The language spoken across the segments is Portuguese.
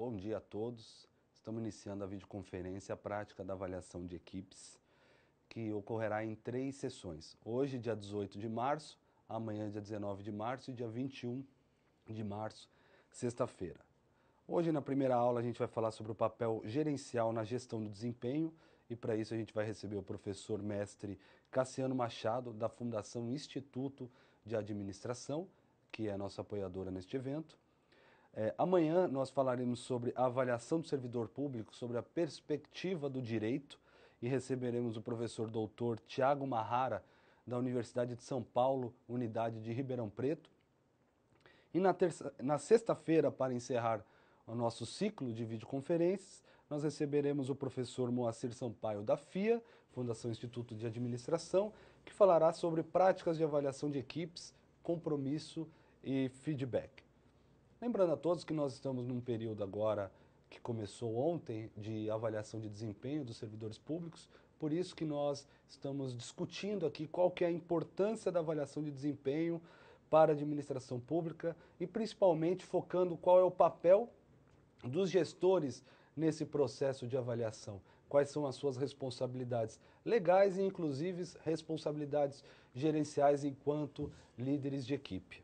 Bom dia a todos. Estamos iniciando a videoconferência prática da avaliação de equipes, que ocorrerá em três sessões. Hoje, dia 18 de março, amanhã, dia 19 de março e dia 21 de março, sexta-feira. Hoje, na primeira aula, a gente vai falar sobre o papel gerencial na gestão do desempenho e, para isso, a gente vai receber o professor mestre Cassiano Machado, da Fundação Instituto de Administração, que é nossa apoiadora neste evento. É, amanhã nós falaremos sobre a avaliação do servidor público, sobre a perspectiva do direito, e receberemos o professor doutor Tiago Marrara, da Universidade de São Paulo, unidade de Ribeirão Preto. E na, na sexta-feira, para encerrar o nosso ciclo de videoconferências, nós receberemos o professor Moacir Sampaio da FIA, Fundação Instituto de Administração, que falará sobre práticas de avaliação de equipes, compromisso e feedback. Lembrando a todos que nós estamos num período agora que começou ontem de avaliação de desempenho dos servidores públicos, por isso que nós estamos discutindo aqui qual que é a importância da avaliação de desempenho para a administração pública e principalmente focando qual é o papel dos gestores nesse processo de avaliação, quais são as suas responsabilidades legais e inclusive responsabilidades gerenciais enquanto líderes de equipe.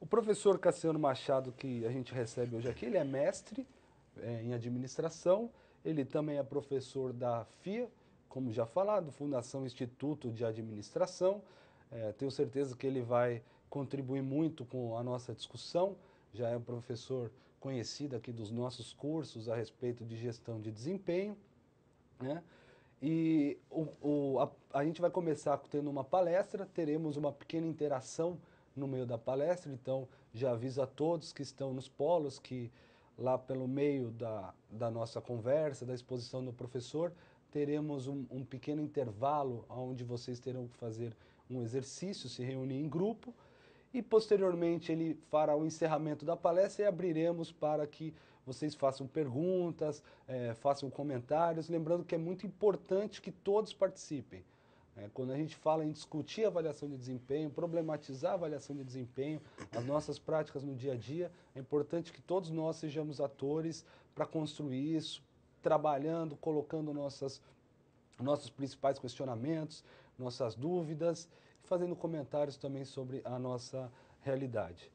O professor Cassiano Machado, que a gente recebe hoje aqui, ele é mestre é, em administração, ele também é professor da FIA, como já falado, Fundação Instituto de Administração. É, tenho certeza que ele vai contribuir muito com a nossa discussão, já é um professor conhecido aqui dos nossos cursos a respeito de gestão de desempenho. Né? E o, o, a, a, gente vai começar tendo uma palestra, teremos uma pequena interação no meio da palestra, então já aviso a todos que estão nos polos que lá pelo meio da, da nossa conversa, da exposição do professor, teremos um, um pequeno intervalo onde vocês terão que fazer um exercício, se reunir em grupo e posteriormente ele fará o encerramento da palestra e abriremos para que vocês façam perguntas, é, façam comentários, lembrando que é muito importante que todos participem. É, quando a gente fala em discutir avaliação de desempenho, problematizar a avaliação de desempenho, as nossas práticas no dia a dia, é importante que todos nós sejamos atores para construir isso, trabalhando, colocando nossas, nossos principais questionamentos, nossas dúvidas, e fazendo comentários também sobre a nossa realidade.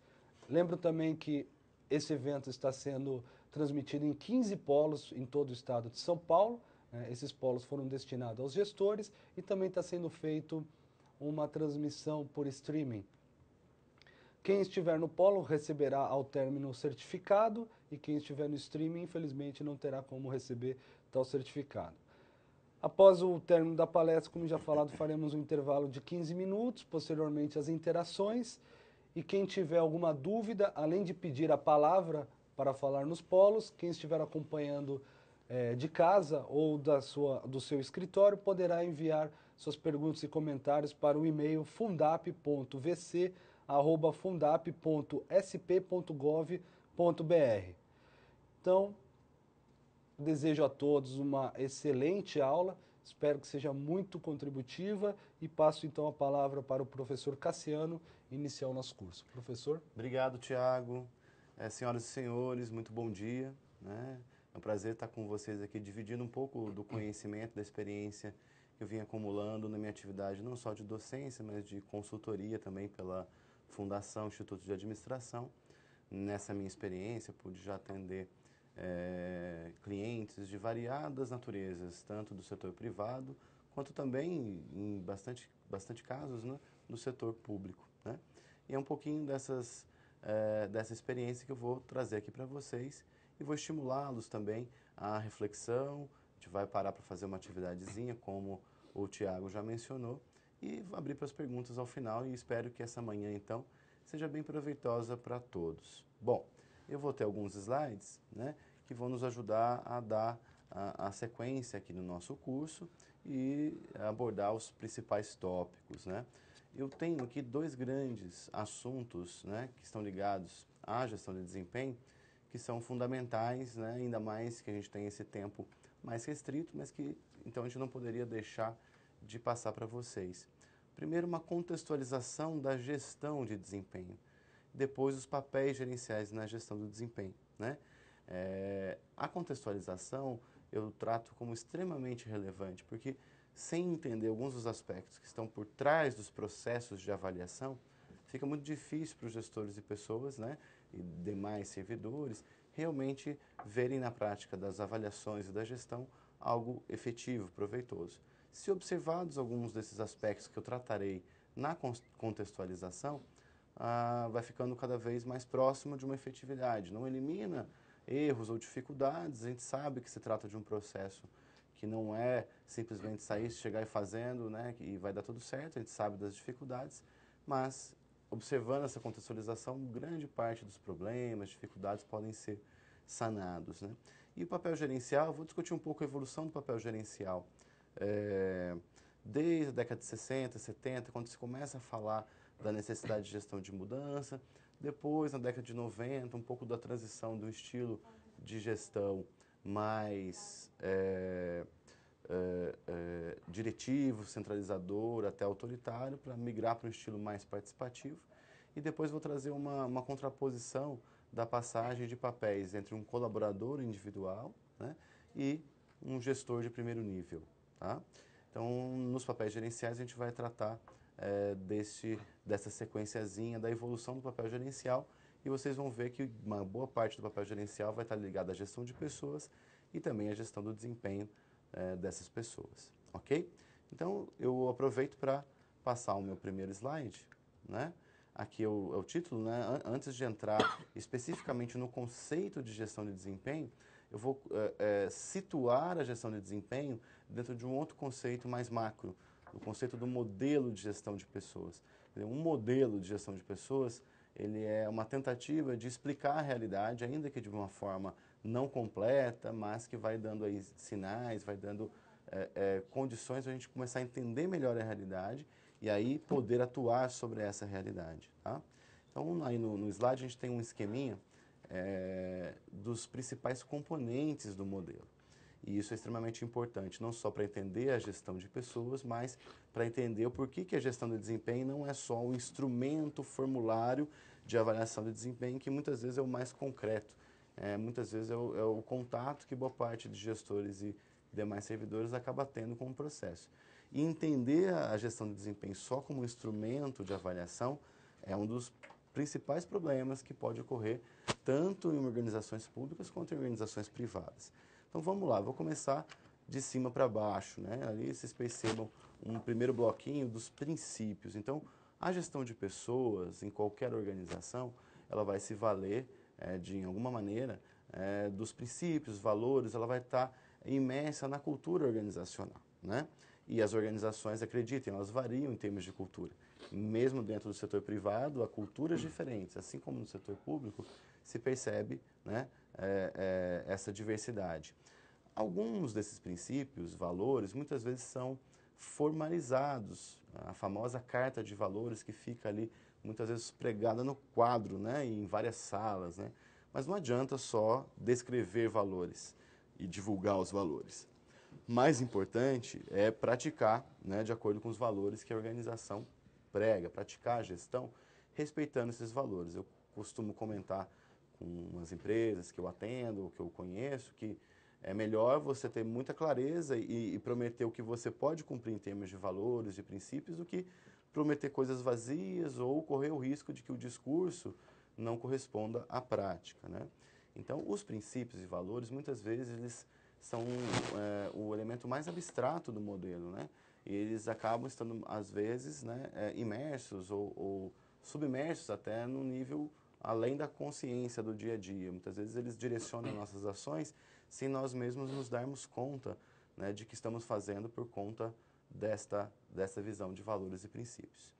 Lembro também que esse evento está sendo transmitido em 15 polos em todo o estado de São Paulo. Né, esses polos foram destinados aos gestores e também está sendo feito uma transmissão por streaming. Quem estiver no polo receberá ao término certificado e quem estiver no streaming, infelizmente, não terá como receber tal certificado. Após o término da palestra, como já falado, faremos um intervalo de 15 minutos, posteriormente as interações. E quem tiver alguma dúvida, além de pedir a palavra para falar nos polos, quem estiver acompanhando é, de casa ou da sua, do seu escritório poderá enviar suas perguntas e comentários para o e-mail fundap.vc@fundap.sp.gov.br. Então, desejo a todos uma excelente aula, espero que seja muito contributiva e passo então a palavra para o professor Cassiano iniciar o nosso curso. Professor? Obrigado, Tiago. É, senhoras e senhores, muito bom dia. Né? É um prazer estar com vocês aqui, dividindo um pouco do conhecimento, da experiência que eu vim acumulando na minha atividade, não só de docência, mas de consultoria também pela Fundação Instituto de Administração. Nessa minha experiência, pude já atender é, clientes de variadas naturezas, tanto do setor privado, quanto também, em bastante, bastante casos, né, no setor público. Né? E é um pouquinho dessas, é, dessa experiência que eu vou trazer aqui para vocês e vou estimulá-los também à reflexão. A gente vai parar para fazer uma atividadezinha, como o Tiago já mencionou, e vou abrir para as perguntas ao final e espero que essa manhã, então, seja bem proveitosa para todos. Bom, eu vou ter alguns slides né, que vão nos ajudar a dar a, a sequência aqui no nosso curso e abordar os principais tópicos. Né? Eu tenho aqui dois grandes assuntos né, que estão ligados à gestão de desempenho que são fundamentais, né? ainda mais que a gente tem esse tempo mais restrito, mas que então a gente não poderia deixar de passar para vocês. Primeiro, uma contextualização da gestão de desempenho. Depois, os papéis gerenciais na gestão do desempenho. Né? É, a contextualização eu trato como extremamente relevante, porque sem entender alguns dos aspectos que estão por trás dos processos de avaliação, fica muito difícil para os gestores e pessoas né, e demais servidores realmente verem na prática das avaliações e da gestão algo efetivo, proveitoso. Se observados alguns desses aspectos que eu tratarei na contextualização, ah, vai ficando cada vez mais próximo de uma efetividade. Não elimina erros ou dificuldades, a gente sabe que se trata de um processo que não é simplesmente sair, chegar e fazendo, né, e vai dar tudo certo, a gente sabe das dificuldades, mas observando essa contextualização, grande parte dos problemas, dificuldades podem ser sanados. Né? E o papel gerencial, vou discutir um pouco a evolução do papel gerencial. É, desde a década de 60, 70, quando se começa a falar da necessidade de gestão de mudança, depois, na década de 90, um pouco da transição do estilo de gestão mais é, eh, eh, diretivo, centralizador, até autoritário, para migrar para um estilo mais participativo. E depois vou trazer uma, uma contraposição da passagem de papéis entre um colaborador individual né, e um gestor de primeiro nível. Tá? Então, nos papéis gerenciais, a gente vai tratar é, desse, dessa sequenciazinha da evolução do papel gerencial e vocês vão ver que uma boa parte do papel gerencial vai estar ligada à gestão de pessoas e também à gestão do desempenho é, dessas pessoas, ok? Então, eu aproveito para passar o meu primeiro slide, né? Aqui é o, é o título, né? Antes de entrar especificamente no conceito de gestão de desempenho, eu vou é, é, situar a gestão de desempenho dentro de um outro conceito mais macro, o conceito do modelo de gestão de pessoas. Um modelo de gestão de pessoas ele é uma tentativa de explicar a realidade, ainda que de uma forma não completa, mas que vai dando aí sinais, vai dando é, é, condições para a gente começar a entender melhor a realidade e aí poder atuar sobre essa realidade. Tá? Então, aí no, no slide a gente tem um esqueminha é, dos principais componentes do modelo. E isso é extremamente importante, não só para entender a gestão de pessoas, mas para entender o porquê que a gestão de desempenho não é só um instrumento formulário de avaliação de desempenho, que muitas vezes é o mais concreto é, muitas vezes é o, é o, contato que boa parte de gestores e demais servidores acaba tendo com o processo. E entender a gestão de desempenho só como instrumento de avaliação é um dos principais problemas que pode ocorrer tanto em organizações públicas quanto em organizações privadas. Então vamos lá, vou começar de cima para baixo, né? Ali vocês percebam um primeiro bloquinho dos princípios. Então, a gestão de pessoas em qualquer organização, ela vai se valer é, de alguma maneira, é, dos princípios, valores, ela vai estar tá imersa na cultura organizacional. Né? E as organizações, acreditem, elas variam em termos de cultura. Mesmo dentro do setor privado, há culturas é diferentes, assim como no setor público, se percebe né, é, é, essa diversidade. Alguns desses princípios, valores, muitas vezes são formalizados, a famosa carta de valores que fica ali muitas vezes pregada no quadro, né, em várias salas, né? Mas não adianta só descrever valores e divulgar os valores. Mais importante é praticar, né, de acordo com os valores que a organização prega, praticar a gestão respeitando esses valores. Eu costumo comentar com as empresas que eu atendo, que eu conheço, que é melhor você ter muita clareza e, e prometer o que você pode cumprir em termos de valores, de princípios, do que prometer coisas vazias ou correr o risco de que o discurso não corresponda à prática. Né? Então, os princípios e valores, muitas vezes, eles são é, o elemento mais abstrato do modelo, né? E eles acabam estando, às vezes, né, é, imersos ou, ou, submersos até no nível além da consciência do dia a dia. Muitas vezes eles direcionam uhum. nossas ações sem nós mesmos nos darmos conta né, de que estamos fazendo por conta desta, dessa visão de valores e princípios.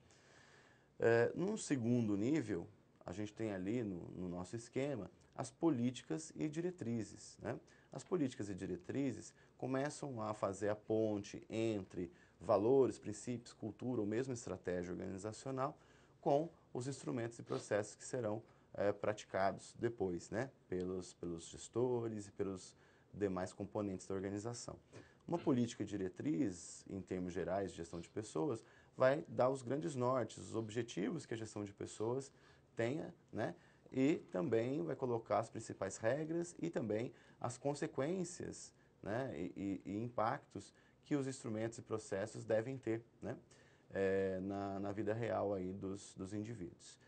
É, num segundo nível, a gente tem ali no, no nosso esquema as políticas e diretrizes. Né? As políticas e diretrizes começam a fazer a ponte entre valores, princípios, cultura ou mesmo estratégia organizacional com os instrumentos e processos que serão é, praticados depois né? pelos, pelos gestores e pelos demais componentes da organização. Uma política diretriz, em termos gerais de gestão de pessoas, vai dar os grandes nortes, os objetivos que a gestão de pessoas tenha, né? E também vai colocar as principais regras e também as consequências né? e, e, e impactos que os instrumentos e processos devem ter né? É, na, na vida real aí dos, dos indivíduos.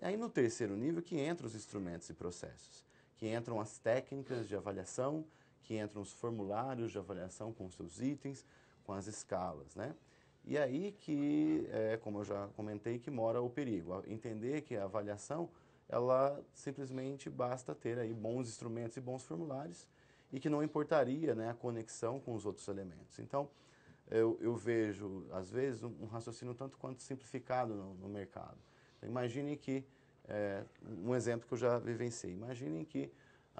E aí no terceiro nível que entram os instrumentos e processos, que entram as técnicas de avaliação, que entram os formulários de avaliação com seus itens, com as escalas, né? E é aí que, é, como eu já comentei, que mora o perigo. Entender que a avaliação, ela simplesmente basta ter aí bons instrumentos e bons formulários e que não importaria né, a conexão com os outros elementos. Então, eu, eu vejo, às vezes, um, raciocínio tanto quanto simplificado no, no mercado. Então, imagine que, é, um exemplo que eu já vivenciei, imagine que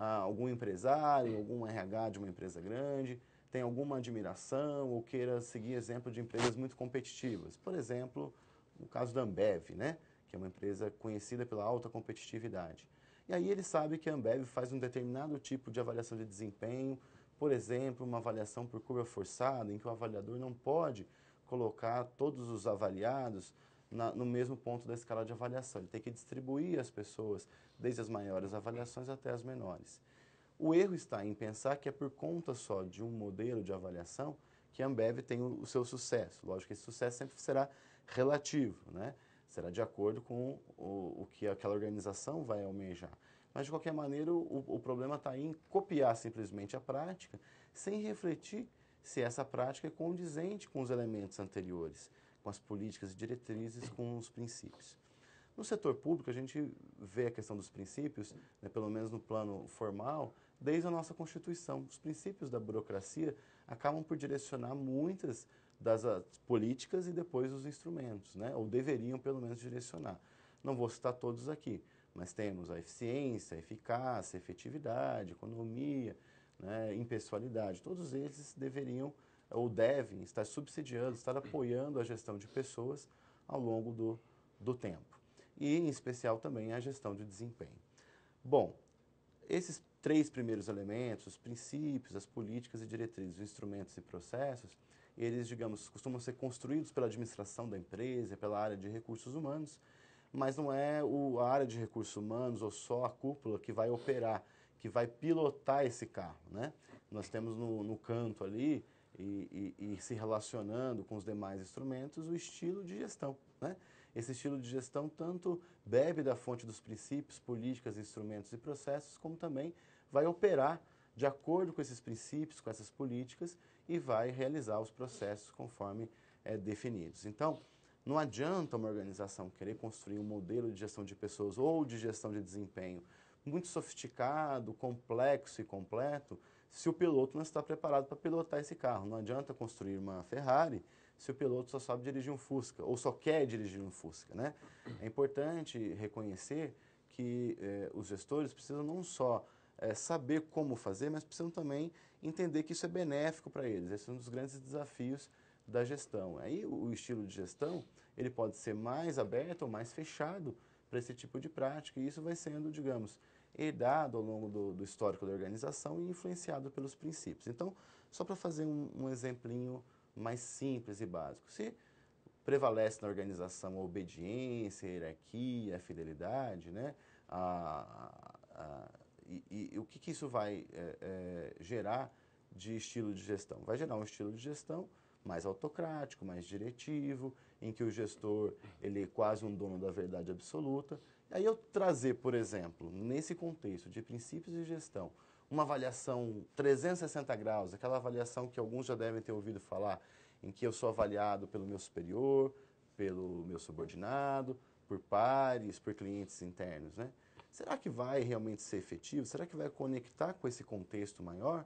algum empresário, algum RH de uma empresa grande, tem alguma admiração ou queira seguir exemplo de empresas muito competitivas. Por exemplo, o caso da Ambev, né? que é uma empresa conhecida pela alta competitividade. E aí ele sabe que a Ambev faz um determinado tipo de avaliação de desempenho, por exemplo, uma avaliação por curva forçada, em que o avaliador não pode colocar todos os avaliados na, no mesmo ponto da escala de avaliação. Ele tem que distribuir as pessoas, desde as maiores avaliações até as menores. O erro está em pensar que é por conta só de um modelo de avaliação que a Ambev tem o, o seu sucesso. Lógico que esse sucesso sempre será relativo, né? será de acordo com o, o que aquela organização vai almejar. Mas, de qualquer maneira, o, o problema está em copiar simplesmente a prática sem refletir se essa prática é condizente com os elementos anteriores com as políticas e diretrizes, com os princípios. No setor público, a gente vê a questão dos princípios, né, pelo menos no plano formal, desde a nossa Constituição. Os princípios da burocracia acabam por direcionar muitas das políticas e depois os instrumentos, né, ou deveriam pelo menos direcionar. Não vou citar todos aqui, mas temos a eficiência, a eficácia, a efetividade, a economia, né, impessoalidade. Todos eles deveriam ou devem estar subsidiando, estar apoiando a gestão de pessoas ao longo do, do tempo. E, em especial, também a gestão de desempenho. Bom, esses três primeiros elementos, os princípios, as políticas e diretrizes, os instrumentos e processos, eles, digamos, costumam ser construídos pela administração da empresa, pela área de recursos humanos, mas não é o, a área de recursos humanos ou só a cúpula que vai operar, que vai pilotar esse carro, né? Nós temos no, no canto ali e, e, e, se relacionando com os demais instrumentos, o estilo de gestão. Né? Esse estilo de gestão tanto bebe da fonte dos princípios, políticas, instrumentos e processos, como também vai operar de acordo com esses princípios, com essas políticas e vai realizar os processos conforme é, definidos. Então, não adianta uma organização querer construir um modelo de gestão de pessoas ou de gestão de desempenho muito sofisticado, complexo e completo se o piloto não está preparado para pilotar esse carro. Não adianta construir uma Ferrari se o piloto só sabe dirigir um Fusca ou só quer dirigir um Fusca. Né? É importante reconhecer que eh, os gestores precisam não só eh, saber como fazer, mas precisam também entender que isso é benéfico para eles. Esse é um dos grandes desafios da gestão. Aí o estilo de gestão ele pode ser mais aberto ou mais fechado para esse tipo de prática e isso vai sendo, digamos, herdado ao longo do, do histórico da organização e influenciado pelos princípios. Então, só para fazer um, um exemplinho mais simples e básico. Se prevalece na organização a obediência, a hierarquia, a fidelidade, né? A, a, a, e, e, o que, que isso vai é, é, gerar de estilo de gestão? Vai gerar um estilo de gestão mais autocrático, mais diretivo, em que o gestor ele é quase um dono da verdade absoluta, Aí eu trazer, por exemplo, nesse contexto de princípios de gestão, uma avaliação 360 graus, aquela avaliação que alguns já devem ter ouvido falar, em que eu sou avaliado pelo meu superior, pelo meu subordinado, por pares, por clientes internos, né? Será que vai realmente ser efetivo? Será que vai conectar com esse contexto maior?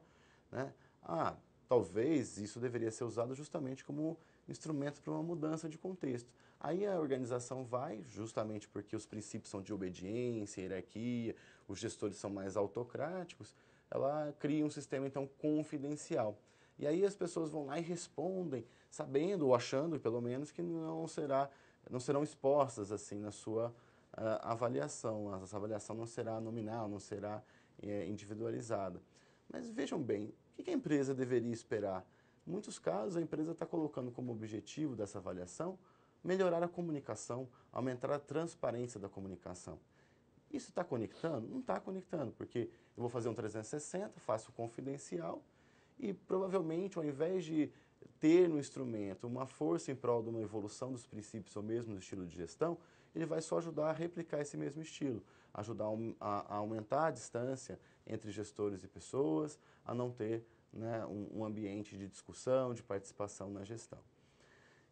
Né? Ah, talvez isso deveria ser usado justamente como instrumento para uma mudança de contexto. Aí a organização vai, justamente porque os princípios são de obediência, hierarquia, os gestores são mais autocráticos, ela cria um sistema então confidencial. E aí as pessoas vão lá e respondem, sabendo ou achando, pelo menos, que não será, não serão expostas assim na sua uh, avaliação. Essa avaliação não será nominal, não será é, individualizada. Mas vejam bem, o que a empresa deveria esperar? Em muitos casos, a empresa está colocando como objetivo dessa avaliação melhorar a comunicação, aumentar a transparência da comunicação. Isso está conectando? Não está conectando, porque eu vou fazer um 360, faço confidencial e provavelmente, ao invés de ter no instrumento uma força em prol de uma evolução dos princípios ou mesmo do estilo de gestão, ele vai só ajudar a replicar esse mesmo estilo, ajudar a, aumentar a distância entre gestores e pessoas, a não ter né, um ambiente de discussão, de participação na gestão.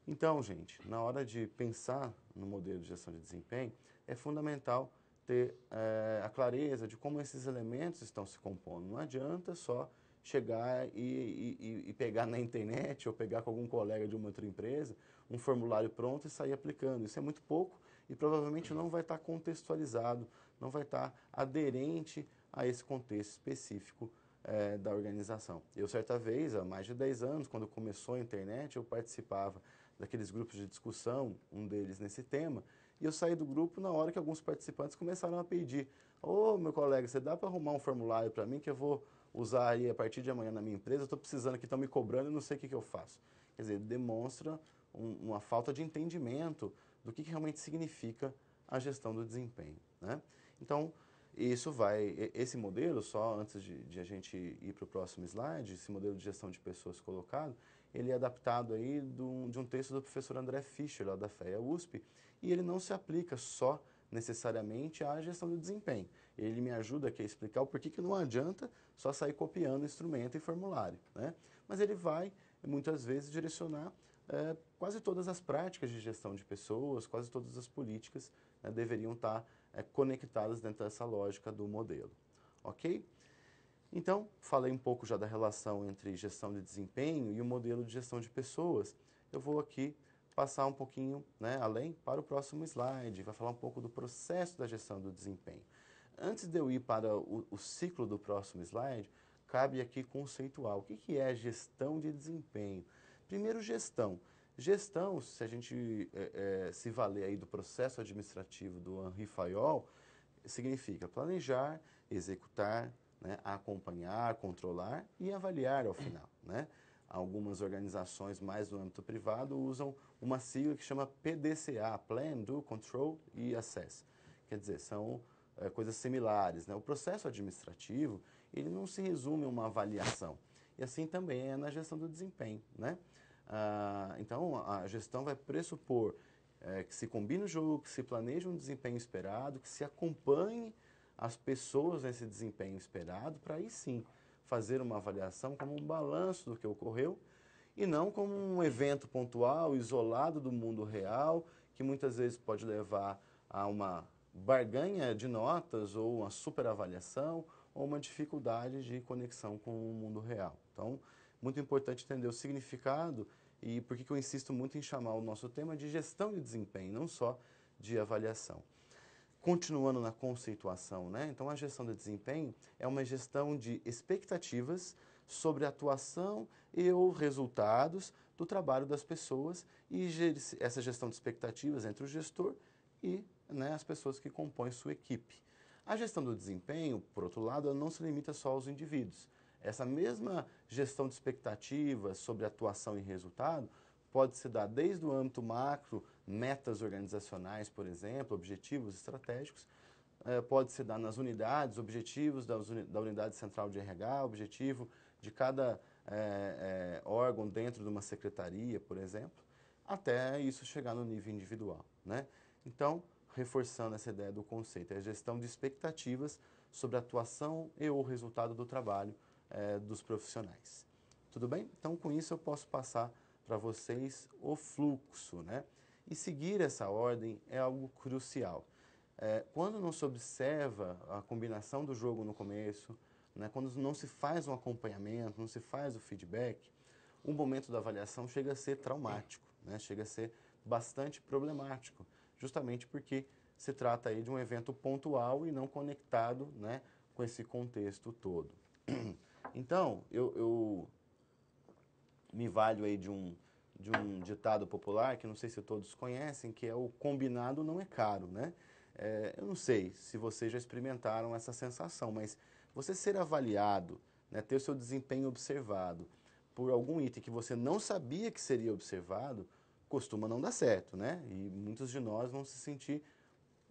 Então, gente, na hora de pensar no modelo de gestão de desempenho, é fundamental ter é, a clareza de como esses elementos estão se compondo. Não adianta só chegar e, e, e, pegar na internet ou pegar com algum colega de uma outra empresa um formulário pronto e sair aplicando. Isso é muito pouco e provavelmente não vai estar contextualizado, não vai estar aderente a esse contexto específico é, da organização. Eu, certa vez, há mais de 10 anos, quando começou a internet, eu participava daqueles grupos de discussão, um deles nesse tema, e eu saí do grupo na hora que alguns participantes começaram a pedir: Ô oh, meu colega, você dá para arrumar um formulário para mim que eu vou usar aí a partir de amanhã na minha empresa? estou precisando aqui, estão me cobrando e não sei o que, que eu faço. Quer dizer, demonstra um, uma falta de entendimento do que, que realmente significa a gestão do desempenho. Né? Então, isso vai, esse modelo, só antes de, de a gente ir para o próximo slide, esse modelo de gestão de pessoas colocado, ele é adaptado aí do, de um texto do professor André Fischer, lá da FEA USP, e ele não se aplica só necessariamente à gestão do desempenho. Ele me ajuda aqui a explicar o porquê que não adianta só sair copiando instrumento e formulário. Né? Mas ele vai, muitas vezes, direcionar é, quase todas as práticas de gestão de pessoas, quase todas as políticas né, deveriam estar é, conectadas dentro dessa lógica do modelo. Ok? Então, falei um pouco já da relação entre gestão de desempenho e o modelo de gestão de pessoas. Eu vou aqui passar um pouquinho né, além para o próximo slide, vai falar um pouco do processo da gestão do desempenho. Antes de eu ir para o, o ciclo do próximo slide, cabe aqui conceitual. O que, que é gestão de desempenho? Primeiro, gestão. Gestão, se a gente é, é, se valer aí do processo administrativo do Henri Fayol, significa planejar, executar, né, acompanhar, controlar e avaliar ao final. Né? Algumas organizações, mais no âmbito privado, usam uma sigla que chama PDCA, Plan, Do, Control e Assess. Quer dizer, são é, coisas similares. Né? O processo administrativo ele não se resume a uma avaliação. E assim também é na gestão do desempenho. Né? Ah, então, a gestão vai pressupor é, que se combine o jogo, que se planeje um desempenho esperado, que se acompanhe as pessoas nesse desempenho esperado, para aí sim fazer uma avaliação como um balanço do que ocorreu e não como um evento pontual, isolado do mundo real, que muitas vezes pode levar a uma barganha de notas ou uma superavaliação ou uma dificuldade de conexão com o mundo real. Então, muito importante entender o significado e por que eu insisto muito em chamar o nosso tema de gestão de desempenho, não só de avaliação continuando na conceituação, né? Então, a gestão do desempenho é uma gestão de expectativas sobre a atuação e ou resultados do trabalho das pessoas e essa gestão de expectativas entre o gestor e né, as pessoas que compõem sua equipe. A gestão do desempenho, por outro lado, não se limita só aos indivíduos. Essa mesma gestão de expectativas sobre atuação e resultado pode se dar desde o âmbito macro metas organizacionais, por exemplo, objetivos estratégicos, eh, pode se dar nas unidades, objetivos da unidade central de RH, objetivo de cada é, é, órgão dentro de uma secretaria, por exemplo, até isso chegar no nível individual. Né? Então, reforçando essa ideia do conceito, é a gestão de expectativas sobre a atuação e o resultado do trabalho é, dos profissionais. Tudo bem? Então, com isso, eu posso passar para vocês o fluxo, né? E seguir essa ordem é algo crucial. É, quando não se observa a combinação do jogo no começo, né, quando não se faz um acompanhamento, não se faz o feedback, o momento da avaliação chega a ser traumático, né, chega a ser bastante problemático, justamente porque se trata aí de um evento pontual e não conectado né, com esse contexto todo. Então, eu, eu me valho aí de um, de um ditado popular que não sei se todos conhecem, que é o combinado não é caro, né? É, eu não sei se vocês já experimentaram essa sensação, mas você ser avaliado, né, ter o seu desempenho observado por algum item que você não sabia que seria observado, costuma não dar certo, né? E muitos de nós vão se sentir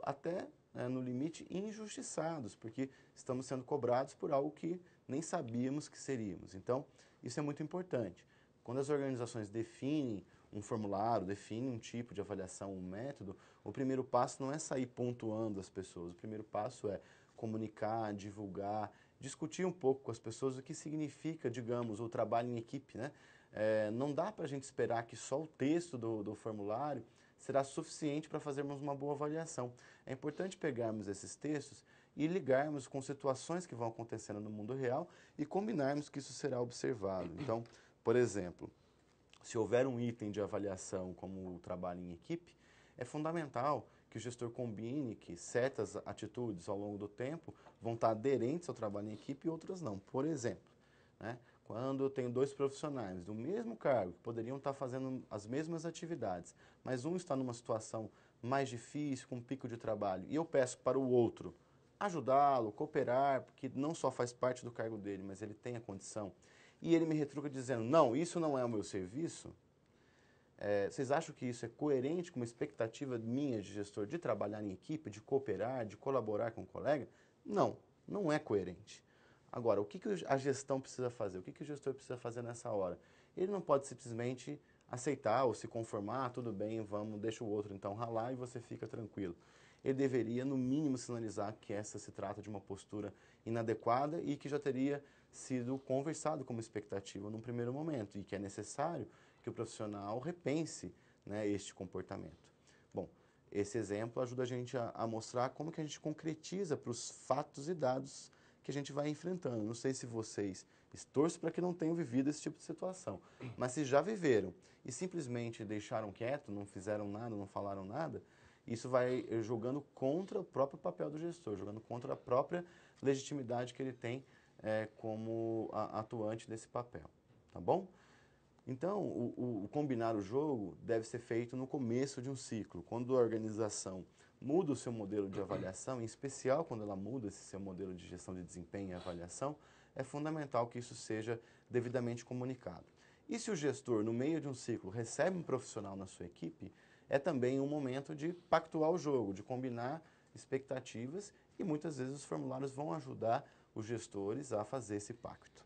até né, no limite injustiçados, porque estamos sendo cobrados por algo que nem sabíamos que seríamos. Então, isso é muito importante. Quando as organizações definem um formulário, definem um tipo de avaliação, um método, o primeiro passo não é sair pontuando as pessoas. O primeiro passo é comunicar, divulgar, discutir um pouco com as pessoas o que significa, digamos, o trabalho em equipe. Né? É, não dá para a gente esperar que só o texto do, do formulário será suficiente para fazermos uma boa avaliação. É importante pegarmos esses textos e ligarmos com situações que vão acontecendo no mundo real e combinarmos que isso será observado. Então, por exemplo, se houver um item de avaliação como o trabalho em equipe, é fundamental que o gestor combine que certas atitudes ao longo do tempo vão estar aderentes ao trabalho em equipe e outras não. Por exemplo, né, quando eu tenho dois profissionais do mesmo cargo, que poderiam estar fazendo as mesmas atividades, mas um está numa situação mais difícil, com um pico de trabalho, e eu peço para o outro ajudá-lo, cooperar, porque não só faz parte do cargo dele, mas ele tem a condição e ele me retruca dizendo: não, isso não é o meu serviço. É, vocês acham que isso é coerente com uma expectativa minha de gestor de trabalhar em equipe, de cooperar, de colaborar com o um colega? Não, não é coerente. Agora, o que, que a gestão precisa fazer? O que, que o gestor precisa fazer nessa hora? Ele não pode simplesmente aceitar ou se conformar, tudo bem, vamos, deixa o outro então ralar e você fica tranquilo. Ele deveria, no mínimo, sinalizar que essa se trata de uma postura inadequada e que já teria sido conversado como expectativa num primeiro momento e que é necessário que o profissional repense né, este comportamento. Bom, esse exemplo ajuda a gente a, a mostrar como que a gente concretiza para os fatos e dados que a gente vai enfrentando. Não sei se vocês estorço para que não tenham vivido esse tipo de situação, mas se já viveram e simplesmente deixaram quieto, não fizeram nada, não falaram nada, isso vai eh, jogando contra o próprio papel do gestor, jogando contra a própria legitimidade que ele tem é, como a, atuante desse papel, tá bom? Então, o, o, o, combinar o jogo deve ser feito no começo de um ciclo, quando a organização muda o seu modelo de avaliação, em especial quando ela muda esse seu modelo de gestão de desempenho e avaliação, é fundamental que isso seja devidamente comunicado. E se o gestor, no meio de um ciclo, recebe um profissional na sua equipe, é também um momento de pactuar o jogo, de combinar expectativas e muitas vezes os formulários vão ajudar os gestores a fazer esse pacto.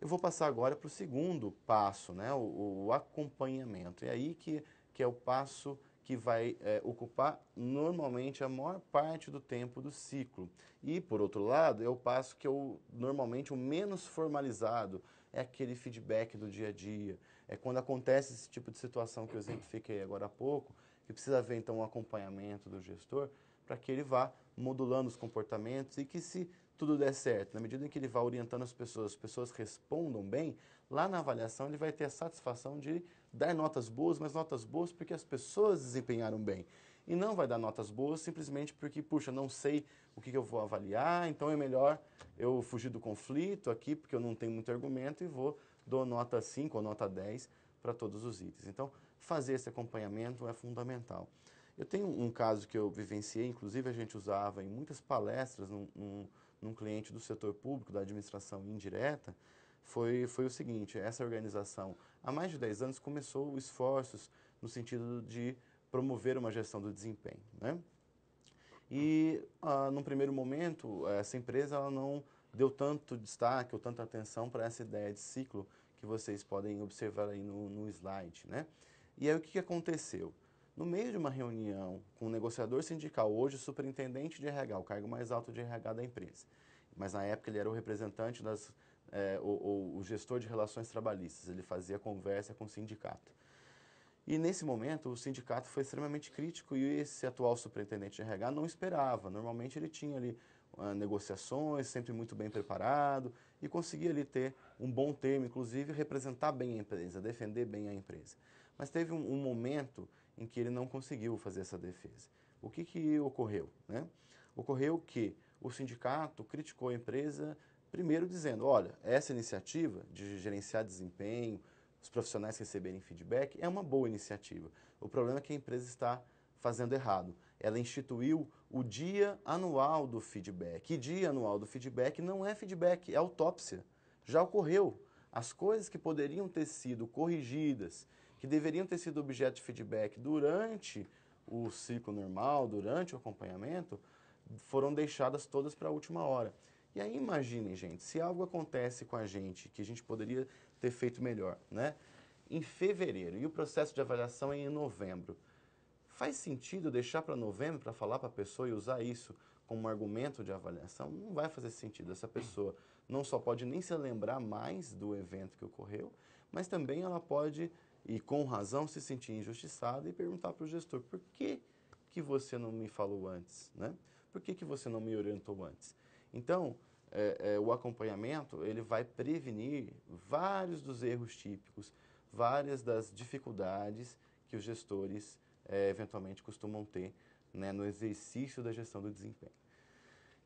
Eu vou passar agora para o segundo passo, né, o, o, acompanhamento. É aí que, que é o passo que vai é, ocupar normalmente a maior parte do tempo do ciclo. E, por outro lado, é o passo que o normalmente o menos formalizado, é aquele feedback do dia a dia. É quando acontece esse tipo de situação que eu exemplifiquei agora há pouco, que precisa haver então um acompanhamento do gestor para que ele vá modulando os comportamentos e que se tudo der certo, na medida em que ele vá orientando as pessoas, as pessoas respondam bem, lá na avaliação ele vai ter a satisfação de dar notas boas, mas notas boas porque as pessoas desempenharam bem. E não vai dar notas boas simplesmente porque, puxa, não sei o que, que eu vou avaliar, então é melhor eu fugir do conflito aqui porque eu não tenho muito argumento e vou dou nota 5 ou nota 10 para todos os itens. Então, fazer esse acompanhamento é fundamental. Eu tenho um caso que eu vivenciei, inclusive a gente usava em muitas palestras, num, num num cliente do setor público, da administração indireta, foi, foi o seguinte: essa organização, há mais de 10 anos, começou esforços no sentido de promover uma gestão do desempenho. Né? E, ah, num primeiro momento, essa empresa ela não deu tanto destaque ou tanta atenção para essa ideia de ciclo que vocês podem observar aí no, no slide. Né? E aí, o que aconteceu? No meio de uma reunião com um negociador sindical, hoje superintendente de RH, o cargo mais alto de RH da empresa, mas na época ele era o representante das, é, eh, o, o gestor de relações trabalhistas, ele fazia conversa com o sindicato. E nesse momento o sindicato foi extremamente crítico e esse atual superintendente de RH não esperava. Normalmente ele tinha ali uh, negociações, sempre muito bem preparado e conseguia ali ter um bom termo, inclusive representar bem a empresa, defender bem a empresa. Mas teve um, um momento em que ele não conseguiu fazer essa defesa. O que, que ocorreu? Né? Ocorreu que o sindicato criticou a empresa, primeiro dizendo: olha, essa iniciativa de gerenciar desempenho, os profissionais receberem feedback, é uma boa iniciativa. O problema é que a empresa está fazendo errado. Ela instituiu o dia anual do feedback. E dia anual do feedback não é feedback, é autópsia. Já ocorreu. As coisas que poderiam ter sido corrigidas que deveriam ter sido objeto de feedback durante o ciclo normal, durante o acompanhamento, foram deixadas todas para a última hora. E aí imaginem, gente, se algo acontece com a gente que a gente poderia ter feito melhor, né? Em fevereiro e o processo de avaliação é em novembro. Faz sentido deixar para novembro para falar para a pessoa e usar isso como argumento de avaliação? Não vai fazer sentido. Essa pessoa não só pode nem se lembrar mais do evento que ocorreu, mas também ela pode e com razão se sentir injustiçado e perguntar para o gestor por que, que você não me falou antes, né? Por que, que você não me orientou antes? Então, é, é, o acompanhamento ele vai prevenir vários dos erros típicos, várias das dificuldades que os gestores é, eventualmente costumam ter né, no exercício da gestão do desempenho.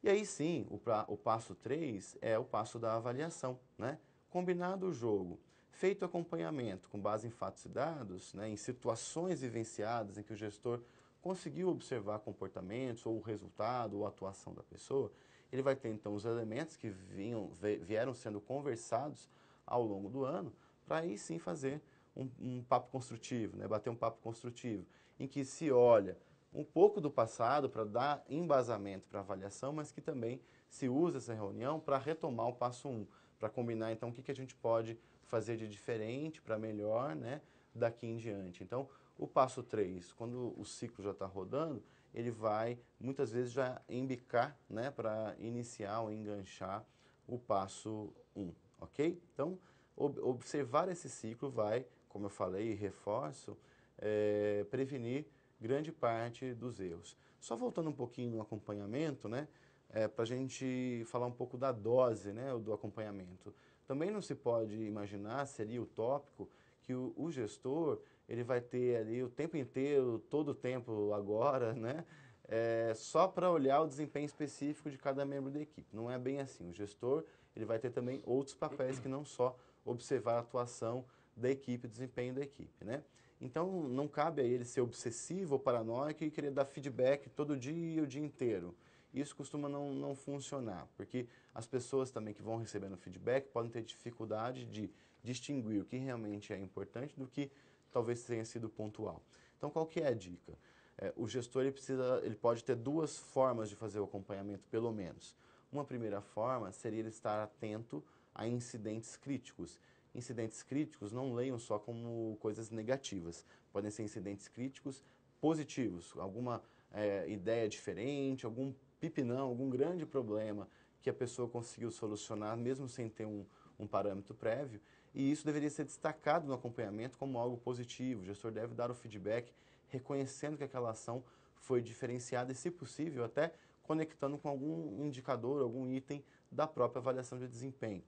E aí sim, o, pra, o passo 3 é o passo da avaliação. Né? Combinado o jogo Feito acompanhamento com base em fatos e dados, né, em situações vivenciadas em que o gestor conseguiu observar comportamentos ou o resultado ou a atuação da pessoa, ele vai ter então os elementos que vinham, vieram sendo conversados ao longo do ano para aí sim fazer um, um, papo construtivo, né, bater um papo construtivo, em que se olha um pouco do passado para dar embasamento para avaliação, mas que também se usa essa reunião para retomar o passo 1, um, para combinar então o que, que a gente pode fazer de diferente para melhor, né, daqui em diante. Então, o passo 3, quando o ciclo já está rodando, ele vai muitas vezes já embicar, né, para iniciar ou enganchar o passo 1, ok? Então, ob observar esse ciclo vai, como eu falei e reforço, é, prevenir grande parte dos erros. Só voltando um pouquinho no acompanhamento, né, é, para a gente falar um pouco da dose, né, do acompanhamento. Também não se pode imaginar, seria utópico, que o, o gestor ele vai ter ali o tempo inteiro, todo o tempo agora, né? É, só para olhar o desempenho específico de cada membro da equipe. Não é bem assim. O gestor ele vai ter também outros papéis que não só observar a atuação da equipe, o desempenho da equipe, né? Então não cabe a ele ser obsessivo ou paranoico e querer dar feedback todo dia e o dia inteiro isso costuma não, não funcionar, porque as pessoas também que vão recebendo feedback podem ter dificuldade de distinguir o que realmente é importante do que talvez tenha sido pontual. Então, qual que é a dica? É, o gestor ele precisa, ele pode ter duas formas de fazer o acompanhamento, pelo menos. Uma primeira forma seria ele estar atento a incidentes críticos. Incidentes críticos não leiam só como coisas negativas, podem ser incidentes críticos positivos, alguma é, ideia diferente, algum pipinão, algum grande problema que a pessoa conseguiu solucionar, mesmo sem ter um, um parâmetro prévio, e isso deveria ser destacado no acompanhamento como algo positivo. O gestor deve dar o feedback reconhecendo que aquela ação foi diferenciada e, se possível, até conectando com algum indicador, algum item da própria avaliação de desempenho.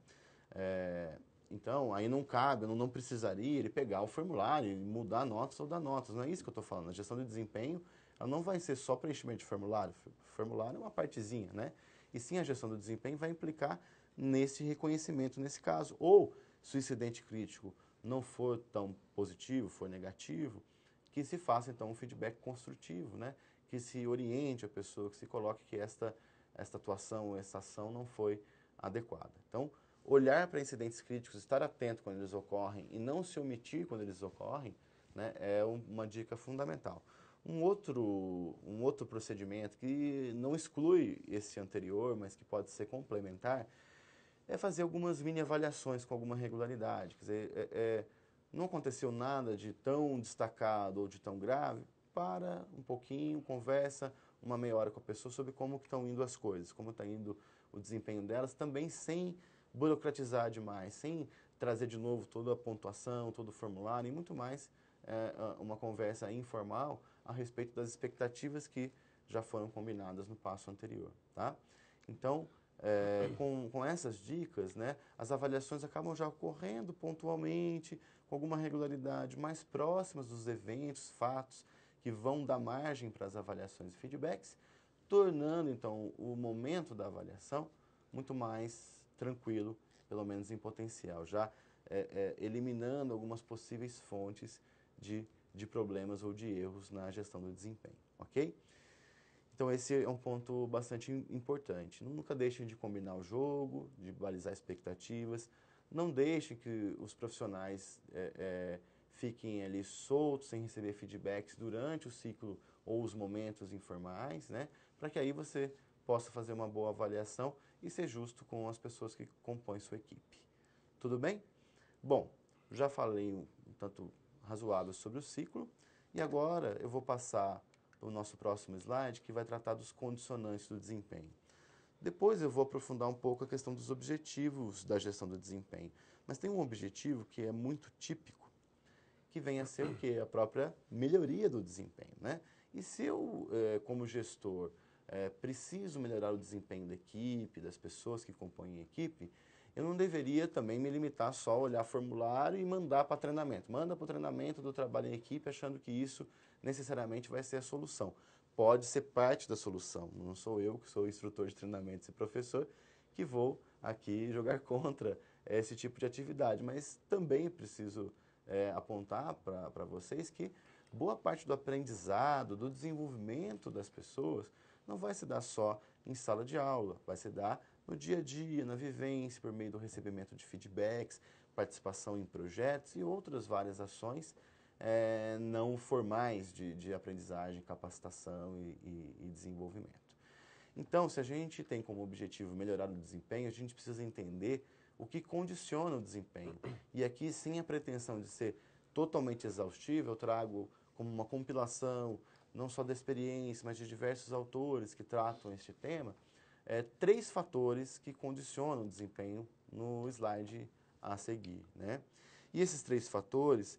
É, então, aí não cabe, não, não precisaria ele pegar o formulário e mudar notas ou dar notas. Não é isso que eu estou falando. A gestão de desempenho ela não vai ser só preenchimento de formulário, formulário é uma partezinha, né? E sim a gestão do desempenho vai implicar nesse reconhecimento nesse caso. Ou, se o incidente crítico não for tão positivo, for negativo, que se faça então um feedback construtivo, né? Que se oriente a pessoa, que se coloque que esta, esta atuação, esta ação não foi adequada. Então, olhar para incidentes críticos, estar atento quando eles ocorrem e não se omitir quando eles ocorrem, né, é uma dica fundamental. Um outro, um outro procedimento que não exclui esse anterior, mas que pode ser complementar, é fazer algumas mini avaliações com alguma regularidade. Quer dizer, é, é, não aconteceu nada de tão destacado ou de tão grave, para um pouquinho, conversa uma meia hora com a pessoa sobre como estão indo as coisas, como está indo o desempenho delas, também sem burocratizar demais, sem trazer de novo toda a pontuação, todo o formulário e muito mais é, uma conversa informal a respeito das expectativas que já foram combinadas no passo anterior, tá? Então, é, com, com essas dicas, né, as avaliações acabam já ocorrendo pontualmente, com alguma regularidade, mais próximas dos eventos, fatos que vão dar margem para as avaliações e feedbacks, tornando então o momento da avaliação muito mais tranquilo, pelo menos em potencial, já é, é, eliminando algumas possíveis fontes de de problemas ou de erros na gestão do desempenho, ok? Então esse é um ponto bastante importante. Nunca deixem de combinar o jogo, de balizar expectativas. Não deixem que os profissionais é, é, fiquem ali soltos sem receber feedbacks durante o ciclo ou os momentos informais, né? Para que aí você possa fazer uma boa avaliação e ser justo com as pessoas que compõem sua equipe. Tudo bem? Bom, já falei um tanto razoável sobre o ciclo. E agora eu vou passar para o nosso próximo slide, que vai tratar dos condicionantes do desempenho. Depois eu vou aprofundar um pouco a questão dos objetivos da gestão do desempenho. Mas tem um objetivo que é muito típico, que vem a ser o quê? A própria melhoria do desempenho. Né? E se eu, eh, como gestor, eh, preciso melhorar o desempenho da equipe, das pessoas que compõem a equipe, eu não deveria também me limitar só a olhar formulário e mandar para treinamento. Manda para o treinamento do trabalho em equipe achando que isso necessariamente vai ser a solução. Pode ser parte da solução. Não sou eu que sou instrutor de treinamento e professor que vou aqui jogar contra esse tipo de atividade, mas também preciso é, apontar para vocês que boa parte do aprendizado, do desenvolvimento das pessoas, não vai se dar só em sala de aula, vai se dar no dia a dia, na vivência, por meio do recebimento de feedbacks, participação em projetos e outras várias ações é, não formais de, de aprendizagem, capacitação e, e, e desenvolvimento. Então, se a gente tem como objetivo melhorar o desempenho, a gente precisa entender o que condiciona o desempenho. E aqui, sem a pretensão de ser totalmente exaustivo, eu trago como uma compilação, não só da experiência, mas de diversos autores que tratam este tema, é, três fatores que condicionam o desempenho no slide a seguir. Né? E esses três fatores,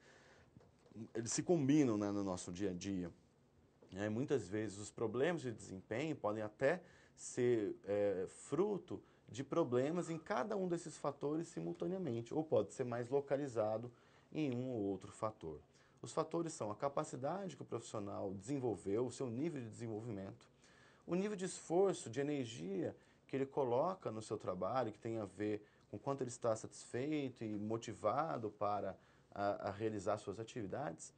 eles se combinam né, no nosso dia a dia. É, muitas vezes os problemas de desempenho podem até ser é, fruto de problemas em cada um desses fatores simultaneamente, ou pode ser mais localizado em um ou outro fator. Os fatores são a capacidade que o profissional desenvolveu, o seu nível de desenvolvimento, o nível de esforço, de energia que ele coloca no seu trabalho, que tem a ver com quanto ele está satisfeito e motivado para a, a realizar suas atividades,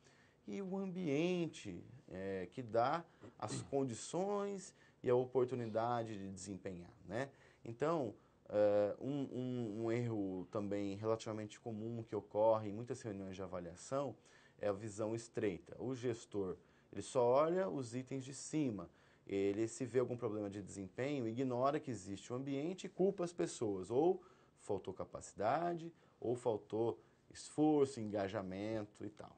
e o ambiente é, que dá as condições e a oportunidade de desempenhar. Né? Então, uh, um, um, um, erro também relativamente comum que ocorre em muitas reuniões de avaliação é a visão estreita. O gestor ele só olha os itens de cima, ele se vê algum problema de desempenho, ignora que existe o ambiente e culpa as pessoas. Ou faltou capacidade, ou faltou esforço, engajamento e tal.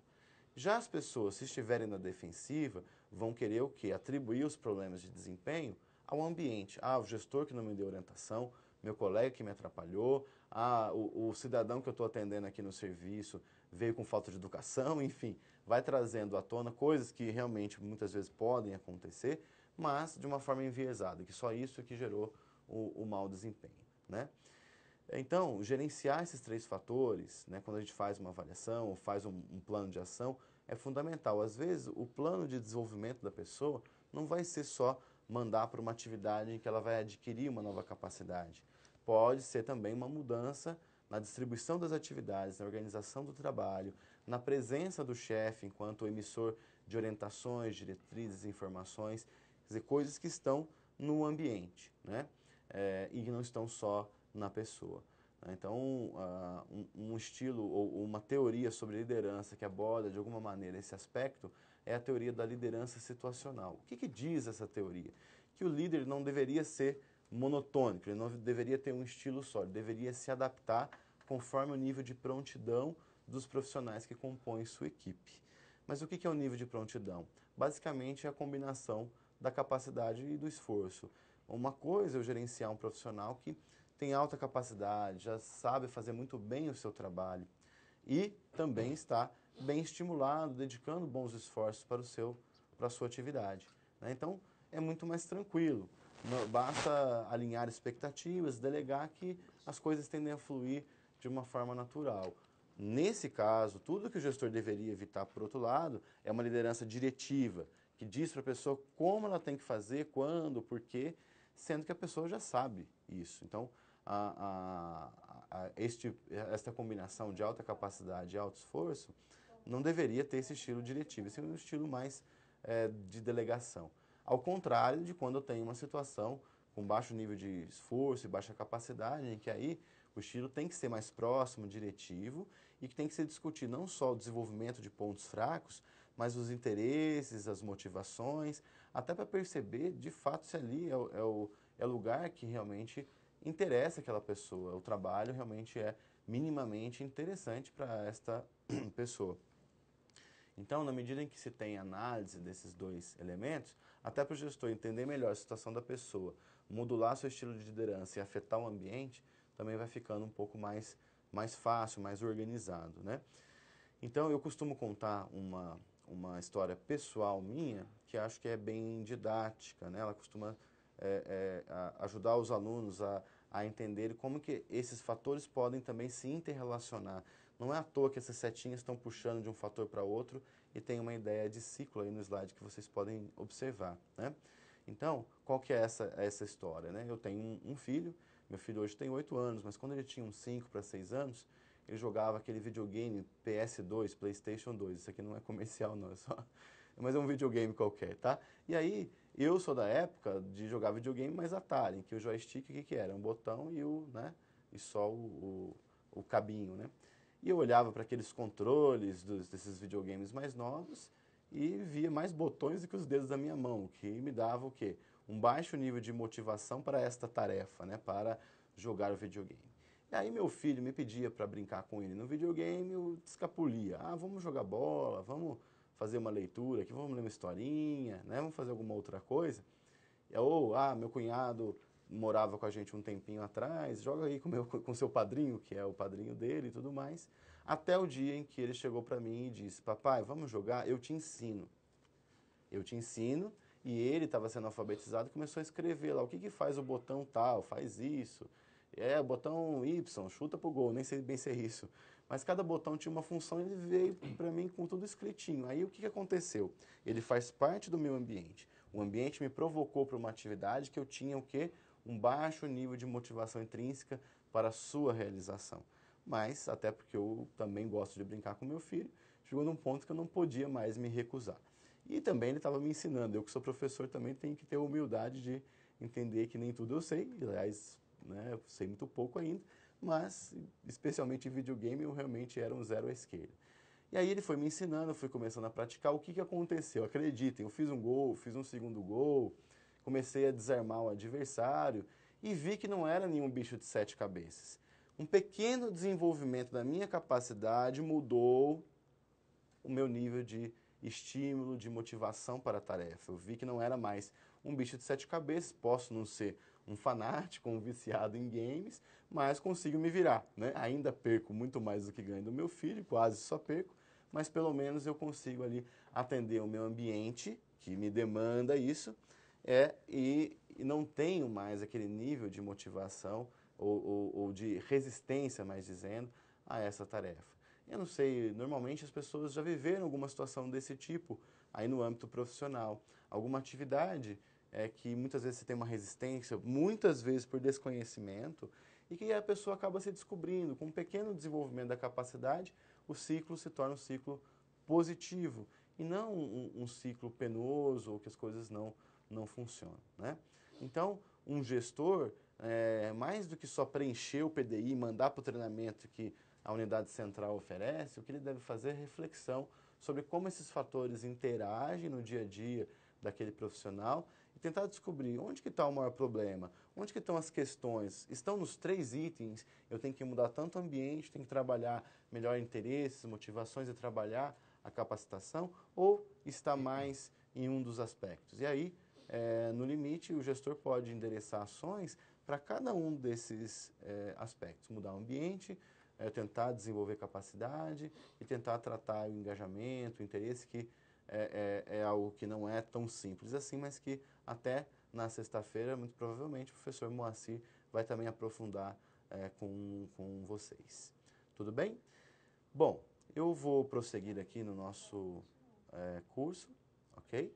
Já as pessoas, se estiverem na defensiva, vão querer o quê? Atribuir os problemas de desempenho ao ambiente. Ah, o gestor que não me deu orientação, meu colega que me atrapalhou, ah, o, o cidadão que eu estou atendendo aqui no serviço veio com falta de educação, enfim, vai trazendo à tona coisas que realmente muitas vezes podem acontecer, mas de uma forma enviesada, que só isso é que gerou o, o mau desempenho. Né? Então, gerenciar esses três fatores, né, quando a gente faz uma avaliação ou faz um, um, plano de ação, é fundamental. Às vezes, o plano de desenvolvimento da pessoa não vai ser só mandar para uma atividade em que ela vai adquirir uma nova capacidade. Pode ser também uma mudança na distribuição das atividades, na organização do trabalho, na presença do chefe enquanto emissor de orientações, diretrizes, informações. Quer dizer, coisas que estão no ambiente, né? É, e não estão só na pessoa. Né? Então, uh, um, um, estilo ou uma teoria sobre liderança que aborda de alguma maneira esse aspecto é a teoria da liderança situacional. O que, que diz essa teoria? Que o líder não deveria ser monotônico, ele não deveria ter um estilo só, ele deveria se adaptar conforme o nível de prontidão dos profissionais que compõem sua equipe. Mas o que é o nível de prontidão? Basicamente é a combinação da capacidade e do esforço. Uma coisa é eu gerenciar um profissional que tem alta capacidade, já sabe fazer muito bem o seu trabalho e também está bem estimulado, dedicando bons esforços para, o seu, para a sua atividade. Né? Então, é muito mais tranquilo. Basta alinhar expectativas, delegar que as coisas tendem a fluir de uma forma natural. Nesse caso, tudo que o gestor deveria evitar, por outro lado, é uma liderança diretiva, que diz para a pessoa como ela tem que fazer, quando, por quê, sendo que a pessoa já sabe isso. Então, a, a, a este, esta combinação de alta capacidade e alto esforço não deveria ter esse estilo diretivo, esse é um estilo mais é, de delegação. Ao contrário de quando eu tenho uma situação com baixo nível de esforço e baixa capacidade, em que aí o estilo tem que ser mais próximo, diretivo, e que tem que ser discutido não só o desenvolvimento de pontos fracos, mas os interesses, as motivações, até para perceber de fato se ali é, o, é o é lugar que realmente interessa aquela pessoa, o trabalho realmente é minimamente interessante para esta pessoa. Então, na medida em que se tem análise desses dois elementos, até para o gestor entender melhor a situação da pessoa, modular seu estilo de liderança e afetar o ambiente, também vai ficando um pouco mais, mais fácil, mais organizado. Né? Então, eu costumo contar uma, uma história pessoal minha que acho que é bem didática, né? Ela costuma é, é, ajudar os alunos a, a entender como que esses fatores podem também se interrelacionar. Não é à toa que essas setinhas estão puxando de um fator para outro e tem uma ideia de ciclo aí no slide que vocês podem observar, né? Então, qual que é essa, essa história, né? Eu tenho um, um filho, meu filho hoje tem 8 anos, mas quando ele tinha uns 5 para 6 anos, eu jogava aquele videogame PS2, PlayStation 2. Isso aqui não é comercial, não, é só. Mas é um videogame qualquer, tá? E aí, eu sou da época de jogar videogame mais Atari, em que o joystick, o que, que era? Um botão e o, né? E só o, o, o cabinho, né? E eu olhava para aqueles controles dos, desses videogames mais novos e via mais botões do que os dedos da minha mão, o que me dava o quê? Um baixo nível de motivação para esta tarefa, né? Para jogar o videogame. E aí meu filho me pedia para brincar com ele no videogame, eu escapulia. Ah, vamos jogar bola, vamos fazer uma leitura aqui, vamos ler uma historinha, né? vamos fazer alguma outra coisa. Ou, ah, meu cunhado morava com a gente um tempinho atrás, joga aí com meu, com seu padrinho, que é o padrinho dele e tudo mais. Até o dia em que ele chegou para mim e disse, papai, vamos jogar, eu te ensino. Eu te ensino e ele estava sendo alfabetizado e começou a escrever lá o que, que faz o botão tal, faz isso, é, botão Y, chuta pro gol, nem sei bem ser isso. Mas cada botão tinha uma função e ele veio para mim com tudo escritinho. Aí o que, que aconteceu? Ele faz parte do meu ambiente. O ambiente me provocou para uma atividade que eu tinha o quê? Um baixo nível de motivação intrínseca para a sua realização. Mas, até porque eu também gosto de brincar com meu filho, chegou num ponto que eu não podia mais me recusar. E também ele estava me ensinando. Eu que sou professor também tenho que ter a humildade de entender que nem tudo eu sei. Aliás, né? Eu sei muito pouco ainda, mas especialmente em videogame eu realmente era um zero à esquerda. E aí ele foi me ensinando, eu fui começando a praticar. O que, que aconteceu? Acreditem, eu fiz um gol, fiz um segundo gol, comecei a desarmar o adversário e vi que não era nenhum bicho de sete cabeças. Um pequeno desenvolvimento da minha capacidade mudou o meu nível de estímulo, de motivação para a tarefa. Eu vi que não era mais um bicho de sete cabeças, posso não ser um fanático, um viciado em games, mas consigo me virar. Né? Ainda perco muito mais do que ganho do meu filho, quase só perco, mas pelo menos eu consigo ali atender o meu ambiente, que me demanda isso, é, e, e não tenho mais aquele nível de motivação ou, ou, ou de resistência, mais dizendo, a essa tarefa. Eu não sei, normalmente as pessoas já viveram alguma situação desse tipo aí no âmbito profissional. Alguma atividade é que muitas vezes você tem uma resistência, muitas vezes por desconhecimento, e que a pessoa acaba se descobrindo. Com um pequeno desenvolvimento da capacidade, o ciclo se torna um ciclo positivo e não um, um ciclo penoso ou que as coisas não, não funcionam. Né? Então, um gestor, é, mais do que só preencher o PDI, mandar para o treinamento que a unidade central oferece, o que ele deve fazer é reflexão sobre como esses fatores interagem no dia a dia daquele profissional tentar descobrir onde que está o maior problema, onde que estão as questões. Estão nos três itens, eu tenho que mudar tanto o ambiente, tenho que trabalhar melhor interesses, motivações e trabalhar a capacitação, ou está mais em um dos aspectos. E aí, é, no limite, o gestor pode endereçar ações para cada um desses é, aspectos, mudar o ambiente, é, tentar desenvolver capacidade e tentar tratar o engajamento, o interesse, que é algo que não é tão simples assim, mas que até na sexta-feira, muito provavelmente o professor Moacir vai também aprofundar é, com, com vocês. Tudo bem? Bom, eu vou prosseguir aqui no nosso é, curso, ok?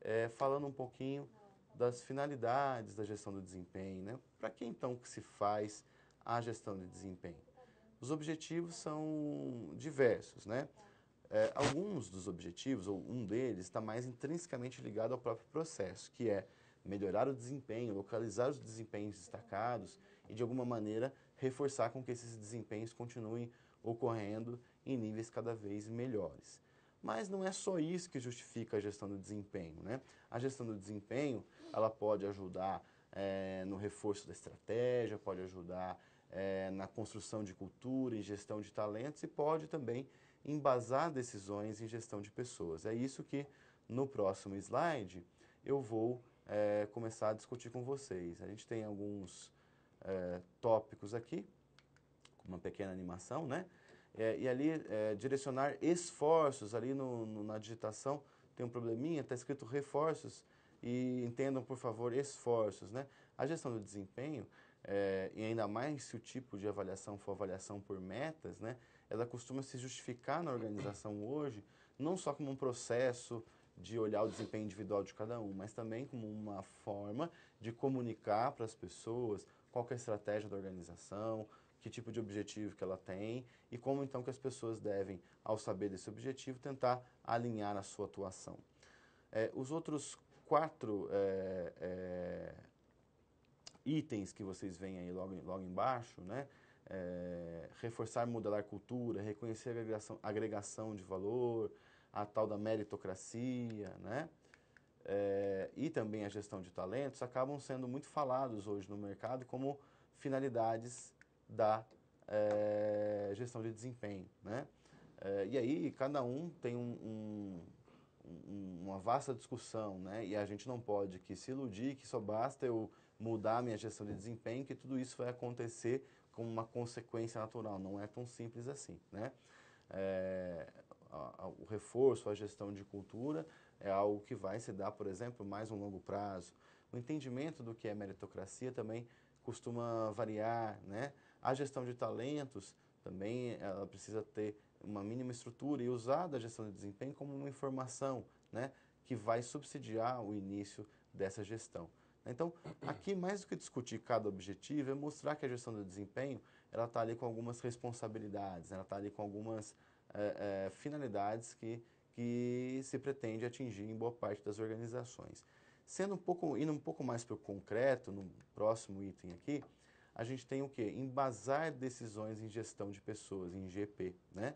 É, falando um pouquinho das finalidades da gestão do desempenho, né? Para que então que se faz a gestão de desempenho? Os objetivos são diversos, né? É, alguns dos objetivos, ou um deles, está mais intrinsecamente ligado ao próprio processo, que é melhorar o desempenho, localizar os desempenhos destacados e, de alguma maneira, reforçar com que esses desempenhos continuem ocorrendo em níveis cada vez melhores. Mas não é só isso que justifica a gestão do desempenho. Né? A gestão do desempenho ela pode ajudar é, no reforço da estratégia, pode ajudar é, na construção de cultura, em gestão de talentos e pode também embasar decisões em gestão de pessoas. É isso que no próximo slide eu vou é, começar a discutir com vocês. A gente tem alguns é, tópicos aqui, uma pequena animação, né? É, e ali, é, direcionar esforços, ali no, no, na digitação tem um probleminha, está escrito reforços, e entendam, por favor, esforços, né? A gestão do desempenho, é, e ainda mais se o tipo de avaliação for avaliação por metas, né? ela costuma se justificar na organização hoje, não só como um processo de olhar o desempenho individual de cada um, mas também como uma forma de comunicar para as pessoas qual é a estratégia da organização, que tipo de objetivo que ela tem e como então que as pessoas devem, ao saber desse objetivo, tentar alinhar a sua atuação. É, os outros quatro é, é, itens que vocês veem aí logo, logo embaixo, né, é, reforçar e modelar cultura, reconhecer a agregação, agregação de valor, a tal da meritocracia, né? É, e também a gestão de talentos acabam sendo muito falados hoje no mercado como finalidades da é, gestão de desempenho, né? É, e aí cada um tem um, um, um, uma vasta discussão, né? E a gente não pode que se iludir que só basta eu mudar a minha gestão de desempenho que tudo isso vai acontecer como uma consequência natural, não é tão simples assim, né? É, a, a, o reforço, a gestão de cultura é algo que vai se dar, por exemplo, mais um longo prazo. O entendimento do que é meritocracia também costuma variar, né? A gestão de talentos também ela precisa ter uma mínima estrutura e usar da gestão de desempenho como uma informação, né? Que vai subsidiar o início dessa gestão. Então, aqui mais do que discutir cada objetivo, é mostrar que a gestão do desempenho ela está ali com algumas responsabilidades, ela está ali com algumas é, é, finalidades que, que se pretende atingir em boa parte das organizações. Sendo um pouco, indo um pouco mais para o concreto, no próximo item aqui, a gente tem o que? Embasar decisões em gestão de pessoas, em GP, né?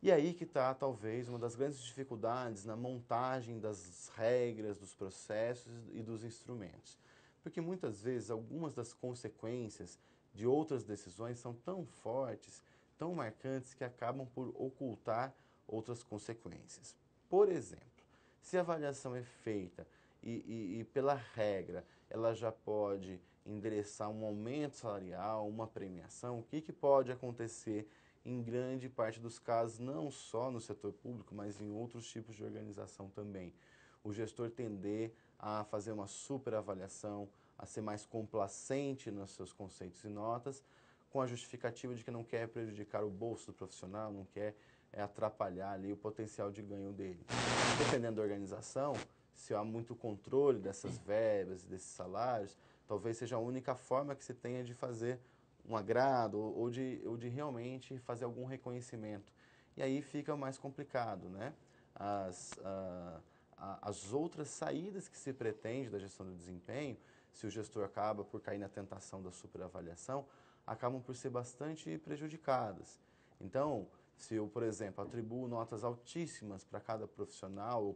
E aí que está, talvez, uma das grandes dificuldades na montagem das regras, dos processos e dos instrumentos. Porque muitas vezes algumas das consequências de outras decisões são tão fortes, tão marcantes, que acabam por ocultar outras consequências. Por exemplo, se a avaliação é feita e, e, e pela regra ela já pode endereçar um aumento salarial, uma premiação, o que, que pode acontecer? em grande parte dos casos, não só no setor público, mas em outros tipos de organização também. O gestor tender a fazer uma superavaliação, a ser mais complacente nos seus conceitos e notas, com a justificativa de que não quer prejudicar o bolso do profissional, não quer é, atrapalhar ali o potencial de ganho dele. Dependendo da organização, se há muito controle dessas verbas, desses salários, talvez seja a única forma que se tenha de fazer um agrado ou de, ou de realmente fazer algum reconhecimento. E aí fica mais complicado, né? As, as outras saídas que se pretende da gestão do desempenho, se o gestor acaba por cair na tentação da superavaliação, acabam por ser bastante prejudicadas. Então, se eu, por exemplo, atribuo notas altíssimas para cada profissional ou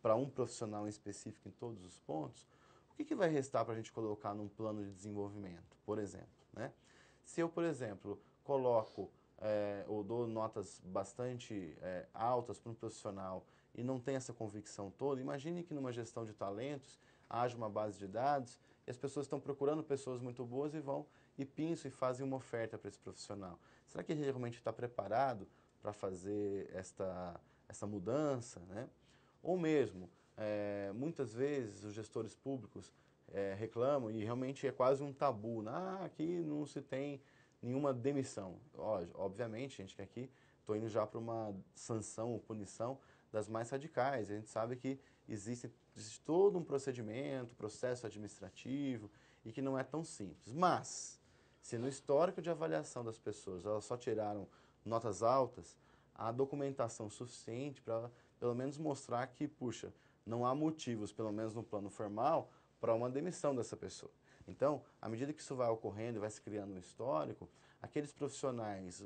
para um profissional em específico em todos os pontos, o que, que vai restar para a gente colocar num plano de desenvolvimento, por exemplo? Né? Se eu, por exemplo, coloco é, ou dou notas bastante é, altas para um profissional e não tem essa convicção toda, imagine que numa gestão de talentos haja uma base de dados e as pessoas estão procurando pessoas muito boas e vão e pinçam e fazem uma oferta para esse profissional. Será que ele realmente está preparado para fazer esta, essa mudança? Né? Ou mesmo, é, muitas vezes os gestores públicos é, reclamam e realmente é quase um tabu. Né? Ah, aqui não se tem nenhuma demissão. Ó, obviamente, gente, que aqui estou indo já para uma sanção ou punição das mais radicais. A gente sabe que existe, existe todo um procedimento, processo administrativo e que não é tão simples. Mas, se no histórico de avaliação das pessoas elas só tiraram notas altas, há documentação suficiente para pelo menos mostrar que, puxa, não há motivos, pelo menos no plano formal, para uma demissão dessa pessoa. Então, à medida que isso vai ocorrendo e vai se criando um histórico, aqueles profissionais,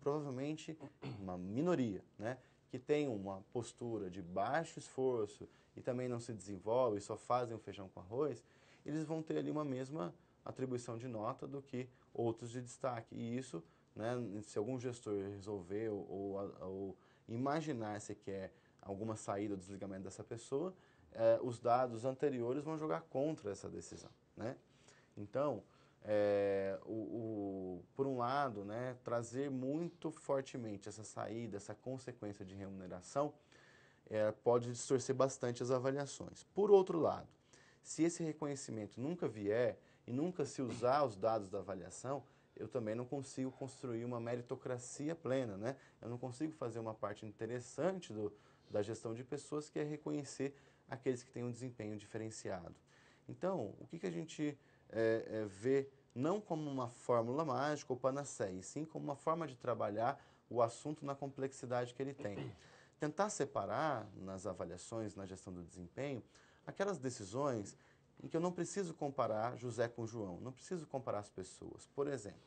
provavelmente uma minoria, né, que tem uma postura de baixo esforço e também não se desenvolve, só fazem o feijão com arroz, eles vão ter ali uma mesma atribuição de nota do que outros de destaque. E isso, né, se algum gestor resolver ou, ou, ou imaginar se quer alguma saída ou desligamento dessa pessoa, eh, os dados anteriores vão jogar contra essa decisão, né? Então, é, o, o, por um lado, né, trazer muito fortemente essa saída, essa consequência de remuneração, é, pode distorcer bastante as avaliações. Por outro lado, se esse reconhecimento nunca vier e nunca se usar os dados da avaliação, eu também não consigo construir uma meritocracia plena, né? Eu não consigo fazer uma parte interessante do, da gestão de pessoas que é reconhecer aqueles que têm um desempenho diferenciado. Então, o que, que a gente é, é, vê não como uma fórmula mágica ou panaceia, e sim como uma forma de trabalhar o assunto na complexidade que ele tem. Tentar separar nas avaliações, na gestão do desempenho, aquelas decisões em que eu não preciso comparar José com João, não preciso comparar as pessoas. Por exemplo,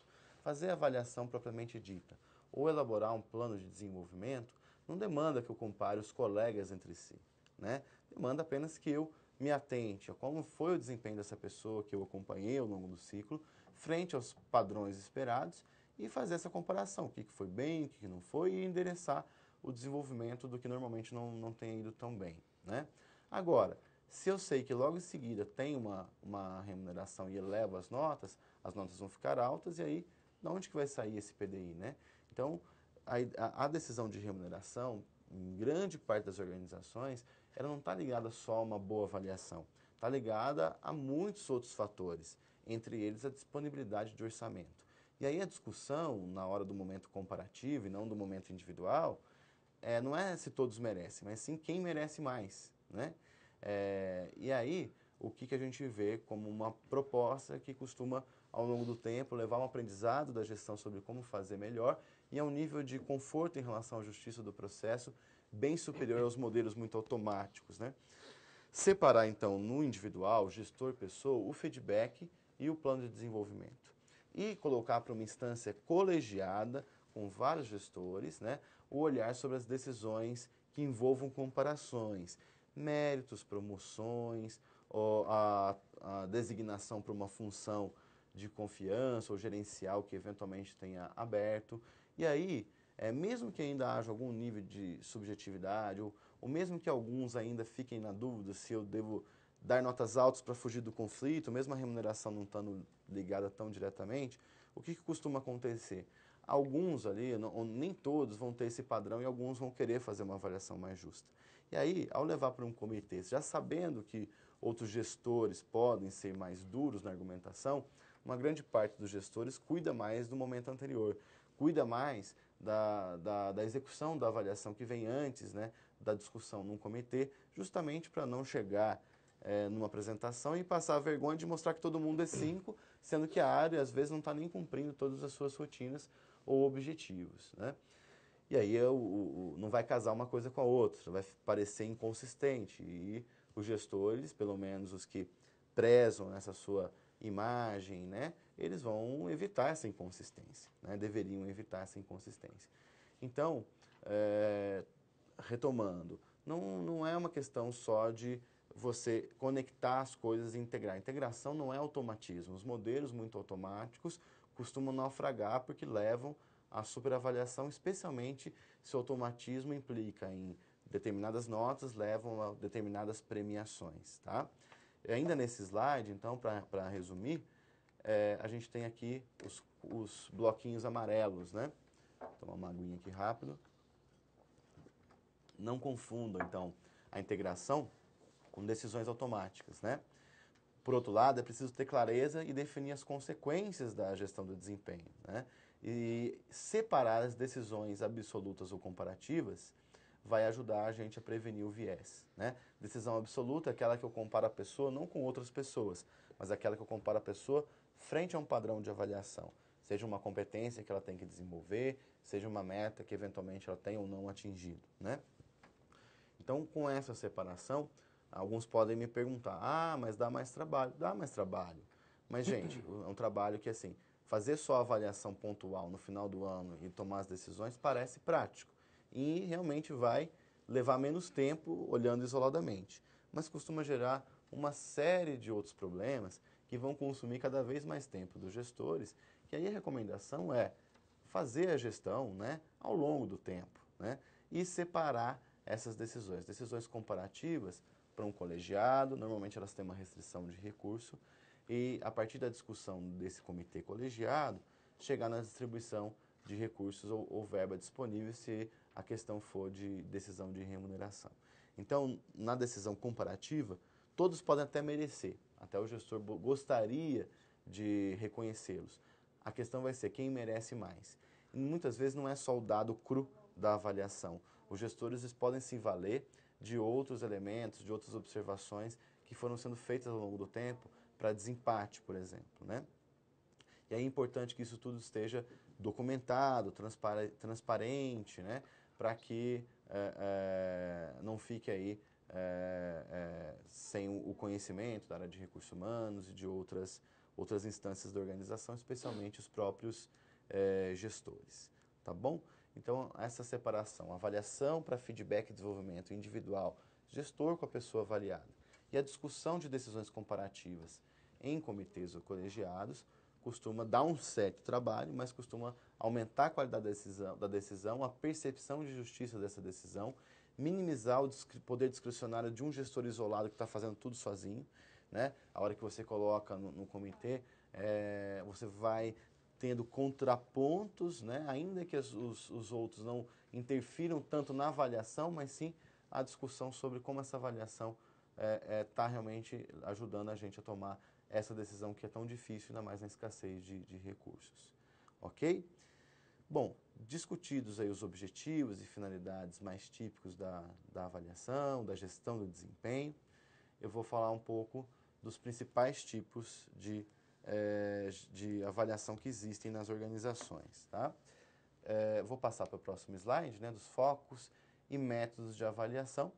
fazer a avaliação propriamente dita ou elaborar um plano de desenvolvimento não demanda que eu compare os colegas entre si né? Demanda apenas que eu me atente a como foi o desempenho dessa pessoa que eu acompanhei ao longo do ciclo, frente aos padrões esperados e fazer essa comparação, o que foi bem, o que não foi, e endereçar o desenvolvimento do que normalmente não, não tem ido tão bem. Né? Agora, se eu sei que logo em seguida tem uma, uma remuneração e eleva as notas, as notas vão ficar altas e aí de onde que vai sair esse PDI? Né? Então, a, a decisão de remuneração, em grande parte das organizações, ela não está ligada só a uma boa avaliação, está ligada a muitos outros fatores, entre eles a disponibilidade de orçamento. E aí a discussão, na hora do momento comparativo e não do momento individual, é, não é se todos merecem, mas sim quem merece mais. Né? É, e aí, o que, que a gente vê como uma proposta que costuma, ao longo do tempo, levar um aprendizado da gestão sobre como fazer melhor e a um nível de conforto em relação à justiça do processo bem superior aos modelos muito automáticos. Né? Separar, então, no individual, gestor-pessoa, o feedback e o plano de desenvolvimento. E colocar para uma instância colegiada, com vários gestores, né, o olhar sobre as decisões que envolvam comparações, méritos, promoções, a, a, designação para uma função de confiança ou gerencial que eventualmente tenha aberto. E aí, é, mesmo que ainda haja algum nível de subjetividade, ou, ou mesmo que alguns ainda fiquem na dúvida se eu devo dar notas altas para fugir do conflito, mesmo a remuneração não estando ligada tão diretamente, o que, que costuma acontecer? Alguns ali, não, nem todos, vão ter esse padrão e alguns vão querer fazer uma avaliação mais justa. E aí, ao levar para um comitê, já sabendo que outros gestores podem ser mais duros na argumentação, uma grande parte dos gestores cuida mais do momento anterior cuida mais da, da, da execução da avaliação que vem antes né, da discussão num comitê, justamente para não chegar é, numa apresentação e passar a vergonha de mostrar que todo mundo é cinco, sendo que a área às vezes não está nem cumprindo todas as suas rotinas ou objetivos. Né? E aí é o, não vai casar uma coisa com a outra, vai parecer inconsistente. E os gestores, pelo menos os que prezam essa sua imagem, né, eles vão evitar essa inconsistência, né? deveriam evitar essa inconsistência. Então, é, retomando, não, não é uma questão só de você conectar as coisas e integrar. integração não é automatismo. Os modelos muito automáticos costumam naufragar porque levam à superavaliação, especialmente se o automatismo implica em determinadas notas, levam a determinadas premiações. Tá? ainda nesse slide, então, para resumir, é, a gente tem aqui os, os bloquinhos amarelos, né? Tomar uma aguinha aqui rápido. Não confundam, então, a integração com decisões automáticas, né? Por outro lado, é preciso ter clareza e definir as consequências da gestão do desempenho, né? E separar as decisões absolutas ou comparativas vai ajudar a gente a prevenir o viés. Né? Decisão absoluta é aquela que eu comparo a pessoa não com outras pessoas, mas é aquela que eu comparo a pessoa frente a um padrão de avaliação, seja uma competência que ela tem que desenvolver, seja uma meta que eventualmente ela tem ou não atingido, né? Então, com essa separação, alguns podem me perguntar, ah, mas dá mais trabalho. Dá mais trabalho. Mas, gente, é um trabalho que, assim, fazer só avaliação pontual no final do ano e tomar as decisões parece prático. E realmente vai levar menos tempo olhando isoladamente. Mas costuma gerar uma série de outros problemas que vão consumir cada vez mais tempo dos gestores, que aí a recomendação é fazer a gestão né, ao longo do tempo né, e separar essas decisões. Decisões comparativas para um colegiado, normalmente elas têm uma restrição de recurso, e a partir da discussão desse comitê colegiado, chegar na distribuição de recursos ou, ou verba disponível se a questão for de decisão de remuneração. Então, na decisão comparativa, todos podem até merecer, até o gestor gostaria de reconhecê-los. A questão vai ser quem merece mais. E muitas vezes não é só o dado cru da avaliação. Os gestores podem se valer de outros elementos, de outras observações que foram sendo feitas ao longo do tempo para desempate, por exemplo, né? E é importante que isso tudo esteja documentado, transparente, né? para que é, é, não fique aí é, é, sem o conhecimento da área de recursos humanos e de outras, outras instâncias da organização, especialmente os próprios é, gestores. Tá bom? Então, essa separação, avaliação para feedback e desenvolvimento individual, gestor com a pessoa avaliada, e a discussão de decisões comparativas em comitês ou colegiados, costuma dar um certo trabalho, mas costuma aumentar a qualidade da decisão, da decisão, a percepção de justiça dessa decisão minimizar o poder discricionário de um gestor isolado que está fazendo tudo sozinho. Né? A hora que você coloca no, no comitê, é, você vai tendo contrapontos, né? ainda que as, os, os outros não interfiram tanto na avaliação, mas sim a discussão sobre como essa avaliação está eh, eh, é, é, realmente ajudando a gente a tomar essa decisão que é tão difícil, ainda mais na escassez de, de recursos. Ok? Bom, discutidos aí os objetivos e finalidades mais típicos da, da avaliação, da gestão do desempenho, eu vou falar um pouco dos principais tipos de, é, de avaliação que existem nas organizações. Tá? É, vou passar para o próximo slide, né, dos focos e métodos de avaliação.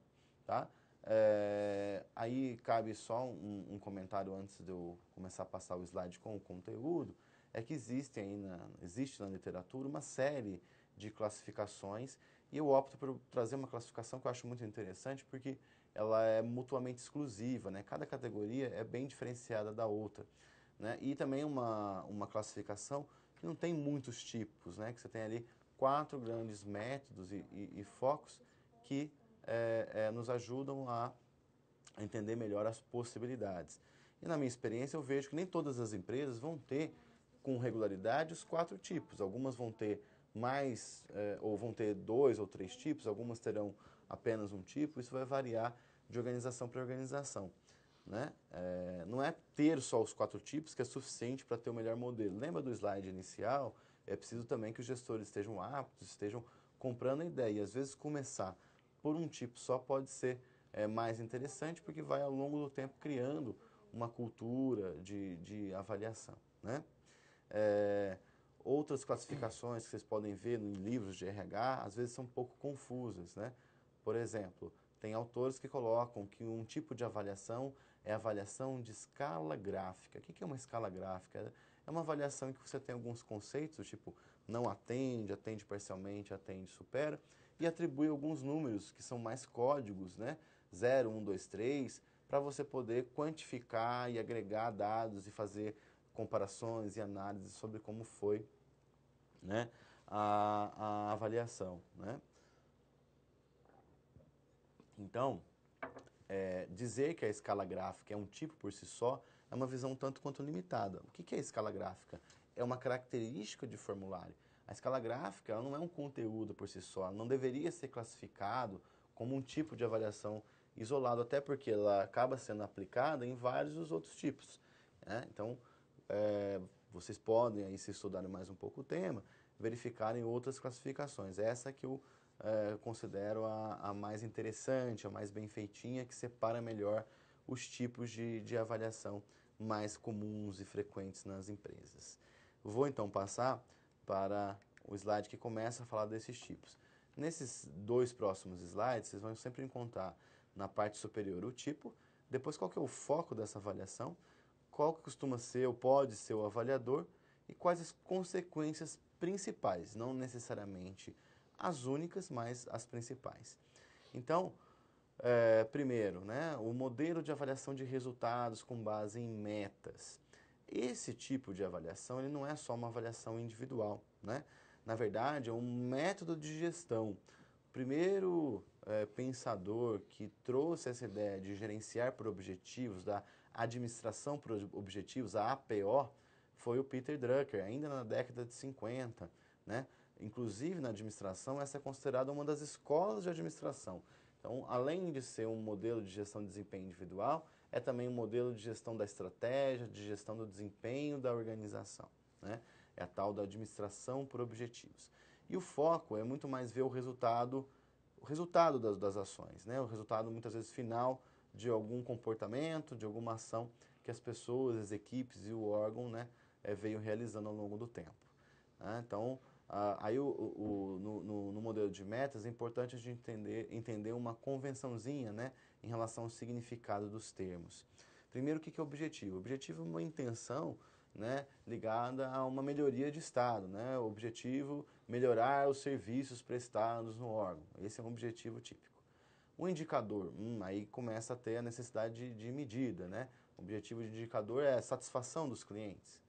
Tá? É, aí cabe só um, um comentário antes de eu começar a passar o slide com o conteúdo é que existem na, existe na literatura uma série de classificações e eu opto por trazer uma classificação que eu acho muito interessante porque ela é mutuamente exclusiva, né? cada categoria é bem diferenciada da outra. Né? E também uma, uma classificação que não tem muitos tipos, né? que você tem ali quatro grandes métodos e, e, e focos que é, é, nos ajudam a entender melhor as possibilidades. E na minha experiência eu vejo que nem todas as empresas vão ter com regularidade os quatro tipos. Algumas vão ter mais, é, ou vão ter dois ou três tipos, algumas terão apenas um tipo, isso vai variar de organização para organização. Né? É, não é ter só os quatro tipos que é suficiente para ter o melhor modelo. Lembra do slide inicial? É preciso também que os gestores estejam aptos, estejam comprando a ideia. E às vezes começar por um tipo só pode ser é, mais interessante, porque vai ao longo do tempo criando uma cultura de, de avaliação. Né? É, outras classificações que vocês podem ver em livros de RH, às vezes são um pouco confusas, né? Por exemplo, tem autores que colocam que um tipo de avaliação é avaliação de escala gráfica. O que é uma escala gráfica? É uma avaliação em que você tem alguns conceitos, tipo não atende, atende parcialmente, atende, supera, e atribui alguns números que são mais códigos, né? 0, 1, 2, 3, para você poder quantificar e agregar dados e fazer comparações e análises sobre como foi né, a, a avaliação. Né? Então, é, dizer que a escala gráfica é um tipo por si só é uma visão tanto quanto limitada. O que é a escala gráfica? É uma característica de formulário. A escala gráfica ela não é um conteúdo por si só, não deveria ser classificado como um tipo de avaliação isolado, até porque ela acaba sendo aplicada em vários dos outros tipos. Né? Então, é, vocês podem, aí, se estudarem mais um pouco o tema, verificarem outras classificações. Essa que eu é, considero a, a, mais interessante, a mais bem feitinha, que separa melhor os tipos de, de avaliação mais comuns e frequentes nas empresas. Vou então passar para o slide que começa a falar desses tipos. Nesses dois próximos slides, vocês vão sempre encontrar na parte superior o tipo, depois qual que é o foco dessa avaliação, qual que costuma ser ou pode ser o avaliador e quais as consequências principais, não necessariamente as únicas, mas as principais. Então, é, primeiro, né, o modelo de avaliação de resultados com base em metas. Esse tipo de avaliação ele não é só uma avaliação individual, né? Na verdade, é um método de gestão. O primeiro é, pensador que trouxe essa ideia de gerenciar por objetivos, da administração por objetivos, a APO, foi o Peter Drucker, ainda na década de 50. Né? Inclusive, na administração, essa é considerada uma das escolas de administração. Então, além de ser um modelo de gestão de desempenho individual, é também um modelo de gestão da estratégia, de gestão do desempenho da organização. Né? É a tal da administração por objetivos. E o foco é muito mais ver o resultado, o resultado das, das ações, né? o resultado muitas vezes final de algum comportamento, de alguma ação que as pessoas, as equipes e o órgão né, é, eh, veio realizando ao longo do tempo. Né? Então, aí o, o, no, no, no, modelo de metas é importante a gente entender, entender uma convençãozinha né, em relação ao significado dos termos. Primeiro, o que é objetivo? objetivo é uma intenção né, ligada a uma melhoria de estado. Né? O objetivo melhorar os serviços prestados no órgão. Esse é um objetivo típico. O indicador, hum, aí começa a ter a necessidade de, de medida, né? O objetivo de indicador é a satisfação dos clientes.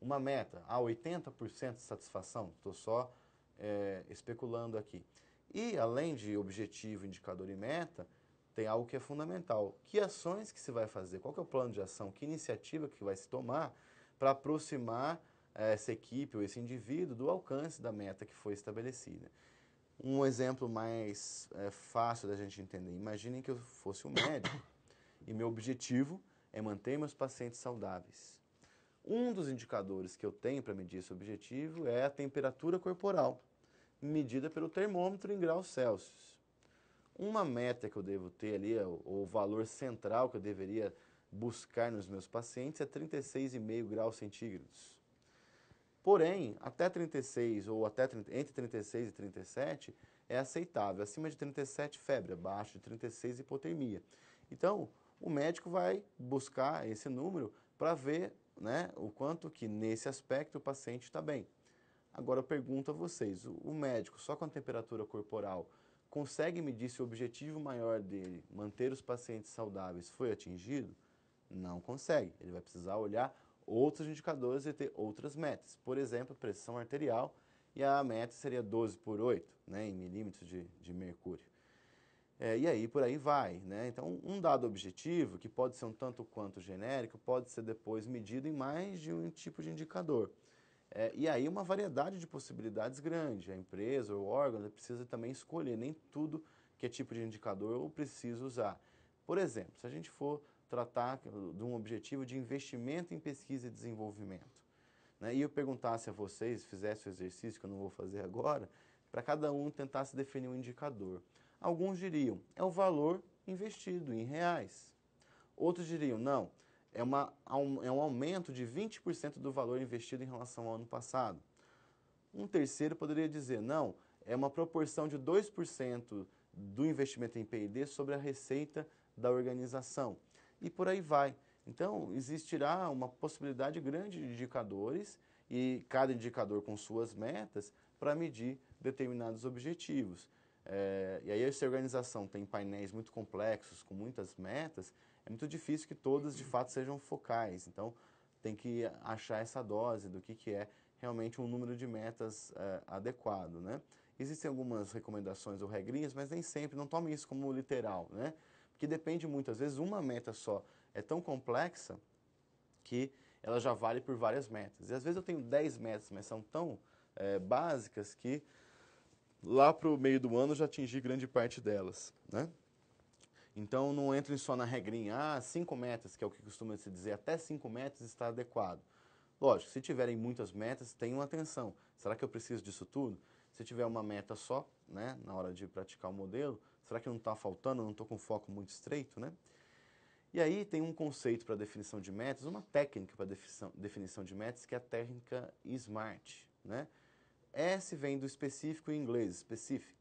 Uma meta, a ah, 80% de satisfação, estou só é, especulando aqui. E além de objetivo, indicador e meta, tem algo que é fundamental. Que ações que se vai fazer? Qual é o plano de ação? Que iniciativa que vai se tomar para aproximar é, essa equipe ou esse indivíduo do alcance da meta que foi estabelecida? Um exemplo mais é, fácil da gente entender. Imaginem que eu fosse um médico e meu objetivo é manter meus pacientes saudáveis. Um dos indicadores que eu tenho para medir esse objetivo é a temperatura corporal, medida pelo termômetro em graus Celsius. Uma meta que eu devo ter ali, é ou o valor central que eu deveria buscar nos meus pacientes, é 36,5 graus centígrados. Porém, até 36 ou até, entre 36 e 37 é aceitável. Acima de 37, febre. Abaixo de 36, hipotermia. Então, o médico vai buscar esse número para ver né, o quanto que nesse aspecto o paciente está bem. Agora eu pergunto a vocês, o médico só com a temperatura corporal consegue medir se o objetivo maior dele, manter os pacientes saudáveis, foi atingido? Não consegue. Ele vai precisar olhar outros indicadores e ter outras metas. Por exemplo, pressão arterial, e a meta seria 12 por 8, né, em milímetros de, de mercúrio. É, e aí por aí vai. Né? Então, um dado objetivo, que pode ser um tanto quanto genérico, pode ser depois medido em mais de um tipo de indicador. É, e aí uma variedade de possibilidades grande. A empresa ou o órgão precisa também escolher nem tudo que é tipo de indicador eu preciso usar. Por exemplo, se a gente for tratar de um objetivo de investimento em pesquisa e desenvolvimento. Né? E eu perguntasse a vocês, fizesse o exercício que eu não vou fazer agora, para cada um tentasse definir um indicador. Alguns diriam, é o valor investido em reais. Outros diriam, não, é, uma, é um aumento de 20% do valor investido em relação ao ano passado. Um terceiro poderia dizer, não, é uma proporção de 2% do investimento em P&D sobre a receita da organização e por aí vai. Então, existirá uma possibilidade grande de indicadores e cada indicador com suas metas para medir determinados objetivos. É, e aí, se a organização tem painéis muito complexos, com muitas metas, é muito difícil que todas de fato sejam focais. Então, tem que achar essa dose do que, que é realmente um número de metas é, adequado. Né? Existem algumas recomendações ou regrinhas, mas nem sempre, não tome isso como literal. Né? Porque depende muito, às vezes uma meta só é tão complexa que ela já vale por várias metas. E às vezes eu tenho 10 metas, mas são tão é, básicas que lá para o meio do ano já atingi grande parte delas, né? Então não entrem só na regrinha, ah, 5 metas, que é o que costuma se dizer, até 5 metas está adequado. Lógico, se tiverem muitas metas, tenham atenção. Será que eu preciso disso tudo? Se tiver uma meta só, né, na hora de praticar o modelo, Será que não está faltando? Não estou com foco muito estreito, né? E aí tem um conceito para definição de metas, uma técnica para definição, definição de metas, que é a técnica SMART, né? S vem do específico em inglês, specific.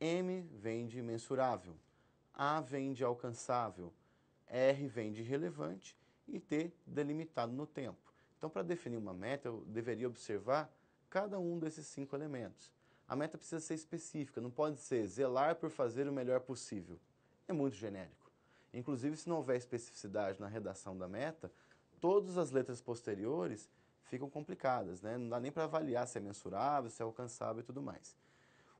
M vem de mensurável. A vem de alcançável. R vem de relevante. E T, delimitado no tempo. Então, para definir uma meta, eu deveria observar cada um desses cinco elementos. A meta precisa ser específica, não pode ser zelar por fazer o melhor possível. É muito genérico. Inclusive, se não houver especificidade na redação da meta, todas as letras posteriores ficam complicadas, né? Não dá nem para avaliar se é mensurável, se é alcançável e tudo mais.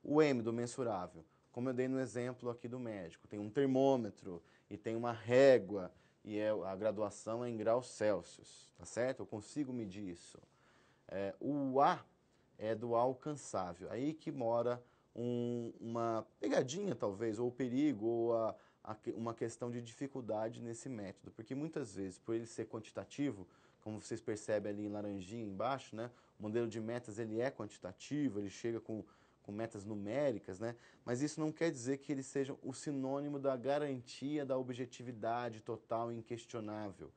O M do mensurável, como eu dei no exemplo aqui do médico, tem um termômetro e tem uma régua e é, a graduação é em graus Celsius, tá certo? Eu consigo medir isso. É, o A é do alcançável. Aí que mora um, uma pegadinha, talvez, ou perigo, ou a, a, uma questão de dificuldade nesse método. Porque muitas vezes, por ele ser quantitativo, como vocês percebem ali em laranjinha embaixo, né, o modelo de metas ele é quantitativo, ele chega com, com metas numéricas, né, mas isso não quer dizer que ele seja o sinônimo da garantia da objetividade total e inquestionável.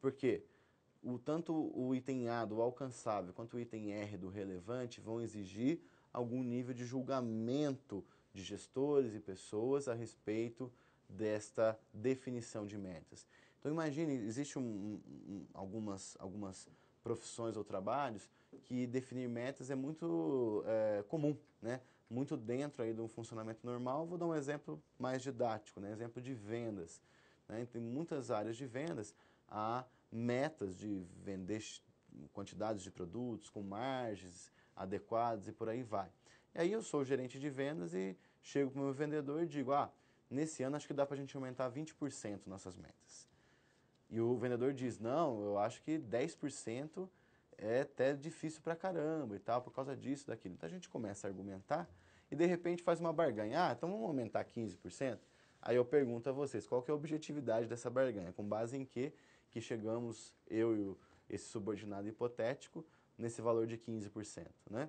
Por quê? Porque o, tanto o item A do alcançável quanto o item R do relevante vão exigir algum nível de julgamento de gestores e pessoas a respeito desta definição de metas. Então imagine, existem um, um, algumas, algumas profissões ou trabalhos que definir metas é muito é, comum, né? muito dentro aí de um funcionamento normal. Vou dar um exemplo mais didático, né? exemplo de vendas. Né? Em muitas áreas de vendas, há metas de vender quantidades de produtos com margens adequadas e por aí vai. E aí eu sou gerente de vendas e chego para o meu vendedor e digo, ah, nesse ano acho que dá para a gente aumentar 20% nossas metas. E o vendedor diz, não, eu acho que 10% é até difícil para caramba e tal, por causa disso, daquilo. Então a gente começa a argumentar e de repente faz uma barganha, ah, então vamos aumentar 15%? Aí eu pergunto a vocês, qual que é a objetividade dessa barganha? Com base em que que chegamos, eu e o, esse subordinado hipotético, nesse valor de 15%. Né?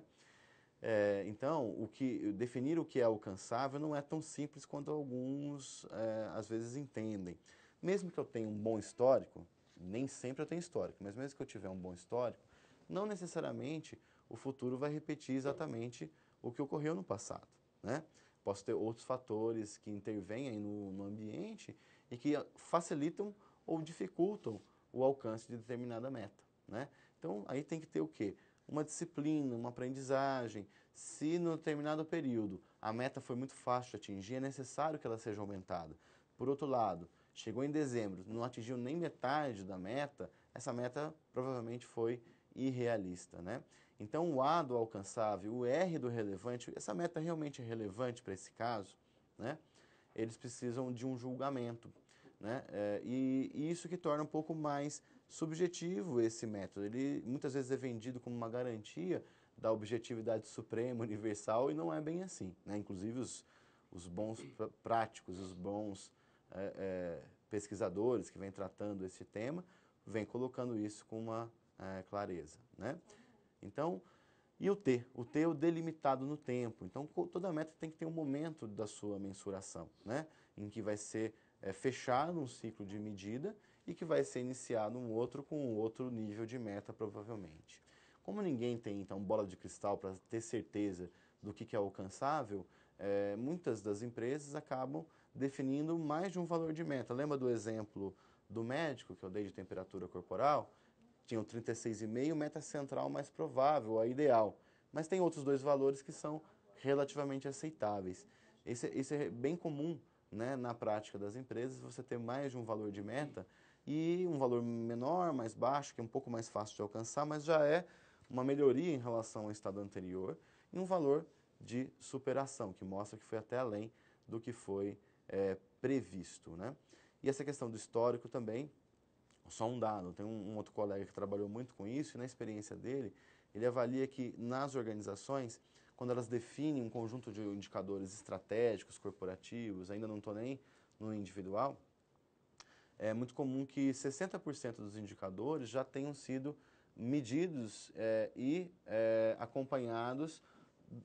É, então, o que, definir o que é alcançável não é tão simples quanto alguns é, às vezes entendem. Mesmo que eu tenha um bom histórico, nem sempre eu tenho histórico, mas mesmo que eu tiver um bom histórico, não necessariamente o futuro vai repetir exatamente o que ocorreu no passado. Né? Posso ter outros fatores que intervêm no, no ambiente e que facilitam ou dificultam o alcance de determinada meta. Né? Então, aí tem que ter o quê? Uma disciplina, uma aprendizagem. Se no determinado período a meta foi muito fácil de atingir, é necessário que ela seja aumentada. Por outro lado, chegou em dezembro, não atingiu nem metade da meta, essa meta provavelmente foi irrealista. Né? Então, o A do alcançável, o R do relevante, essa meta realmente é relevante para esse caso, né? eles precisam de um julgamento, né? É, e, e, isso que torna um pouco mais subjetivo esse método. Ele muitas vezes é vendido como uma garantia da objetividade suprema, universal, e não é bem assim. Né? Inclusive, os, os bons pr práticos, os bons é, é, pesquisadores que vêm tratando esse tema, vêm colocando isso com uma é, clareza. Né? Então, e o T? O T é o delimitado no tempo. Então, toda meta tem que ter um momento da sua mensuração, né? em que vai ser é, fechar num ciclo de medida e que vai ser iniciado um outro com outro nível de meta, provavelmente. Como ninguém tem, então, bola de cristal para ter certeza do que, que é alcançável, é, muitas das empresas acabam definindo mais de um valor de meta. Lembra do exemplo do médico que eu dei de temperatura corporal? Tinham 36,5, meta central mais provável, a ideal. Mas tem outros dois valores que são relativamente aceitáveis. Esse, esse é bem comum né, na prática das empresas, você ter mais de um valor de meta e um valor menor, mais baixo, que é um pouco mais fácil de alcançar, mas já é uma melhoria em relação ao estado anterior e um valor de superação, que mostra que foi até além do que foi é, previsto. Né? E essa questão do histórico também, só um dado, tem um, um outro colega que trabalhou muito com isso e na experiência dele, ele avalia que nas organizações quando elas definem um conjunto de indicadores estratégicos, corporativos, ainda não estou nem no individual, é muito comum que 60% dos indicadores já tenham sido medidos é, e é, acompanhados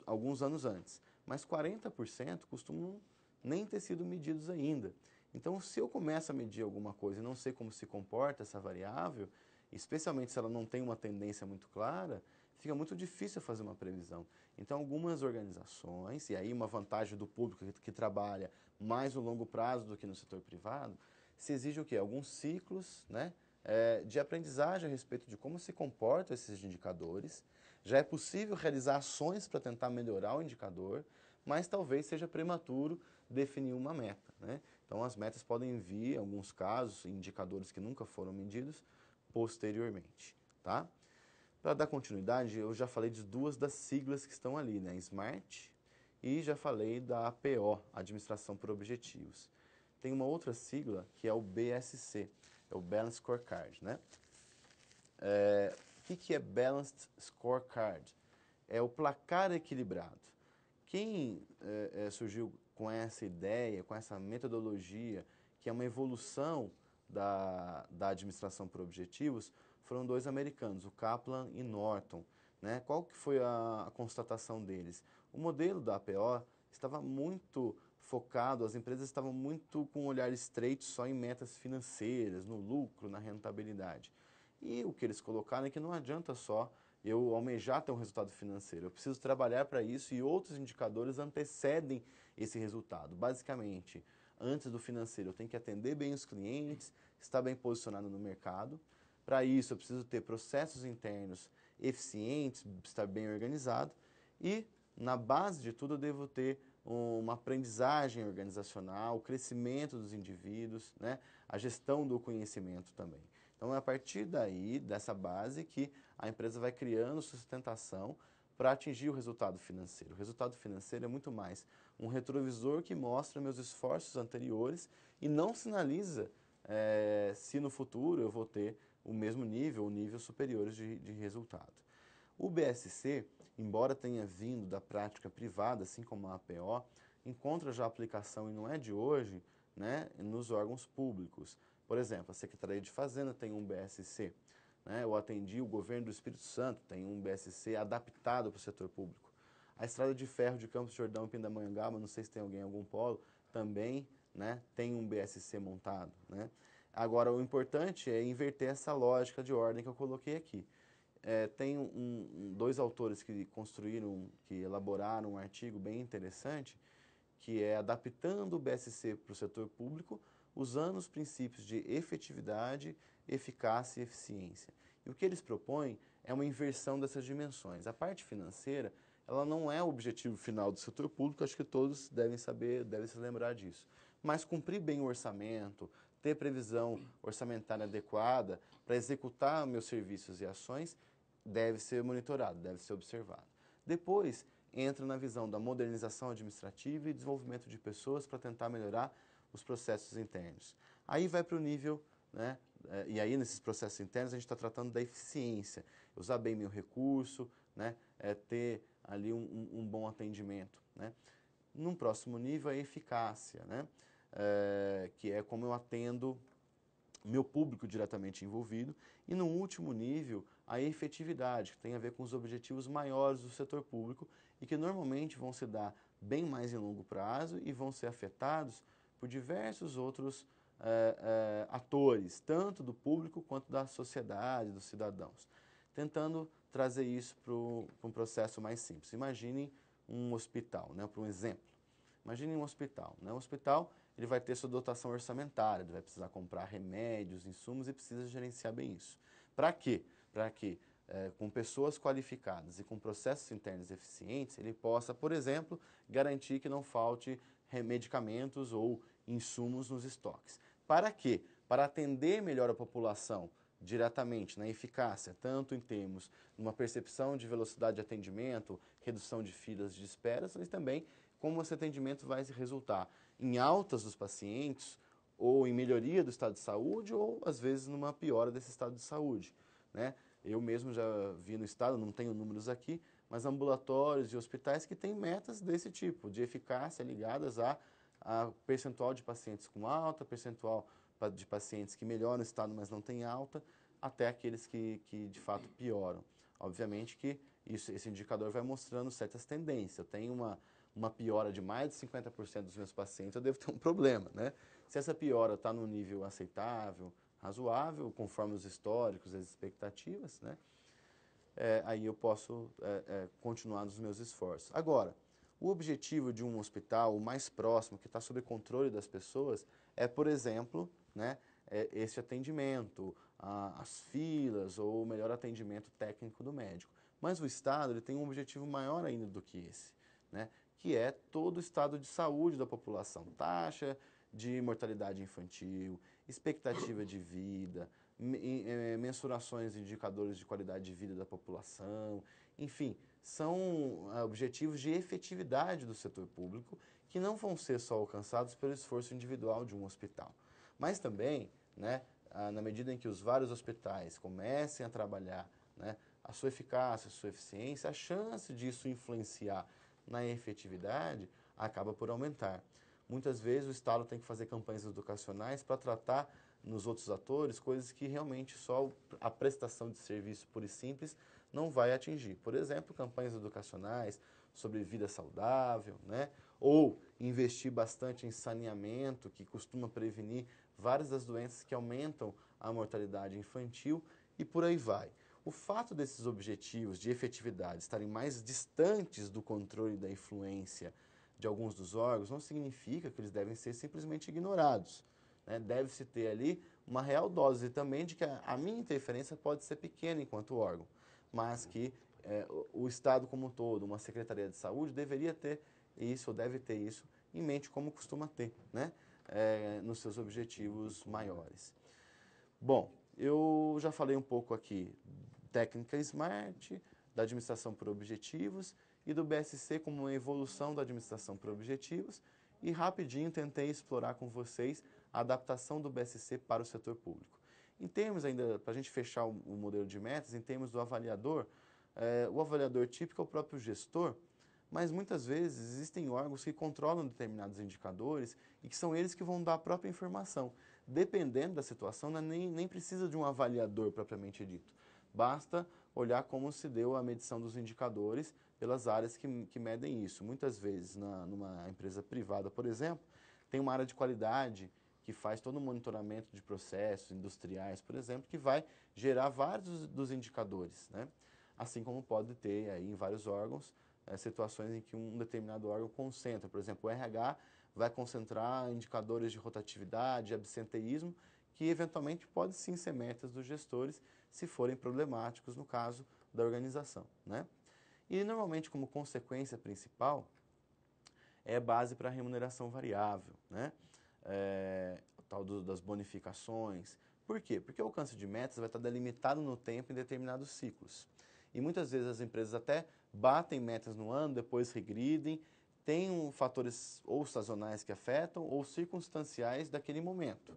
alguns anos antes. Mas 40% costumam nem ter sido medidos ainda. Então, se eu começo a medir alguma coisa e não sei como se comporta essa variável, especialmente se ela não tem uma tendência muito clara, fica muito difícil fazer uma previsão. Então, algumas organizações, e aí uma vantagem do público que, que trabalha mais no longo prazo do que no setor privado, se exige o quê? Alguns ciclos né, é, de aprendizagem a respeito de como se comportam esses indicadores. Já é possível realizar ações para tentar melhorar o indicador, mas talvez seja prematuro definir uma meta. Né? Então, as metas podem vir, em alguns casos, indicadores que nunca foram medidos posteriormente. Tá? Para dar continuidade, eu já falei de duas das siglas que estão ali, né? SMART e já falei da APO, Administração por Objetivos. Tem uma outra sigla que é o BSC, é o Balance Scorecard, né? É, o que, que é Balanced Scorecard? É o placar equilibrado. Quem é, é, surgiu com essa ideia, com essa metodologia, que é uma evolução da, da administração por objetivos, foram dois americanos, o Kaplan e Norton. Né? Qual que foi a, a constatação deles? O modelo da APO estava muito focado, as empresas estavam muito com um olhar estreito só em metas financeiras, no lucro, na rentabilidade. E o que eles colocaram é que não adianta só eu almejar ter um resultado financeiro, eu preciso trabalhar para isso e outros indicadores antecedem esse resultado. Basicamente, antes do financeiro, eu tenho que atender bem os clientes, estar bem posicionado no mercado, para isso, eu preciso ter processos internos eficientes, estar bem organizado e, na base de tudo, eu devo ter uma aprendizagem organizacional, o crescimento dos indivíduos, né? a gestão do conhecimento também. Então, é a partir daí, dessa base, que a empresa vai criando sustentação para atingir o resultado financeiro. O resultado financeiro é muito mais um retrovisor que mostra meus esforços anteriores e não sinaliza é, se no futuro eu vou ter o mesmo nível ou níveis superiores de, de resultado. O BSC, embora tenha vindo da prática privada, assim como a APO, encontra já aplicação, e não é de hoje, né, nos órgãos públicos. Por exemplo, a Secretaria de Fazenda tem um BSC. Né, eu atendi o governo do Espírito Santo, tem um BSC adaptado para o setor público. A Estrada de Ferro de Campos de Jordão e Pindamonhangaba, não sei se tem alguém em algum polo, também né, tem um BSC montado. Né? Agora, o importante é inverter essa lógica de ordem que eu coloquei aqui. É, tem um, dois autores que construíram, que elaboraram um artigo bem interessante, que é adaptando o BSC para o setor público, usando os princípios de efetividade, eficácia e eficiência. E o que eles propõem é uma inversão dessas dimensões. A parte financeira, ela não é o objetivo final do setor público, acho que todos devem saber, devem se lembrar disso. Mas cumprir bem o orçamento, ter previsão orçamentária adequada para executar meus serviços e ações, deve ser monitorado, deve ser observado. Depois, entra na visão da modernização administrativa e desenvolvimento de pessoas para tentar melhorar os processos internos. Aí vai para o nível, né, eh, e aí nesses processos internos a gente está tratando da eficiência, usar bem meu recurso, né, é ter ali um, um bom atendimento. Né. Num próximo nível é a eficácia, né, é, que é como eu atendo meu público diretamente envolvido, e no último nível, a efetividade, que tem a ver com os objetivos maiores do setor público e que normalmente vão se dar bem mais em longo prazo e vão ser afetados por diversos outros é, é, atores, tanto do público quanto da sociedade, dos cidadãos, tentando trazer isso para pro um processo mais simples. Imaginem um hospital, né, para um exemplo. Imaginem um hospital. Né? Um hospital ele vai ter sua dotação orçamentária, ele vai precisar comprar remédios, insumos e precisa gerenciar bem isso. Para quê? Para que é, com pessoas qualificadas e com processos internos eficientes, ele possa, por exemplo, garantir que não falte medicamentos ou insumos nos estoques. Para quê? Para atender melhor a população diretamente na eficácia, tanto em termos de uma percepção de velocidade de atendimento, redução de filas de espera, mas também como esse atendimento vai resultar em altas dos pacientes, ou em melhoria do estado de saúde, ou às vezes numa piora desse estado de saúde. Né? Eu mesmo já vi no estado, não tenho números aqui, mas ambulatórios e hospitais que têm metas desse tipo, de eficácia ligadas a, a percentual de pacientes com alta, percentual de pacientes que melhoram o estado, mas não têm alta, até aqueles que, que de fato pioram. Obviamente que isso, esse indicador vai mostrando certas tendências. Eu tenho uma, uma piora de mais de 50% dos meus pacientes, eu devo ter um problema, né? Se essa piora está no nível aceitável, razoável, conforme os históricos, as expectativas, né? É, aí eu posso é, é, continuar nos meus esforços. Agora, o objetivo de um hospital, o mais próximo, que está sob controle das pessoas, é, por exemplo, né, é esse atendimento, a, as filas ou o melhor atendimento técnico do médico. Mas o Estado ele tem um objetivo maior ainda do que esse. Né? que é todo o estado de saúde da população, taxa de mortalidade infantil, expectativa de vida, é, mensurações e indicadores de qualidade de vida da população, enfim, são ah, objetivos de efetividade do setor público que não vão ser só alcançados pelo esforço individual de um hospital, mas também, né, ah, na medida em que os vários hospitais comecem a trabalhar, né, a sua eficácia, a sua eficiência, a chance disso influenciar na efetividade acaba por aumentar. Muitas vezes o Estado tem que fazer campanhas educacionais para tratar nos outros atores coisas que realmente só a prestação de serviço pura e simples não vai atingir. Por exemplo, campanhas educacionais sobre vida saudável, né? ou investir bastante em saneamento, que costuma prevenir várias das doenças que aumentam a mortalidade infantil e por aí vai. O fato desses objetivos de efetividade estarem mais distantes do controle da influência de alguns dos órgãos não significa que eles devem ser simplesmente ignorados. Né? Deve-se ter ali uma real dose também de que a, minha interferência pode ser pequena enquanto órgão, mas que é, o, Estado como um todo, uma Secretaria de Saúde, deveria ter isso, ou deve ter isso em mente, como costuma ter, né? É, nos seus objetivos maiores. Bom, eu já falei um pouco aqui técnica SMART, da administração por objetivos e do BSC como uma evolução da administração por objetivos e rapidinho tentei explorar com vocês a adaptação do BSC para o setor público. Em termos ainda, para a gente fechar o, modelo de metas, em termos do avaliador, eh, o avaliador típico é o próprio gestor, mas muitas vezes existem órgãos que controlam determinados indicadores e que são eles que vão dar a própria informação. Dependendo da situação, né, nem, nem precisa de um avaliador propriamente dito. Basta olhar como se deu a medição dos indicadores pelas áreas que, que medem isso. Muitas vezes, na, numa empresa privada, por exemplo, tem uma área de qualidade que faz todo o monitoramento de processos industriais, por exemplo, que vai gerar vários dos indicadores, né? Assim como pode ter aí em vários órgãos é, situações em que um determinado órgão concentra, por exemplo, o RH vai concentrar indicadores de rotatividade, absenteísmo, que eventualmente pode sim ser metas dos gestores se forem problemáticos no caso da organização. Né? E normalmente, como consequência principal, é base para remuneração variável, né? É, o tal do, das bonificações. Por quê? Porque o alcance de metas vai estar delimitado no tempo em determinados ciclos. E muitas vezes as empresas até batem metas no ano, depois regridem, tem um, fatores ou sazonais que afetam ou circunstanciais daquele momento.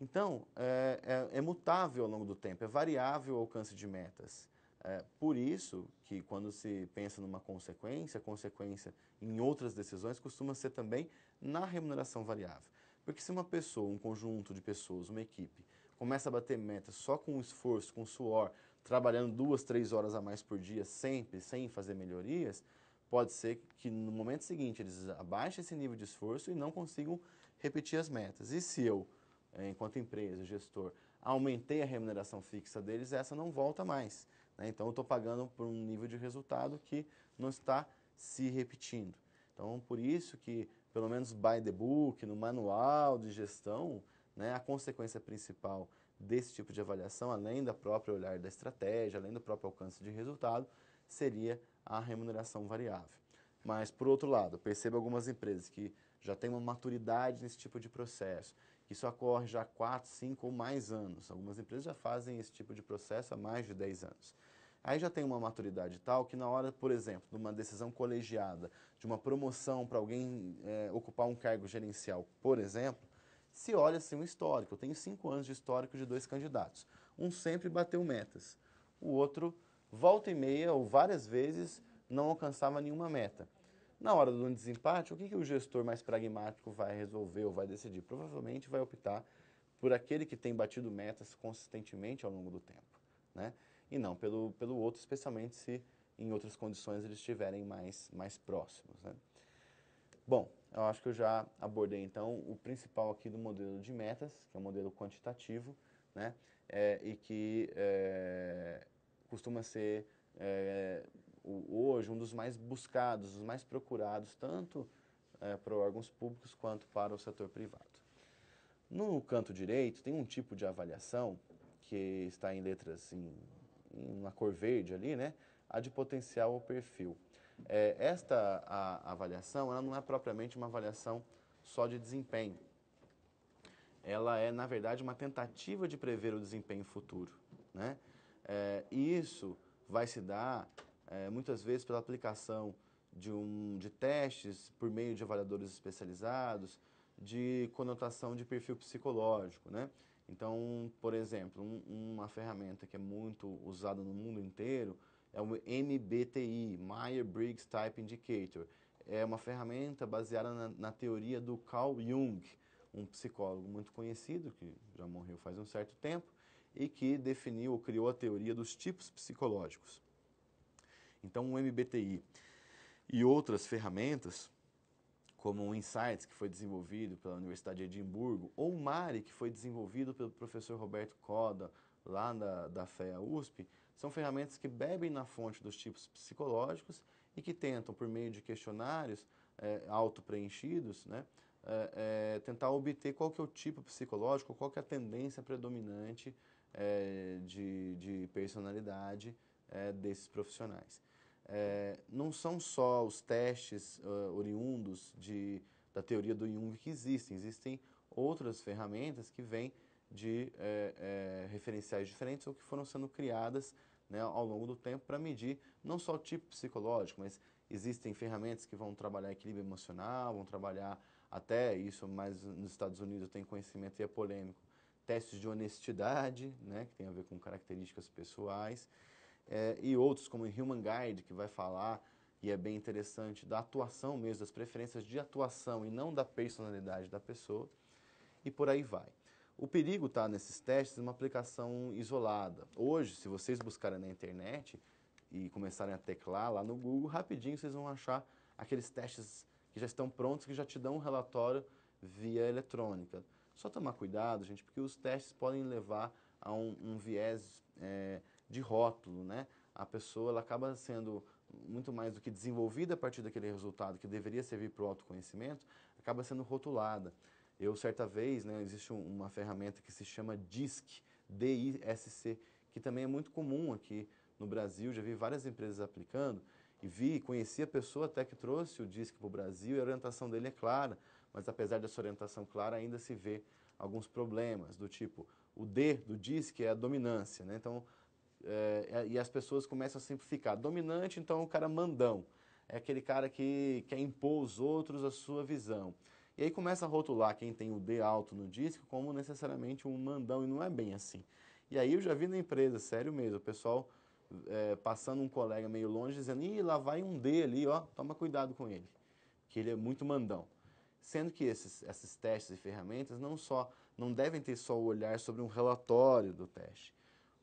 Então, é, é, é, mutável ao longo do tempo, é variável o alcance de metas. É, por isso que quando se pensa numa consequência, consequência em outras decisões costuma ser também na remuneração variável. Porque se uma pessoa, um conjunto de pessoas, uma equipe, começa a bater metas só com esforço, com suor, trabalhando duas, três horas a mais por dia sempre, sem fazer melhorias, pode ser que no momento seguinte eles abaixem esse nível de esforço e não consigam repetir as metas. E se eu é, enquanto empresa, gestor, aumentei a remuneração fixa deles, essa não volta mais. Né? Então, eu estou pagando por um nível de resultado que não está se repetindo. Então, por isso que, pelo menos by the book, no manual de gestão, né, a consequência principal desse tipo de avaliação, além da própria olhar da estratégia, além do próprio alcance de resultado, seria a remuneração variável. Mas, por outro lado, percebo algumas empresas que já têm uma maturidade nesse tipo de processo isso ocorre já há 4, 5 ou mais anos. Algumas empresas já fazem esse tipo de processo há mais de 10 anos. Aí já tem uma maturidade tal que na hora, por exemplo, de uma decisão colegiada, de uma promoção para alguém é, ocupar um cargo gerencial, por exemplo, se olha assim um histórico. Eu tenho cinco anos de histórico de dois candidatos. Um sempre bateu metas, o outro volta e meia ou várias vezes não alcançava nenhuma meta. Na hora do desempate, o que, que o gestor mais pragmático vai resolver ou vai decidir? Provavelmente vai optar por aquele que tem batido metas consistentemente ao longo do tempo, né? E não pelo, pelo outro, especialmente se em outras condições eles estiverem mais, mais próximos, né? Bom, eu acho que eu já abordei então o principal aqui do modelo de metas, que é o um modelo quantitativo, né? É, e que é, costuma ser é, hoje um dos mais buscados, os mais procurados, tanto é, para órgãos públicos quanto para o setor privado. No canto direito tem um tipo de avaliação que está em letras em, em uma cor verde ali, né? A de potencial ou perfil. É, esta a, a avaliação ela não é propriamente uma avaliação só de desempenho. Ela é, na verdade, uma tentativa de prever o desempenho futuro. Né? É, isso vai se dar é, muitas vezes pela aplicação de, um, de testes por meio de avaliadores especializados, de conotação de perfil psicológico, né? Então, por exemplo, um, uma ferramenta que é muito usada no mundo inteiro é o MBTI, Meyer-Briggs Type Indicator. É uma ferramenta baseada na, na, teoria do Carl Jung, um psicólogo muito conhecido, que já morreu faz um certo tempo, e que definiu ou criou a teoria dos tipos psicológicos. Então, o MBTI e outras ferramentas, como o Insights, que foi desenvolvido pela Universidade de Edimburgo, ou o MARI, que foi desenvolvido pelo professor Roberto Coda, lá da, da FEA USP, são ferramentas que bebem na fonte dos tipos psicológicos e que tentam, por meio de questionários é, auto-preenchidos, né, é, é, tentar obter qual que é o tipo psicológico, qual que é a tendência predominante é, de, de personalidade é, desses profissionais é, não são só os testes uh, oriundos de, da teoria do Jung que existem, existem outras ferramentas que vêm de é, é, referenciais diferentes ou que foram sendo criadas né, ao longo do tempo para medir não só o tipo psicológico, mas existem ferramentas que vão trabalhar equilíbrio emocional, vão trabalhar até isso, mas nos Estados Unidos tem conhecimento e é polêmico, testes de honestidade, né, que tem a ver com características pessoais é, e outros como o Human Guide, que vai falar, e é bem interessante, da atuação mesmo, das preferências de atuação e não da personalidade da pessoa, e por aí vai. O perigo está nesses testes numa aplicação isolada. Hoje, se vocês buscarem na internet e começarem a teclar lá no Google, rapidinho vocês vão achar aqueles testes que já estão prontos, que já te dão um relatório via eletrônica. Só tomar cuidado, gente, porque os testes podem levar a um, um viés é, de rótulo, né? A pessoa ela acaba sendo muito mais do que desenvolvida a partir daquele resultado que deveria servir para o autoconhecimento, acaba sendo rotulada. Eu, certa vez, né, existe uma ferramenta que se chama DISC, D-I-S-C, que também é muito comum aqui no Brasil, já vi várias empresas aplicando, e vi, conheci a pessoa até que trouxe o DISC para o Brasil, e a orientação dele é clara, mas apesar dessa orientação clara, ainda se vê alguns problemas, do tipo, o D do DISC é a dominância, né? então é, é, e as pessoas começam a simplificar. Dominante, então, é o cara mandão. É aquele cara que quer impor os outros a sua visão. E aí começa a rotular quem tem o D alto no disco como necessariamente um mandão, e não é bem assim. E aí eu já vi na empresa, sério mesmo, o pessoal é, passando um colega meio longe dizendo, ih, lá vai um D ali, ó, toma cuidado com ele, que ele é muito mandão. Sendo que esses, esses testes e ferramentas não só não devem ter só o olhar sobre um relatório do teste,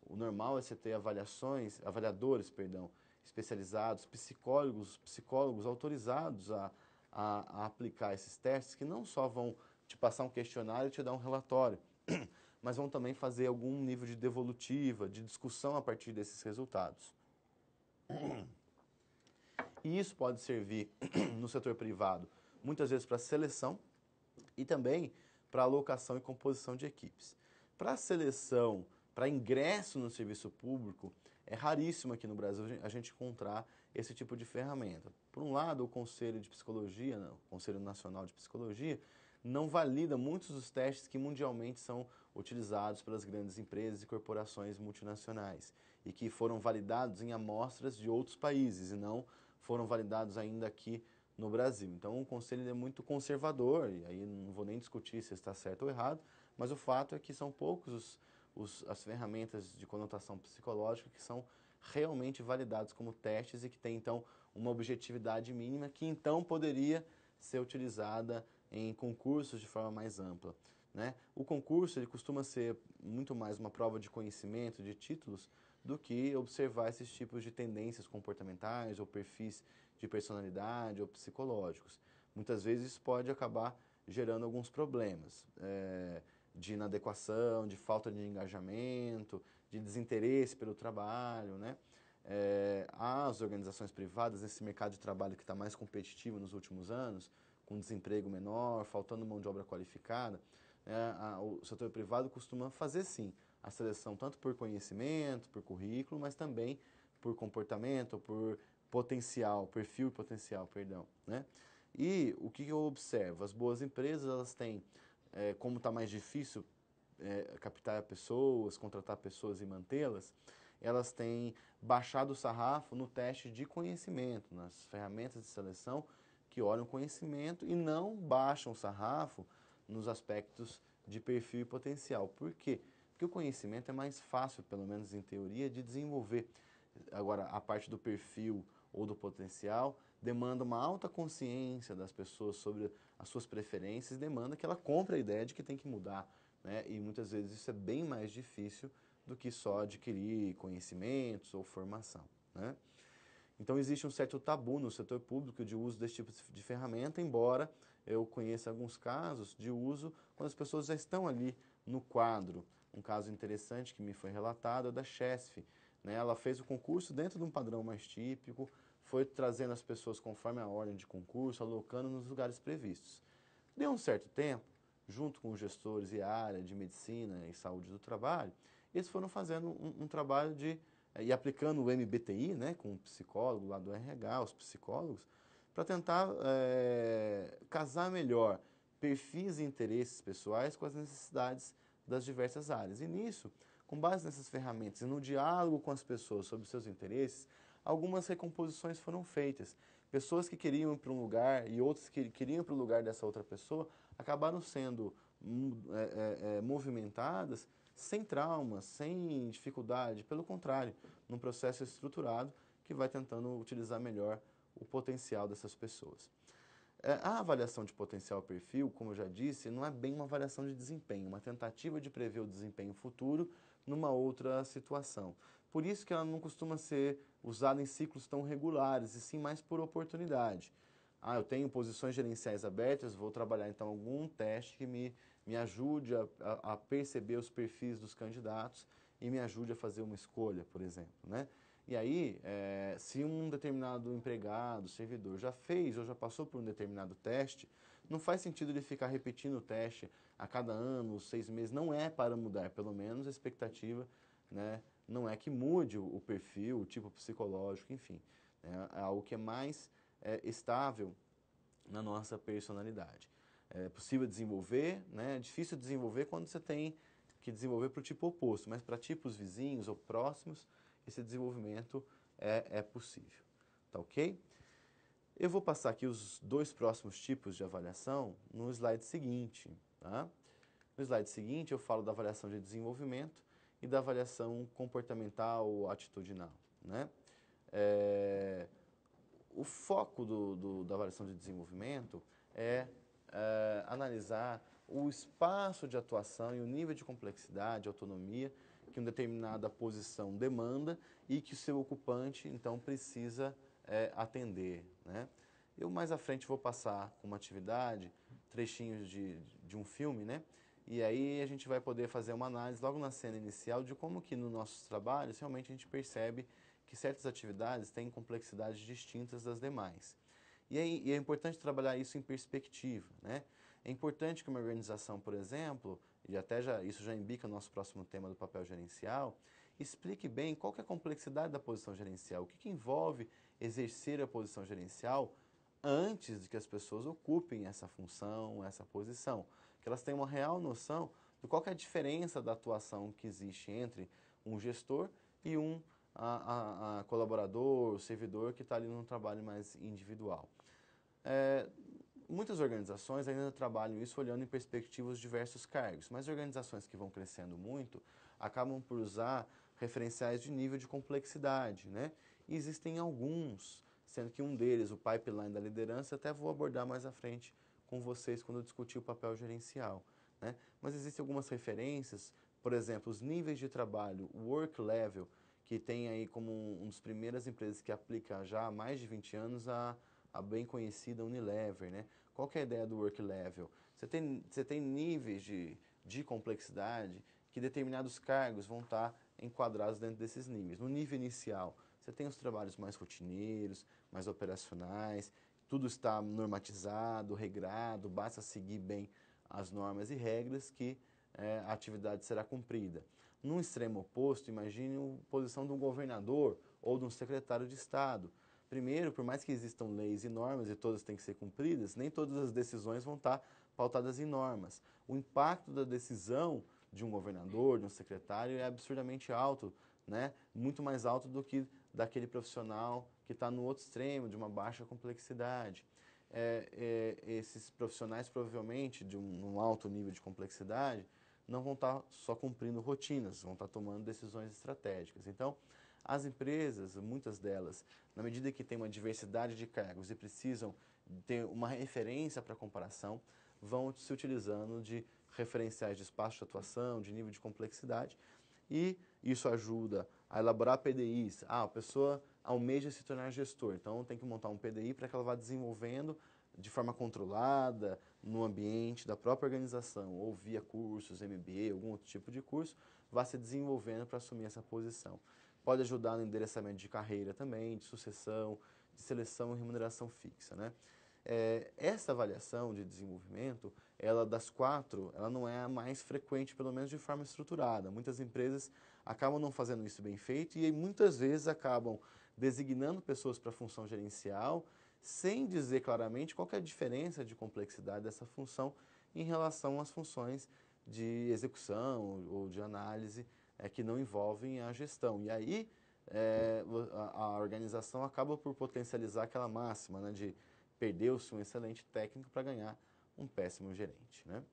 o normal é você ter avaliações, avaliadores, perdão, especializados, psicólogos, psicólogos autorizados a, a, a aplicar esses testes que não só vão te passar um questionário e te dar um relatório, mas vão também fazer algum nível de devolutiva, de discussão a partir desses resultados. E isso pode servir no setor privado, muitas vezes para seleção e também para alocação e composição de equipes. Para seleção para ingresso no serviço público, é raríssimo aqui no Brasil a gente encontrar esse tipo de ferramenta. Por um lado, o Conselho de Psicologia, né, o Conselho Nacional de Psicologia, não valida muitos dos testes que mundialmente são utilizados pelas grandes empresas e corporações multinacionais e que foram validados em amostras de outros países e não foram validados ainda aqui no Brasil. Então o conselho é muito conservador e aí não vou nem discutir se está certo ou errado, mas o fato é que são poucos os os, as ferramentas de conotação psicológica que são realmente validados como testes e que tem então uma objetividade mínima que então poderia ser utilizada em concursos de forma mais ampla. Né? O concurso ele costuma ser muito mais uma prova de conhecimento, de títulos, do que observar esses tipos de tendências comportamentais ou perfis de personalidade ou psicológicos. Muitas vezes isso pode acabar gerando alguns problemas. É de inadequação, de falta de engajamento, de desinteresse pelo trabalho, né? É, as organizações privadas, nesse mercado de trabalho que está mais competitivo nos últimos anos, com desemprego menor, faltando mão de obra qualificada, é, a, o setor privado costuma fazer sim a seleção tanto por conhecimento, por currículo, mas também por comportamento, por potencial, perfil e potencial, perdão, né? E o que eu observo? As boas empresas, elas têm é, como está mais difícil é, captar pessoas, contratar pessoas e mantê-las, elas têm baixado o sarrafo no teste de conhecimento, nas ferramentas de seleção que olham conhecimento e não baixam o sarrafo nos aspectos de perfil e potencial. Por quê? Porque o conhecimento é mais fácil, pelo menos em teoria, de desenvolver. Agora, a parte do perfil ou do potencial demanda uma alta consciência das pessoas sobre as suas preferências, demanda que ela compre a ideia de que tem que mudar. Né? E muitas vezes isso é bem mais difícil do que só adquirir conhecimentos ou formação. Né? Então existe um certo tabu no setor público de uso desse tipo de ferramenta, embora eu conheça alguns casos de uso quando as pessoas já estão ali no quadro. Um caso interessante que me foi relatado é da Chesf. Né? Ela fez o concurso dentro de um padrão mais típico, foi trazendo as pessoas conforme a ordem de concurso, alocando nos lugares previstos. Deu um certo tempo, junto com os gestores e a área de medicina e saúde do trabalho, eles foram fazendo um, um trabalho de eh, e aplicando o MBTI, né, com o psicólogo lá do RH, os psicólogos, para tentar é, casar melhor perfis e interesses pessoais com as necessidades das diversas áreas. E nisso, com base nessas ferramentas e no diálogo com as pessoas sobre seus interesses, algumas recomposições foram feitas. Pessoas que queriam ir para um lugar e outras que queriam ir para o lugar dessa outra pessoa acabaram sendo hum, é, é, é, movimentadas sem traumas, sem dificuldade, pelo contrário, num processo estruturado que vai tentando utilizar melhor o potencial dessas pessoas. É, a avaliação de potencial perfil, como eu já disse, não é bem uma avaliação de desempenho, uma tentativa de prever o desempenho futuro numa outra situação. Por isso que ela não costuma ser usada em ciclos tão regulares, e sim mais por oportunidade. Ah, eu tenho posições gerenciais abertas, vou trabalhar então algum teste que me, me ajude a, a, perceber os perfis dos candidatos e me ajude a fazer uma escolha, por exemplo. Né? E aí, é, se um determinado empregado, servidor já fez ou já passou por um determinado teste, não faz sentido ele ficar repetindo o teste a cada ano, seis meses. Não é para mudar, é pelo menos a expectativa né, não é que mude o perfil, o tipo psicológico, enfim. Né? É algo que é mais é, estável na nossa personalidade. É possível desenvolver, né? é difícil desenvolver quando você tem que desenvolver para o tipo oposto, mas para tipos vizinhos ou próximos, esse desenvolvimento é, é possível. Tá ok? Eu vou passar aqui os dois próximos tipos de avaliação no slide seguinte. Tá? No slide seguinte eu falo da avaliação de desenvolvimento e da avaliação comportamental, ou atitudinal. Né? É, o foco do, do, da avaliação de desenvolvimento é, é analisar o espaço de atuação e o nível de complexidade, autonomia que uma determinada posição demanda e que o seu ocupante, então, precisa é, atender. Né? Eu mais à frente vou passar com uma atividade, trechinhos de, de um filme, né? E aí a gente vai poder fazer uma análise logo na cena inicial de como que nos nossos trabalhos realmente a gente percebe que certas atividades têm complexidades distintas das demais. E, aí, e é importante trabalhar isso em perspectiva, né? É importante que uma organização, por exemplo, e até já, isso já indica o nosso próximo tema do papel gerencial, explique bem qual é a complexidade da posição gerencial, o que, que envolve exercer a posição gerencial antes de que as pessoas ocupem essa função, essa posição elas têm uma real noção de qual é a diferença da atuação que existe entre um gestor e um a, a, a colaborador, servidor que está ali num trabalho mais individual. É, muitas organizações ainda trabalham isso olhando em perspectivas os diversos cargos, mas organizações que vão crescendo muito acabam por usar referenciais de nível de complexidade, né? E existem alguns, sendo que um deles, o pipeline da liderança, até vou abordar mais à frente com vocês quando eu discuti o papel gerencial. Né? Mas existem algumas referências, por exemplo, os níveis de trabalho, o work level, que tem aí como uma um das primeiras empresas que aplica já há mais de 20 anos a, a bem conhecida Unilever. Né? Qual é a ideia do work level? Você tem, você tem níveis de, de complexidade que determinados cargos vão estar tá enquadrados dentro desses níveis. No nível inicial, você tem os trabalhos mais rotineiros, mais operacionais, tudo está normatizado, regrado, basta seguir bem as normas e regras que é, a atividade será cumprida. No extremo oposto, imagine a posição de um governador ou de um secretário de Estado. Primeiro, por mais que existam leis e normas e todas têm que ser cumpridas, nem todas as decisões vão estar pautadas em normas. O impacto da decisão de um governador, de um secretário, é absurdamente alto, né? muito mais alto do que daquele profissional que está no outro extremo, de uma baixa complexidade. É, é, esses profissionais, provavelmente, de um, um, alto nível de complexidade, não vão estar tá só cumprindo rotinas, vão estar tá tomando decisões estratégicas. Então, as empresas, muitas delas, na medida que têm uma diversidade de cargos e precisam ter uma referência para comparação, vão se utilizando de referenciais de espaço de atuação, de nível de complexidade, e isso ajuda a elaborar PDIs. Ah, a pessoa almeja se tornar gestor, então tem que montar um PDI para que ela vá desenvolvendo de forma controlada, no ambiente da própria organização, ou via cursos, MBA, algum outro tipo de curso, vá se desenvolvendo para assumir essa posição. Pode ajudar no endereçamento de carreira também, de sucessão, de seleção e remuneração fixa, né? É, essa avaliação de desenvolvimento, ela das quatro, ela não é a mais frequente, pelo menos de forma estruturada. Muitas empresas acabam não fazendo isso bem feito e muitas vezes acabam designando pessoas para a função gerencial sem dizer claramente qual é a diferença de complexidade dessa função em relação às funções de execução ou de análise é, que não envolvem a gestão. E aí é, a, a, organização acaba por potencializar aquela máxima né, de perdeu-se um excelente técnico para ganhar um péssimo gerente. Né?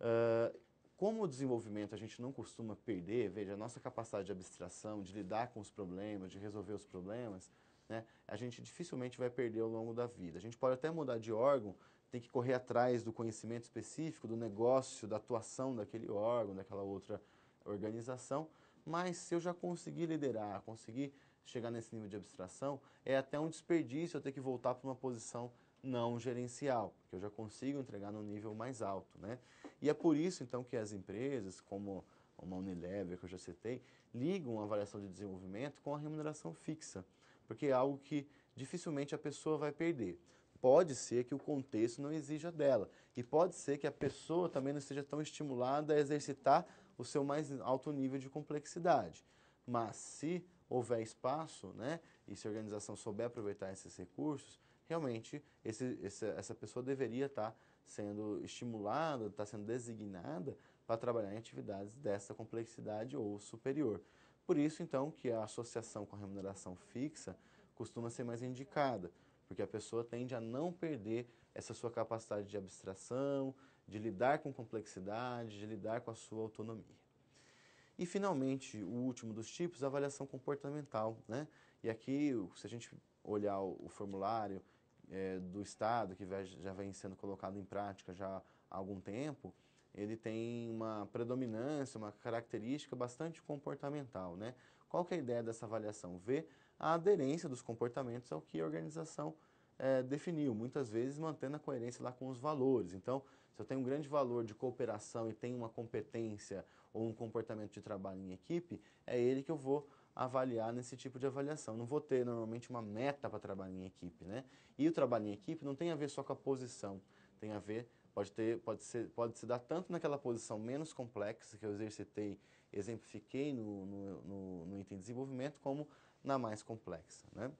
Uh, como o desenvolvimento a gente não costuma perder, veja, a nossa capacidade de abstração, de lidar com os problemas, de resolver os problemas, né, a gente dificilmente vai perder ao longo da vida. A gente pode até mudar de órgão, tem que correr atrás do conhecimento específico, do negócio, da atuação daquele órgão, daquela outra organização, mas se eu já conseguir liderar, conseguir chegar nesse nível de abstração, é até um desperdício eu ter que voltar para uma posição não gerencial, que eu já consigo entregar num nível mais alto, né? E é por isso, então, que as empresas, como uma Unilever, que eu já citei, ligam a avaliação de desenvolvimento com a remuneração fixa, porque é algo que dificilmente a pessoa vai perder. Pode ser que o contexto não exija dela, e pode ser que a pessoa também não seja tão estimulada a exercitar o seu mais alto nível de complexidade. Mas se houver espaço, né, e se a organização souber aproveitar esses recursos, realmente esse, essa pessoa deveria estar tá sendo estimulada, está sendo designada para trabalhar em atividades dessa complexidade ou superior. Por isso, então, que a associação com a remuneração fixa costuma ser mais indicada, porque a pessoa tende a não perder essa sua capacidade de abstração, de lidar com complexidade, de lidar com a sua autonomia. E, finalmente, o último dos tipos, a avaliação comportamental. Né? E aqui, se a gente olhar o formulário é, do Estado, que já vem sendo colocado em prática já há algum tempo, ele tem uma predominância, uma característica bastante comportamental. Né? Qual que é a ideia dessa avaliação? Ver a aderência dos comportamentos ao que a organização é, definiu, muitas vezes mantendo a coerência lá com os valores. Então, se eu tenho um grande valor de cooperação e tenho uma competência ou um comportamento de trabalho em equipe, é ele que eu vou avaliar nesse tipo de avaliação. Não vou ter normalmente uma meta para trabalhar em equipe, né? E o trabalho em equipe não tem a ver só com a posição, tem a ver pode ter pode ser pode se dar tanto naquela posição menos complexa que eu exercitei exemplifiquei no, no, no, no item desenvolvimento como na mais complexa, né?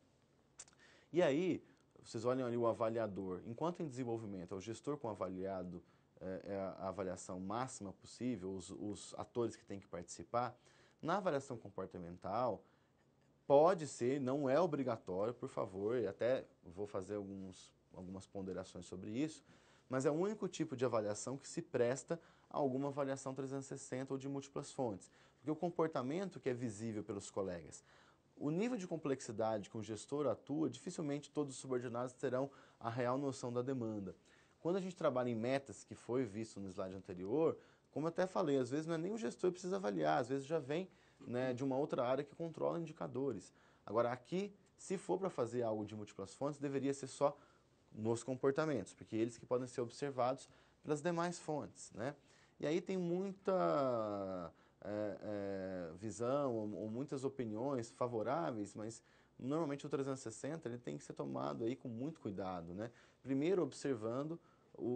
E aí vocês olham ali o avaliador. Enquanto em desenvolvimento é o gestor com o avaliado é, é a avaliação máxima possível, os, os atores que têm que participar. Na avaliação comportamental, pode ser, não é obrigatório, por favor, e até vou fazer alguns, algumas ponderações sobre isso, mas é o único tipo de avaliação que se presta a alguma avaliação 360 ou de múltiplas fontes. Porque o comportamento que é visível pelos colegas, o nível de complexidade que um gestor atua, dificilmente todos os subordinados terão a real noção da demanda. Quando a gente trabalha em metas, que foi visto no slide anterior, como eu até falei, às vezes não é nem o gestor que precisa avaliar, às vezes já vem né, de uma outra área que controla indicadores. Agora, aqui, se for para fazer algo de múltiplas fontes, deveria ser só nos comportamentos, porque eles que podem ser observados pelas demais fontes. Né? E aí tem muita é, é, visão ou, ou, muitas opiniões favoráveis, mas normalmente o 360 ele tem que ser tomado aí com muito cuidado. Né? Primeiro observando o,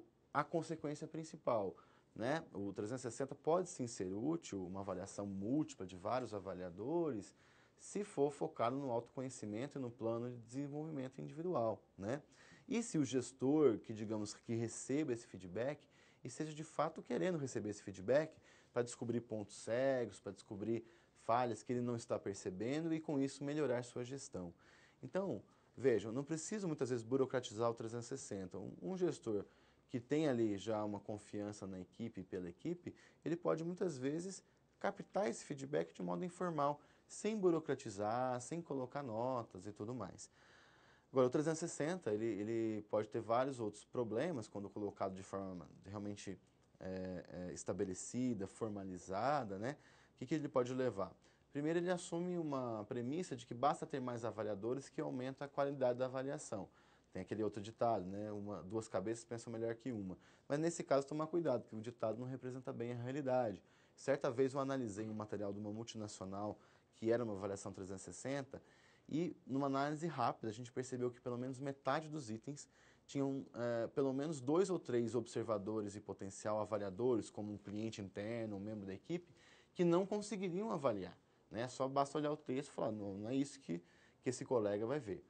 o a consequência principal. Né? O 360 pode sim ser útil, uma avaliação múltipla de vários avaliadores, se for focado no autoconhecimento e no plano de desenvolvimento individual. Né? E se o gestor que, digamos, que receba esse feedback e seja de fato querendo receber esse feedback para descobrir pontos cegos, para descobrir falhas que ele não está percebendo e com isso melhorar sua gestão. Então, vejam, não preciso muitas vezes burocratizar o 360. Um, um gestor que tem ali já uma confiança na equipe e pela equipe, ele pode muitas vezes captar esse feedback de modo informal, sem burocratizar, sem colocar notas e tudo mais. Agora, o 360 ele, ele pode ter vários outros problemas quando colocado de forma realmente é, é, estabelecida, formalizada, né? O que, que ele pode levar? Primeiro, ele assume uma premissa de que basta ter mais avaliadores que aumenta a qualidade da avaliação. Tem aquele outro ditado, né? Uma, duas cabeças pensam melhor que uma. Mas nesse caso, tomar cuidado, porque o ditado não representa bem a realidade. Certa vez eu analisei um material de uma multinacional, que era uma avaliação 360, e numa análise rápida a gente percebeu que pelo menos metade dos itens tinham é, pelo menos dois ou três observadores e potencial avaliadores, como um cliente interno, um membro da equipe, que não conseguiriam avaliar. Né? Só basta olhar o texto e falar, não, não é isso que, que esse colega vai ver.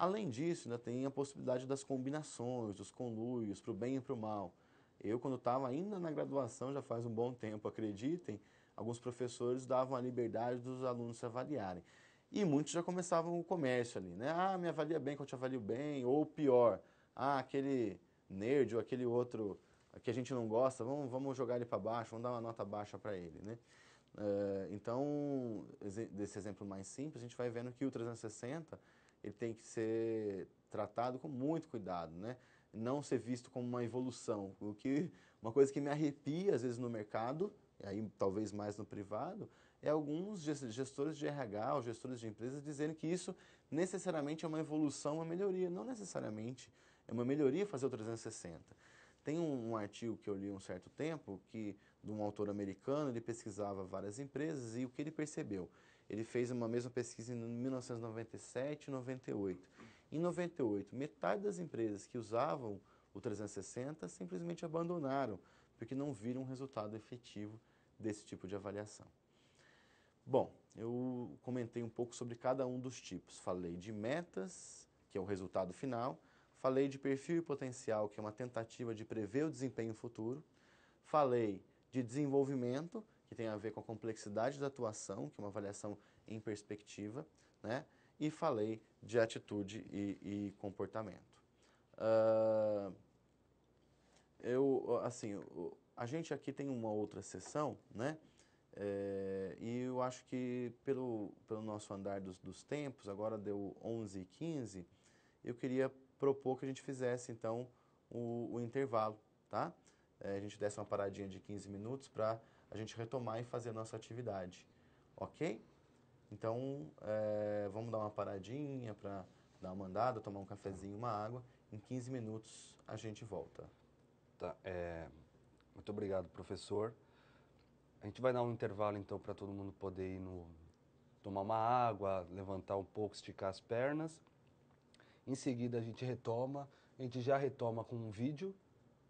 Além disso, ainda né, tem a possibilidade das combinações, dos conluios, para o bem e para o mal. Eu, quando estava ainda na graduação, já faz um bom tempo, acreditem, alguns professores davam a liberdade dos alunos se avaliarem. E muitos já começavam o comércio ali, né? Ah, me avalia bem que eu te avalio bem, ou pior, ah, aquele nerd ou aquele outro que a gente não gosta, vamos, vamos jogar ele para baixo, vamos dar uma nota baixa para ele, né? Eh, então, desse exemplo mais simples, a gente vai vendo que o 360 ele tem que ser tratado com muito cuidado, né? Não ser visto como uma evolução. O que, uma coisa que me arrepia, às vezes, no mercado, e aí talvez mais no privado, é alguns gestores de RH ou gestores de empresas dizerem que isso necessariamente é uma evolução, uma melhoria. Não necessariamente. É uma melhoria fazer o 360. Tem um, um, artigo que eu li um certo tempo, que de um autor americano, ele pesquisava várias empresas e o que ele percebeu? ele fez uma mesma pesquisa em 1997 e 98. Em 98, metade das empresas que usavam o 360 simplesmente abandonaram, porque não viram um resultado efetivo desse tipo de avaliação. Bom, eu comentei um pouco sobre cada um dos tipos. Falei de metas, que é o resultado final, falei de perfil e potencial, que é uma tentativa de prever o desempenho futuro, falei de desenvolvimento, que tem a ver com a complexidade da atuação, que é uma avaliação em perspectiva, né? e falei de atitude e, e comportamento. Uh, eu, assim, a gente aqui tem uma outra sessão, né? É, e eu acho que pelo, pelo nosso andar dos, dos tempos, agora deu 11 e 15, eu queria propor que a gente fizesse, então, o, o intervalo, tá? É, a gente desse uma paradinha de 15 minutos para a gente retomar e fazer a nossa atividade, ok? Então, é, vamos dar uma paradinha para dar uma andada, tomar um cafezinho, uma água. Em 15 minutos a gente volta. Tá, é, muito obrigado, professor. A gente vai dar um intervalo, então, para todo mundo poder ir no, tomar uma água, levantar um pouco, esticar as pernas. Em seguida, a gente retoma. A gente já retoma com um vídeo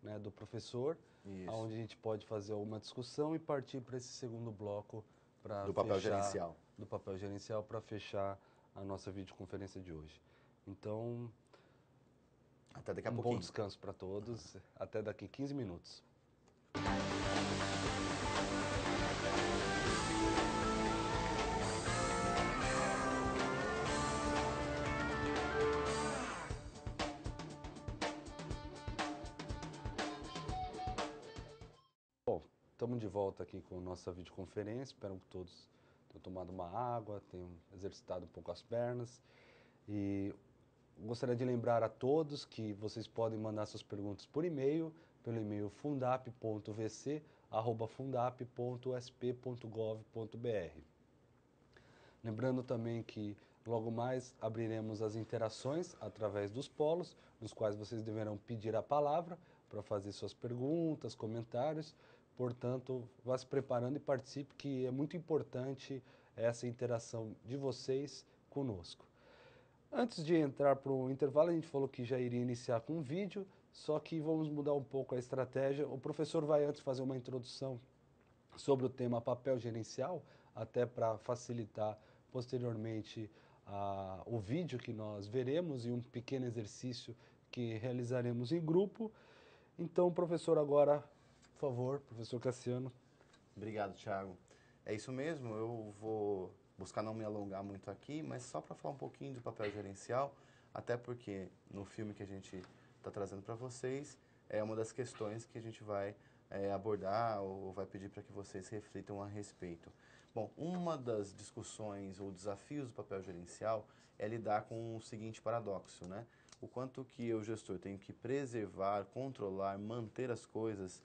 né, do professor, Isso. onde a gente pode fazer alguma discussão e partir para esse segundo bloco para do papel gerencial, do papel gerencial para fechar a nossa videoconferência de hoje. Então, até daqui a um pouquinho. bom descanso para todos. Até daqui 15 minutos. Estamos de volta aqui com nossa videoconferência. Espero que todos tenham tomado uma água, tenham exercitado um pouco as pernas. E gostaria de lembrar a todos que vocês podem mandar suas perguntas por e-mail, pelo e-mail fundap.vc@fundap.sp.gov.br. Lembrando também que logo mais abriremos as interações através dos polos, nos quais vocês deverão pedir a palavra para fazer suas perguntas, comentários Portanto, vá se preparando e participe, que é muito importante essa interação de vocês conosco. Antes de entrar para o intervalo, a gente falou que já iria iniciar com um vídeo, só que vamos mudar um pouco a estratégia. O professor vai antes fazer uma introdução sobre o tema papel gerencial, até para facilitar posteriormente a, o vídeo que nós veremos e um pequeno exercício que realizaremos em grupo. Então, o professor agora por favor, professor Cassiano. Obrigado, Thiago. É isso mesmo, eu vou buscar não me alongar muito aqui, mas só para falar um pouquinho do papel gerencial, até porque no filme que a gente está trazendo para vocês é uma das questões que a gente vai é, abordar ou vai pedir para que vocês reflitam a respeito. Bom, uma das discussões ou desafios do papel gerencial é lidar com o seguinte paradoxo, né? O quanto que eu, gestor, tenho que preservar, controlar, manter as coisas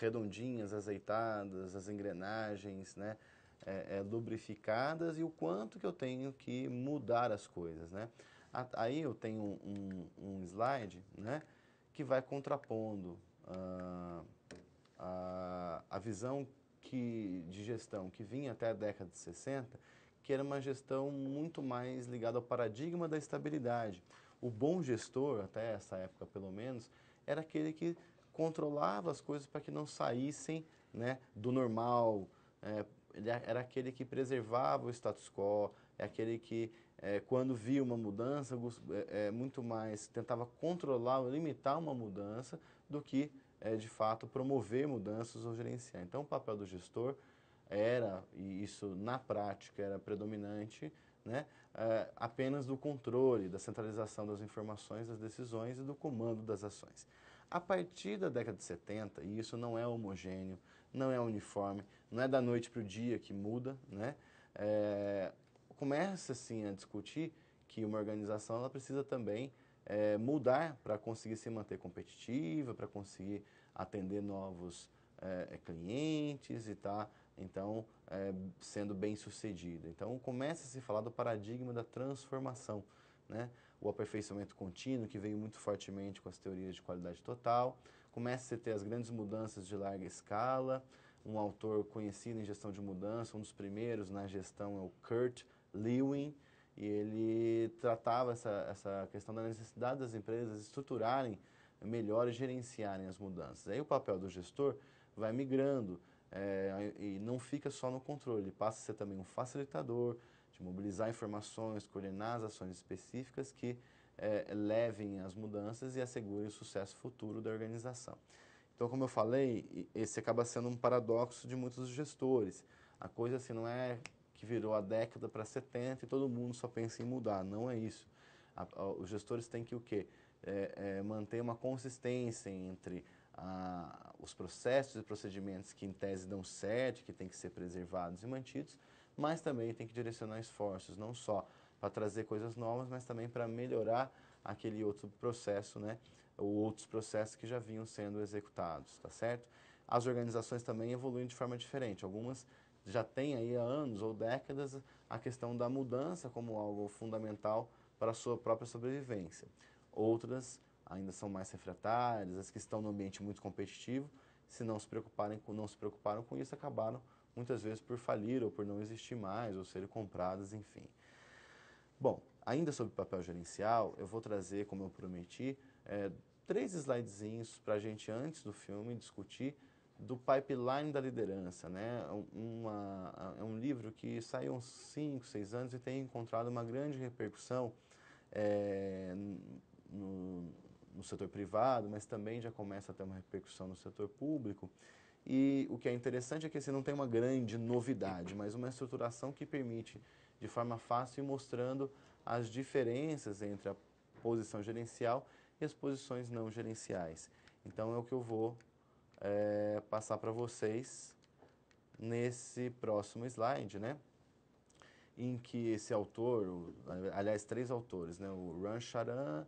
redondinhas, azeitadas, as engrenagens, né? É, é, lubrificadas e o quanto que eu tenho que mudar as coisas, né? Aí eu tenho um, um, um slide, né? Que vai contrapondo uh, a, a visão que, de gestão que vinha até a década de 60, que era uma gestão muito mais ligada ao paradigma da estabilidade. O bom gestor, até essa época pelo menos, era aquele que controlava as coisas para que não saíssem né, do normal. É, ele era aquele que preservava o status quo, é aquele que, é, quando via uma mudança, é, é, muito mais tentava controlar, limitar uma mudança do que, é, de fato, promover mudanças ou gerenciar. Então, o papel do gestor era, e isso na prática era predominante, né, é, apenas do controle, da centralização das informações, das decisões e do comando das ações. A partir da década de 70, e isso não é homogêneo, não é uniforme, não é da noite para o dia que muda, né? É, começa assim a discutir que uma organização ela precisa também é, mudar para conseguir se manter competitiva, para conseguir atender novos é, clientes e tá então sendo bem sucedida. Então começa a se falar do paradigma da transformação, né? o aperfeiçoamento contínuo, que veio muito fortemente com as teorias de qualidade total. Começa a ter as grandes mudanças de larga escala. Um autor conhecido em gestão de mudança, um dos primeiros na gestão é o Kurt Lewin, e ele tratava essa, essa questão da necessidade das empresas estruturarem melhor e gerenciarem as mudanças. Aí o papel do gestor vai migrando é, e não fica só no controle, ele passa a ser também um facilitador, de mobilizar informações, coordenar as ações específicas que é, levem as mudanças e assegurem o sucesso futuro da organização. Então, como eu falei, esse acaba sendo um paradoxo de muitos gestores. A coisa assim não é que virou a década para 70 e todo mundo só pensa em mudar, não é isso. A, a, os gestores têm que o quê? É, é, manter uma consistência entre a, os processos e procedimentos que em tese dão certo, que têm que ser preservados e mantidos, mas também tem que direcionar esforços, não só para trazer coisas novas, mas também para melhorar aquele outro processo, né, ou outros processos que já vinham sendo executados, tá certo? As organizações também evoluem de forma diferente, algumas já têm aí há anos ou décadas a questão da mudança como algo fundamental para a sua própria sobrevivência. Outras ainda são mais refratárias, as que estão no ambiente muito competitivo, se não se preocuparem com, não se preocuparam com isso, acabaram muitas vezes por falir ou por não existir mais, ou serem compradas, enfim. Bom, ainda sobre papel gerencial, eu vou trazer, como eu prometi, é, três slidezinhos para a gente, antes do filme, discutir do pipeline da liderança, né? Uma, é um livro que saiu uns 5, 6 anos e tem encontrado uma grande repercussão é, no, no setor privado, mas também já começa a ter uma repercussão no setor público. E o que é interessante é que esse assim, não tem uma grande novidade, mas uma estruturação que permite, de forma fácil, ir mostrando as diferenças entre a posição gerencial e as posições não gerenciais. Então é o que eu vou é, passar para vocês nesse próximo slide, né? em que esse autor, aliás, três autores, né, o Ron Charan,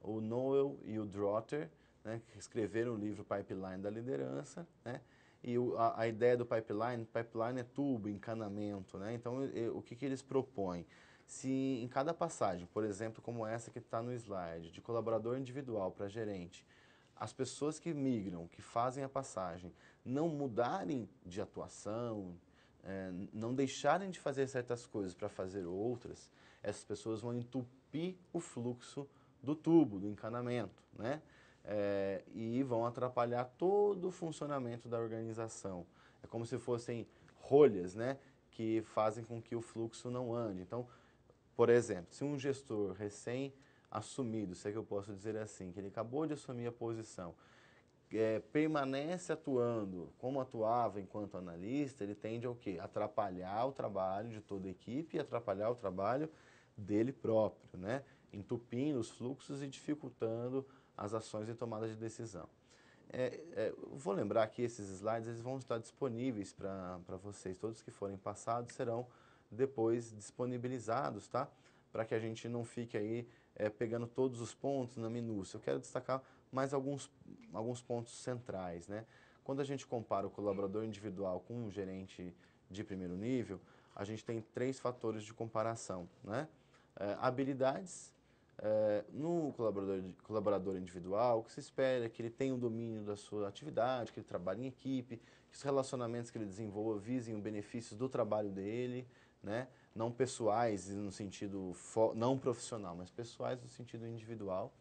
o Noel e o Drotter, né, que escreveram o livro Pipeline da Liderança, né, e a, a, ideia do pipeline, pipeline é tubo, encanamento, né? Então, o que, que eles propõem? Se em cada passagem, por exemplo, como essa que está no slide, de colaborador individual para gerente, as pessoas que migram, que fazem a passagem, não mudarem de atuação, é, não deixarem de fazer certas coisas para fazer outras, essas pessoas vão entupir o fluxo do tubo, do encanamento, né? é, e vão atrapalhar todo o funcionamento da organização. É como se fossem rolhas, né? Que fazem com que o fluxo não ande. Então, por exemplo, se um gestor recém assumido, se é que eu posso dizer assim, que ele acabou de assumir a posição, é, permanece atuando como atuava enquanto analista, ele tende ao quê? Atrapalhar o trabalho de toda a equipe e atrapalhar o trabalho dele próprio, né? entupindo os fluxos e dificultando as ações e tomadas de decisão. É, é, vou lembrar que esses slides eles vão estar disponíveis para vocês, todos que forem passados serão depois disponibilizados, tá? Para que a gente não fique aí é, pegando todos os pontos na minúcia. Eu quero destacar mais alguns, alguns pontos centrais, né? Quando a gente compara o colaborador individual com um gerente de primeiro nível, a gente tem três fatores de comparação, né? É, habilidades, é, no colaborador, colaborador individual, que se espera é que ele tenha o um domínio da sua atividade, que ele trabalhe em equipe, que os relacionamentos que ele desenvolva visem os benefícios do trabalho dele, né? não pessoais no sentido não profissional, mas pessoais no sentido individual,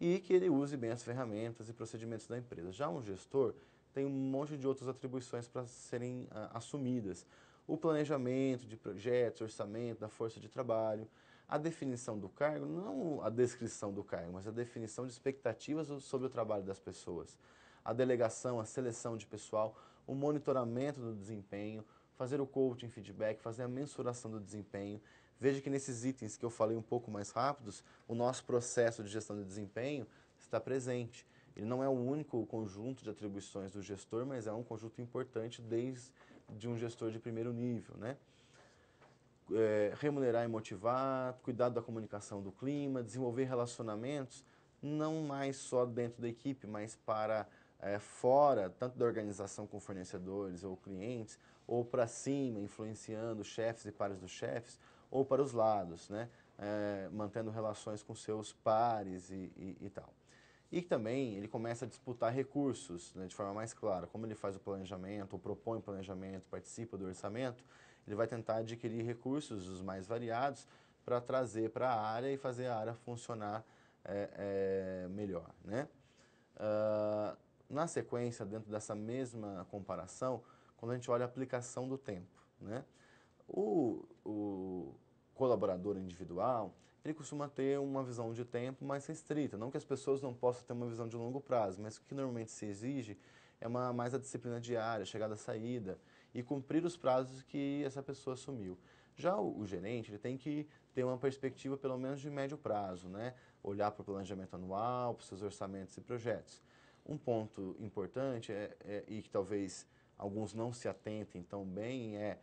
e que ele use bem as ferramentas e procedimentos da empresa. Já um gestor tem um monte de outras atribuições para serem a, ah, assumidas. O planejamento de projetos, orçamento da força de trabalho, a definição do cargo, não a descrição do cargo, mas a definição de expectativas sobre o trabalho das pessoas. A delegação, a seleção de pessoal, o monitoramento do desempenho, fazer o coaching feedback, fazer a mensuração do desempenho. Veja que nesses itens que eu falei um pouco mais rápidos, o nosso processo de gestão de desempenho está presente. Ele não é o único conjunto de atribuições do gestor, mas é um conjunto importante desde de um gestor de primeiro nível, né? é, remunerar e motivar, cuidar da comunicação do clima, desenvolver relacionamentos, não mais só dentro da equipe, mas para é, fora, tanto da organização com fornecedores ou clientes, ou para cima, influenciando chefes e pares dos chefes, ou para os lados, né? É, mantendo relações com seus pares e, e, e, tal. E também ele começa a disputar recursos né, de forma mais clara, como ele faz o planejamento, ou propõe o planejamento, participa do orçamento, ele vai tentar adquirir recursos os mais variados para trazer para a área e fazer a área funcionar é, é, melhor. Né? Uh, na sequência, dentro dessa mesma comparação, quando a gente olha a aplicação do tempo, né? o, o colaborador individual ele costuma ter uma visão de tempo mais restrita. Não que as pessoas não possam ter uma visão de longo prazo, mas o que normalmente se exige é uma, mais a disciplina diária, chegada à saída, e cumprir os prazos que essa pessoa assumiu. Já o, o gerente ele tem que ter uma perspectiva pelo menos de médio prazo, né? olhar para o planejamento anual, para os seus orçamentos e projetos. Um ponto importante é, é, e que talvez alguns não se atentem tão bem é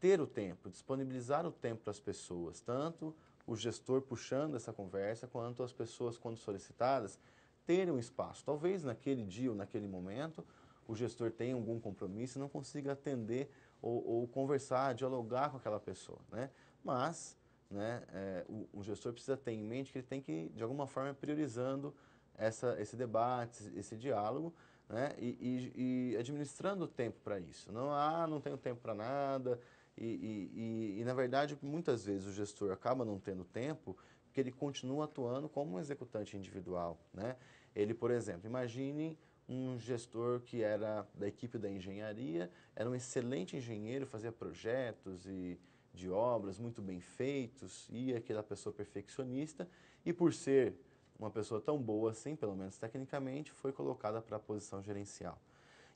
ter o tempo, disponibilizar o tempo para as pessoas, tanto o gestor puxando essa conversa, quanto as pessoas, quando solicitadas, terem um espaço, talvez naquele dia ou naquele momento, o gestor tem algum compromisso e não consiga atender ou, ou, conversar, dialogar com aquela pessoa. Né? Mas né, é, o, o, gestor precisa ter em mente que ele tem que, de alguma forma, priorizando essa, esse debate, esse diálogo, né? E, e, e, administrando o tempo para isso. Não, ah, não tenho tempo para nada. E, e, na verdade, muitas vezes o gestor acaba não tendo tempo porque ele continua atuando como um executante individual. Né? Ele, por exemplo, imagine um gestor que era da equipe da engenharia, era um excelente engenheiro, fazia projetos e de obras muito bem feitos, e aquela pessoa perfeccionista, e por ser uma pessoa tão boa assim, pelo menos tecnicamente, foi colocada para a posição gerencial.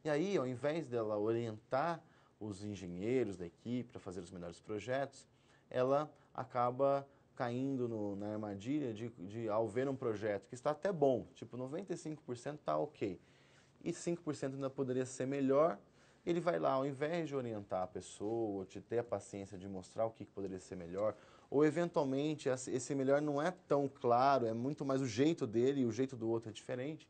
E aí, ao invés dela orientar os engenheiros da equipe para fazer os melhores projetos, ela acaba caindo no, na armadilha de, de, ao ver um projeto que está até bom, tipo 95% está ok, e 5% ainda poderia ser melhor. Ele vai lá, ao invés de orientar a pessoa, de ter a paciência de mostrar o que poderia ser melhor, ou eventualmente esse melhor não é tão claro, é muito mais o jeito dele e o jeito do outro é diferente,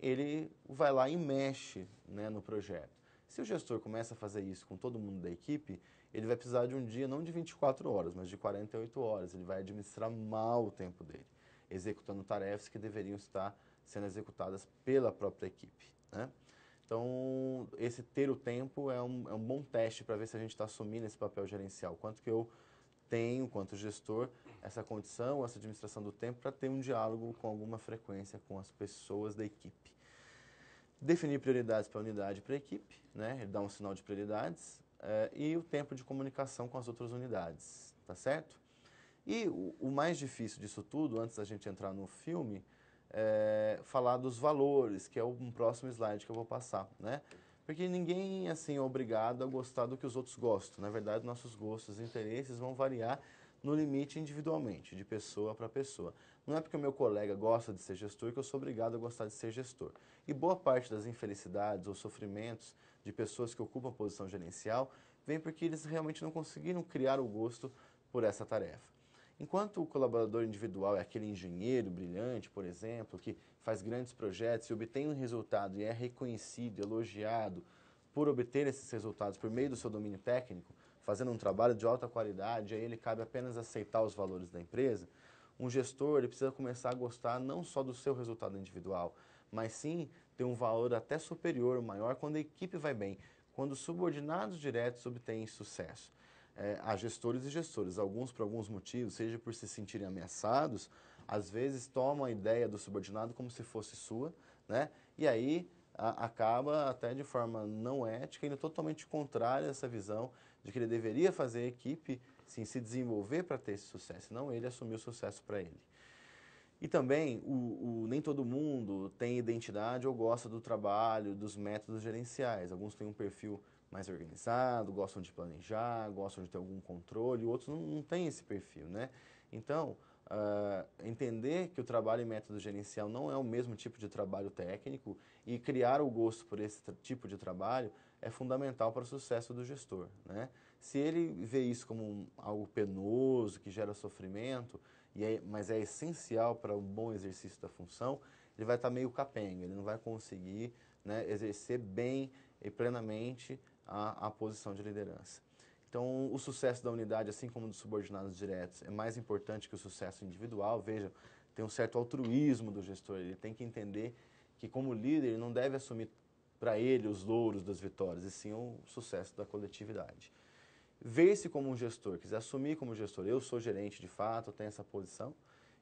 ele vai lá e mexe né, no projeto. Se o gestor começa a fazer isso com todo mundo da equipe, ele vai precisar de um dia não de 24 horas, mas de 48 horas. Ele vai administrar mal o tempo dele, executando tarefas que deveriam estar sendo executadas pela própria equipe. Né? Então, esse ter o tempo é um, é um bom teste para ver se a gente está assumindo esse papel gerencial. Quanto que eu tenho, quanto gestor, essa condição, essa administração do tempo para ter um diálogo com alguma frequência com as pessoas da equipe. Definir prioridades para a unidade e para a equipe, né? ele dá um sinal de prioridades, eh, e o tempo de comunicação com as outras unidades, tá certo? E o, o mais difícil disso tudo, antes da gente entrar no filme, é, falar dos valores, que é um próximo slide que eu vou passar, né? Porque ninguém assim é obrigado a gostar do que os outros gostam. Na verdade, nossos gostos e interesses vão variar no limite individualmente, de pessoa para pessoa. Não é porque o meu colega gosta de ser gestor que eu sou obrigado a gostar de ser gestor. E boa parte das infelicidades ou sofrimentos de pessoas que ocupam a posição gerencial vem porque eles realmente não conseguiram criar o gosto por essa tarefa. Enquanto o colaborador individual é aquele engenheiro brilhante, por exemplo, que faz grandes projetos e obtém um resultado e é reconhecido, elogiado por obter esses resultados por meio do seu domínio técnico, fazendo um trabalho de alta qualidade, a ele cabe apenas aceitar os valores da empresa, um gestor ele precisa começar a gostar não só do seu resultado individual, mas sim ter um valor até superior, maior, quando a equipe vai bem, quando subordinados diretos obtêm sucesso é, a gestores e gestores. Alguns, por alguns motivos, seja por se sentirem ameaçados, às vezes tomam a ideia do subordinado como se fosse sua, né? E aí a, acaba até de forma não ética, ainda totalmente contrária a essa visão de que ele deveria fazer a equipe sim, se desenvolver para ter esse sucesso, não ele assumir o sucesso para ele. E também, o, o, nem todo mundo tem identidade ou gosta do trabalho, dos métodos gerenciais. Alguns têm um perfil mais organizado, gostam de planejar, gostam de ter algum controle, outros não, não têm esse perfil, né? Então, uh, entender que o trabalho em método gerencial não é o mesmo tipo de trabalho técnico e criar o gosto por esse tipo de trabalho é fundamental para o sucesso do gestor, né? Se ele vê isso como um, algo penoso, que gera sofrimento, e é, mas é essencial para o um bom exercício da função, ele vai estar tá meio capenga, ele não vai conseguir né, exercer bem e plenamente a, a posição de liderança. Então, o sucesso da unidade, assim como dos subordinados diretos, é mais importante que o sucesso individual. Veja, tem um certo altruísmo do gestor. Ele tem que entender que, como líder, ele não deve assumir para ele os louros das vitórias, e sim o sucesso da coletividade. vê se como um gestor, quiser assumir como gestor, eu sou gerente de fato, tenho essa posição,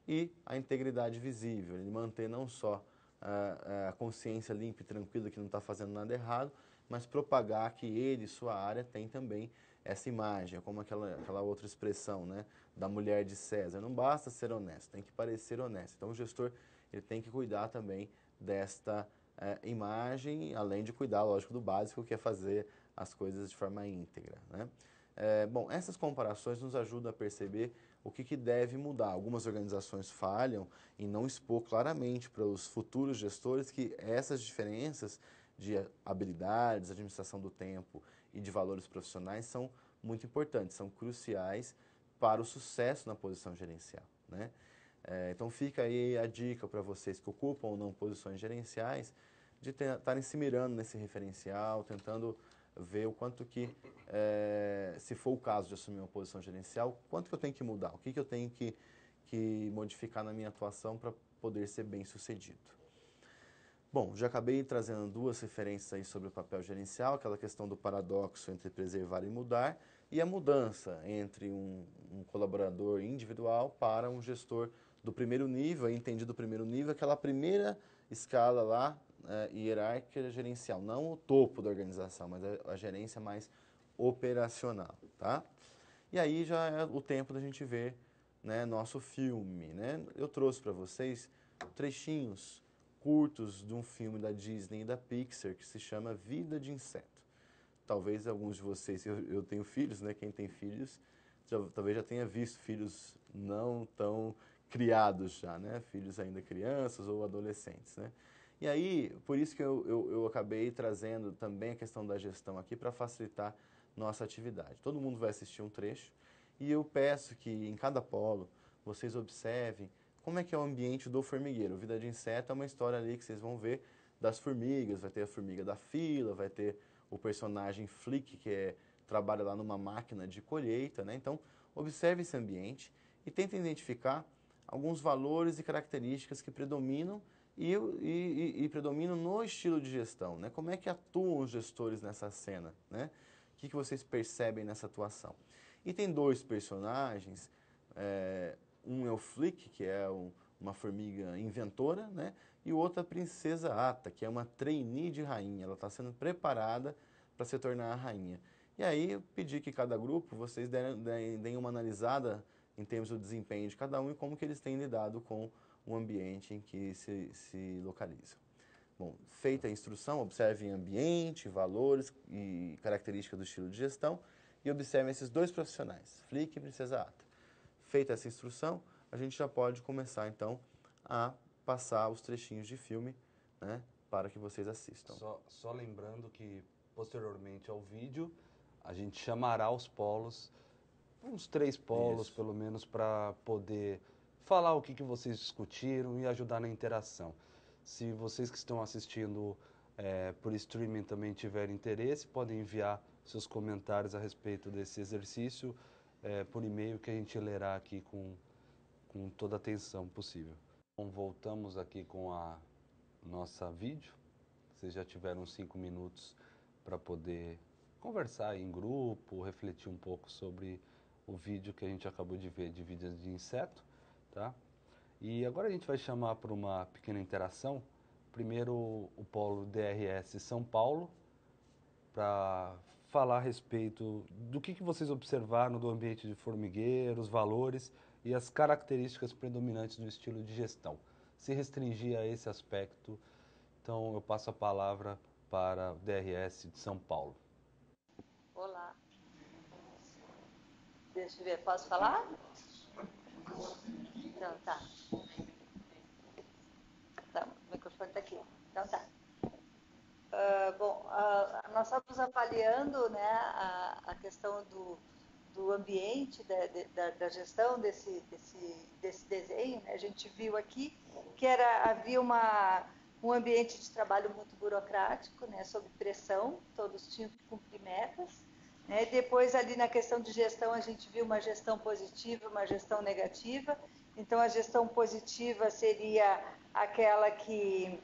e a integridade visível, ele manter não só a, ah, ah, a consciência limpa e tranquila que não está fazendo nada errado, mas propagar que ele, sua área, tem também essa imagem, é como aquela, aquela outra expressão né, da mulher de César. Não basta ser honesto, tem que parecer honesto. Então o gestor ele tem que cuidar também desta é, imagem, além de cuidar, lógico, do básico, que é fazer as coisas de forma íntegra. Né? É, bom, essas comparações nos ajudam a perceber o que, que deve mudar. Algumas organizações falham em não expor claramente para os futuros gestores que essas diferenças de habilidades, administração do tempo e de valores profissionais são muito importantes, são cruciais para o sucesso na posição gerencial. Né? É, então fica aí a dica para vocês que ocupam ou não posições gerenciais de estarem se mirando nesse referencial, tentando ver o quanto que, é, se for o caso de assumir uma posição gerencial, quanto que eu tenho que mudar, o que, que eu tenho que, que modificar na minha atuação para poder ser bem sucedido. Bom, já acabei trazendo duas referências aí sobre o papel gerencial, aquela questão do paradoxo entre preservar e mudar, e a mudança entre um, um colaborador individual para um gestor do primeiro nível, entendido do primeiro nível, aquela primeira escala lá, é, hierárquica gerencial, não o topo da organização, mas a, a gerência mais operacional, tá? E aí já é o tempo da gente ver né, nosso filme, né? Eu trouxe para vocês trechinhos curtos de um filme da Disney e da Pixar que se chama Vida de Inseto. Talvez alguns de vocês, eu, eu tenho filhos, né? Quem tem filhos, já, talvez já tenha visto filhos não tão criados já, né? Filhos ainda crianças ou adolescentes, né? E aí, por isso que eu, eu, eu acabei trazendo também a questão da gestão aqui para facilitar nossa atividade. Todo mundo vai assistir um trecho e eu peço que em cada polo vocês observem como é que é o ambiente do formigueiro. Vida de Inseto é uma história ali que vocês vão ver das formigas, vai ter a formiga da fila, vai ter o personagem Flick, que é, trabalha lá numa máquina de colheita, né? Então, observe esse ambiente e tente identificar alguns valores e características que predominam e, e, e, predominam no estilo de gestão, né? Como é que atuam os gestores nessa cena, né? O que, que vocês percebem nessa atuação? E tem dois personagens, é, um é o Flick, que é um, uma formiga inventora, né? E o outro é a Princesa Ata, que é uma trainee de rainha. Ela está sendo preparada para se tornar a rainha. E aí eu pedi que cada grupo, vocês deem uma analisada em termos do desempenho de cada um e como que eles têm lidado com o ambiente em que se, se localizam. Bom, feita a instrução, observem ambiente, valores e características do estilo de gestão e observem esses dois profissionais, Flick e Princesa Ata. Feita essa instrução, a gente já pode começar então a passar os trechinhos de filme né, para que vocês assistam. Só, só lembrando que posteriormente ao vídeo a gente chamará os polos, uns três polos Isso. pelo menos, para poder falar o que, que vocês discutiram e ajudar na interação. Se vocês que estão assistindo é, por streaming também tiverem interesse, podem enviar seus comentários a respeito desse exercício é, por e-mail que a gente lerá aqui com, com toda a atenção possível. Então, voltamos aqui com a nossa vídeo. Vocês já tiveram cinco minutos para poder conversar em grupo, refletir um pouco sobre o vídeo que a gente acabou de ver de vídeos de inseto, tá? E agora a gente vai chamar para uma pequena interação. Primeiro o polo DRS São Paulo para falar a respeito do que, que vocês observaram do ambiente de formigueiro, os valores e as características predominantes do estilo de gestão. Se restringir a esse aspecto, então eu passo a palavra para o DRS de São Paulo. Olá. Deixa eu ver, posso falar? Então tá. Tá, o microfone tá aqui. Então tá. Uh, bom, uh, nós estamos avaliando né, a, a questão do, do ambiente da, da, da gestão desse, desse, desse desenho. Né? A gente viu aqui que era, havia uma, um ambiente de trabalho muito burocrático, né, sob pressão, todos tinham que cumprir metas. Né? Depois, ali na questão de gestão, a gente viu uma gestão positiva, uma gestão negativa. Então, a gestão positiva seria aquela que,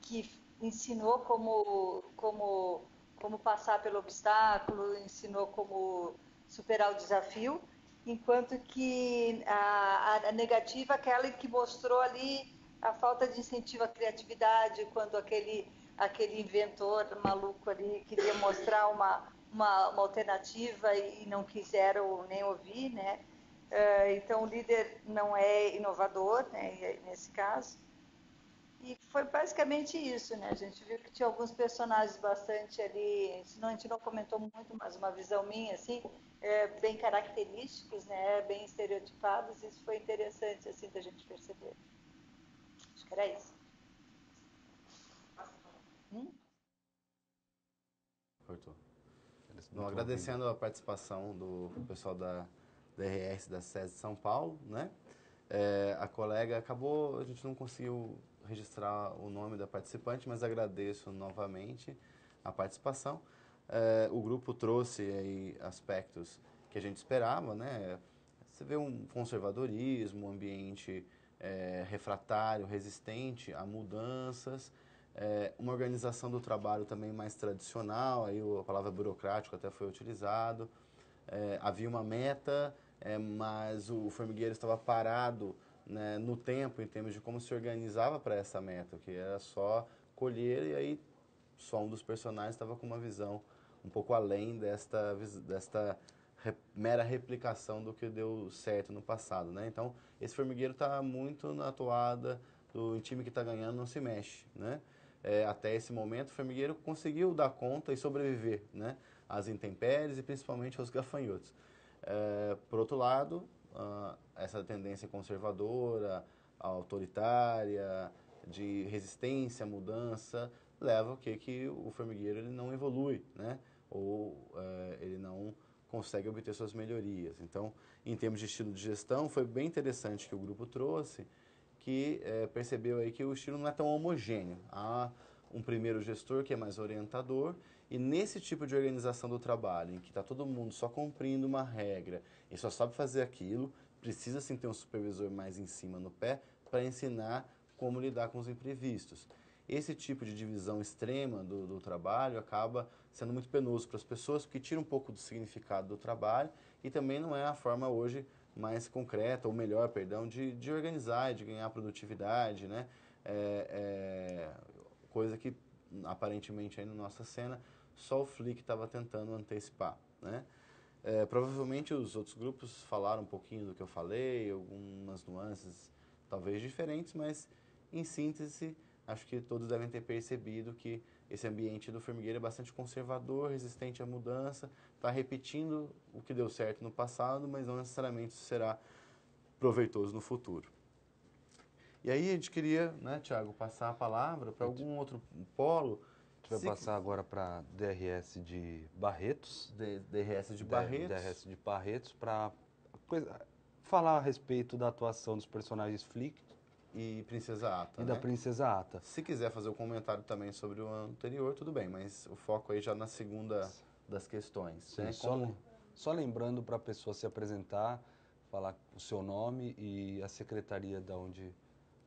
que ensinou como, como, como passar pelo obstáculo, ensinou como superar o desafio, enquanto que a, a negativa, aquela que mostrou ali a falta de incentivo à criatividade, quando aquele, aquele inventor maluco ali queria mostrar uma, uma, uma alternativa e não quiseram nem ouvir, né? Ah, então o líder não é inovador, né, nesse caso. E foi basicamente isso, né? A gente viu que tinha alguns personagens bastante ali, senão a gente não comentou muito, mas uma visão minha, assim, é, bem característicos, né? Bem estereotipados. Isso foi interessante, assim, da gente perceber. Acho que era isso. Hum? Arthur. Então, agradecendo a participação do pessoal da DRS da SESI São Paulo, né? É, a colega acabou, a gente não conseguiu registrar o nome da participante, mas agradeço novamente a participação. É, o grupo trouxe aí aspectos que a gente esperava, né? Você vê um conservadorismo, um ambiente é, refratário, resistente a mudanças, é, uma organização do trabalho também mais tradicional, aí a palavra burocrático até foi utilizado. É, havia uma meta, é, mas o formigueiro estava parado né, no tempo, em termos de como se organizava para essa meta, que era só colher e aí só um dos personagens estava com uma visão um pouco além desta, desta mera replicação do que deu certo no passado, né? Então, esse formigueiro está muito na toada do time que está ganhando não se mexe, né? É, até esse momento, o formigueiro conseguiu dar conta e sobreviver, né? intempéries e principalmente aos gafanhotos. É, por outro lado, uh, essa tendência conservadora, autoritária, de resistência à mudança, leva o que que o formigueiro ele não evolui, né? Ou uh, ele não consegue obter suas melhorias. Então, em termos de estilo de gestão, foi bem interessante que o grupo trouxe, que uh, percebeu aí que o estilo não é tão homogêneo. Há um primeiro gestor que é mais orientador e nesse tipo de organização do trabalho, em que está todo mundo só cumprindo uma regra e só sabe fazer aquilo, precisa sim ter um supervisor mais em cima no pé para ensinar como lidar com os imprevistos. Esse tipo de divisão extrema do, do trabalho acaba sendo muito penoso para as pessoas, porque tira um pouco do significado do trabalho e também não é a forma hoje mais concreta, ou melhor, perdão, de, de organizar, de ganhar produtividade, né? É, é, coisa que aparentemente aí na nossa cena só o Flick estava tentando antecipar, né? É, provavelmente os outros grupos falaram um pouquinho do que eu falei, algumas nuances talvez diferentes, mas em síntese, acho que todos devem ter percebido que esse ambiente do formigueiro é bastante conservador, resistente à mudança, está repetindo o que deu certo no passado, mas não necessariamente será proveitoso no futuro. E aí a gente queria, né, Tiago, passar a palavra para algum outro polo gente vai Se... passar agora para DRS de Barretos. De, DRS de Barretos. DRS de Barretos para falar a respeito da atuação dos personagens Flick e Princesa Ata. E né? da Princesa Ata. Se quiser fazer um comentário também sobre o anterior, tudo bem, mas o foco aí já na segunda das questões. Sim, né? só, Como... só lembrando para a pessoa se apresentar, falar o seu nome e a secretaria de onde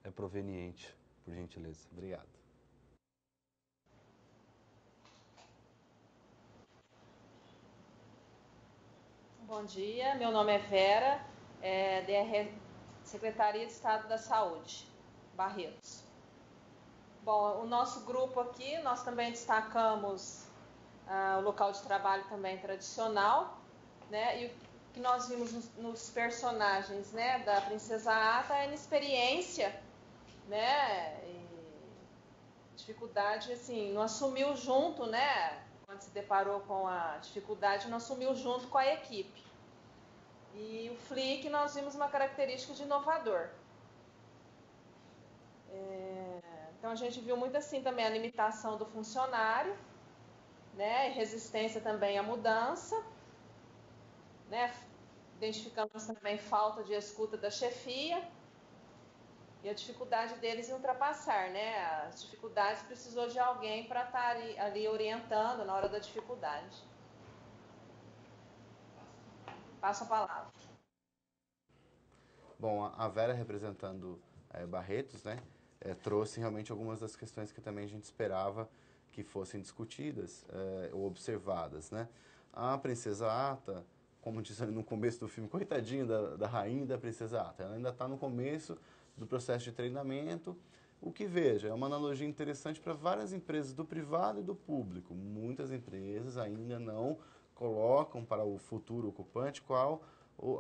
é proveniente, por gentileza. Obrigado. Bom dia, meu nome é Vera, é, DR, Secretaria de Estado da Saúde, Barretos. Bom, o nosso grupo aqui, nós também destacamos ah, o local de trabalho também tradicional, né? E o que nós vimos nos, nos personagens, né, da Princesa Ata é inexperiência, né? E dificuldade, assim, não assumiu junto, né? quando se deparou com a dificuldade, não assumiu junto com a equipe. E o Flick nós vimos uma característica de inovador. É, então a gente viu muito assim também a limitação do funcionário, né, resistência também à mudança, né, identificamos também falta de escuta da chefia e a dificuldade deles em ultrapassar, né? As dificuldades precisou de alguém para estar tá ali, ali orientando na hora da dificuldade. Passo a palavra. Bom, a Vera representando é, Barretos, né? É, trouxe realmente algumas das questões que também a gente esperava que fossem discutidas é, ou observadas, né? A princesa Ata, como disse no começo do filme, coitadinha da, da rainha da princesa Ata, ela ainda está no começo do processo de treinamento. O que veja, é uma analogia interessante para várias empresas do privado e do público. Muitas empresas ainda não colocam para o futuro ocupante qual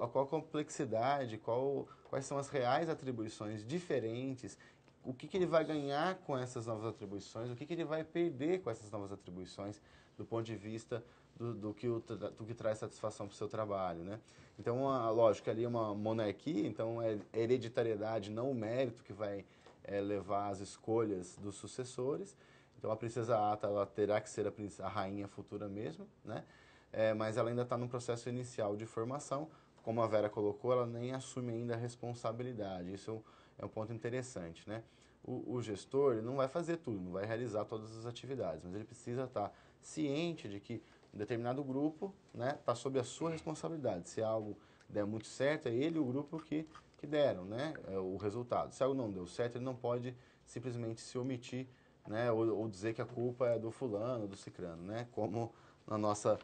a qual complexidade, qual, quais são as reais atribuições diferentes, o que, que ele vai ganhar com essas novas atribuições, o que, que ele vai perder com essas novas atribuições do ponto de vista do, do, que, o, do que traz satisfação para o seu trabalho, né? Então, a lógico, ali é uma monarquia, então é hereditariedade, não o mérito que vai é, levar as escolhas dos sucessores. Então, a princesa Ata ela terá que ser a, princesa, a rainha futura mesmo, né? É, mas ela ainda está no processo inicial de formação. Como a Vera colocou, ela nem assume ainda a responsabilidade. Isso é um é ponto interessante, né? O, o gestor não vai fazer tudo, não vai realizar todas as atividades, mas ele precisa estar tá ciente de que determinado grupo, né, está sob a sua responsabilidade. Se algo der muito certo, é ele e o grupo que, que deram, né, é, o resultado. Se algo não deu certo, ele não pode simplesmente se omitir, né, ou, ou dizer que a culpa é do fulano, do cicrano, né, como na nossa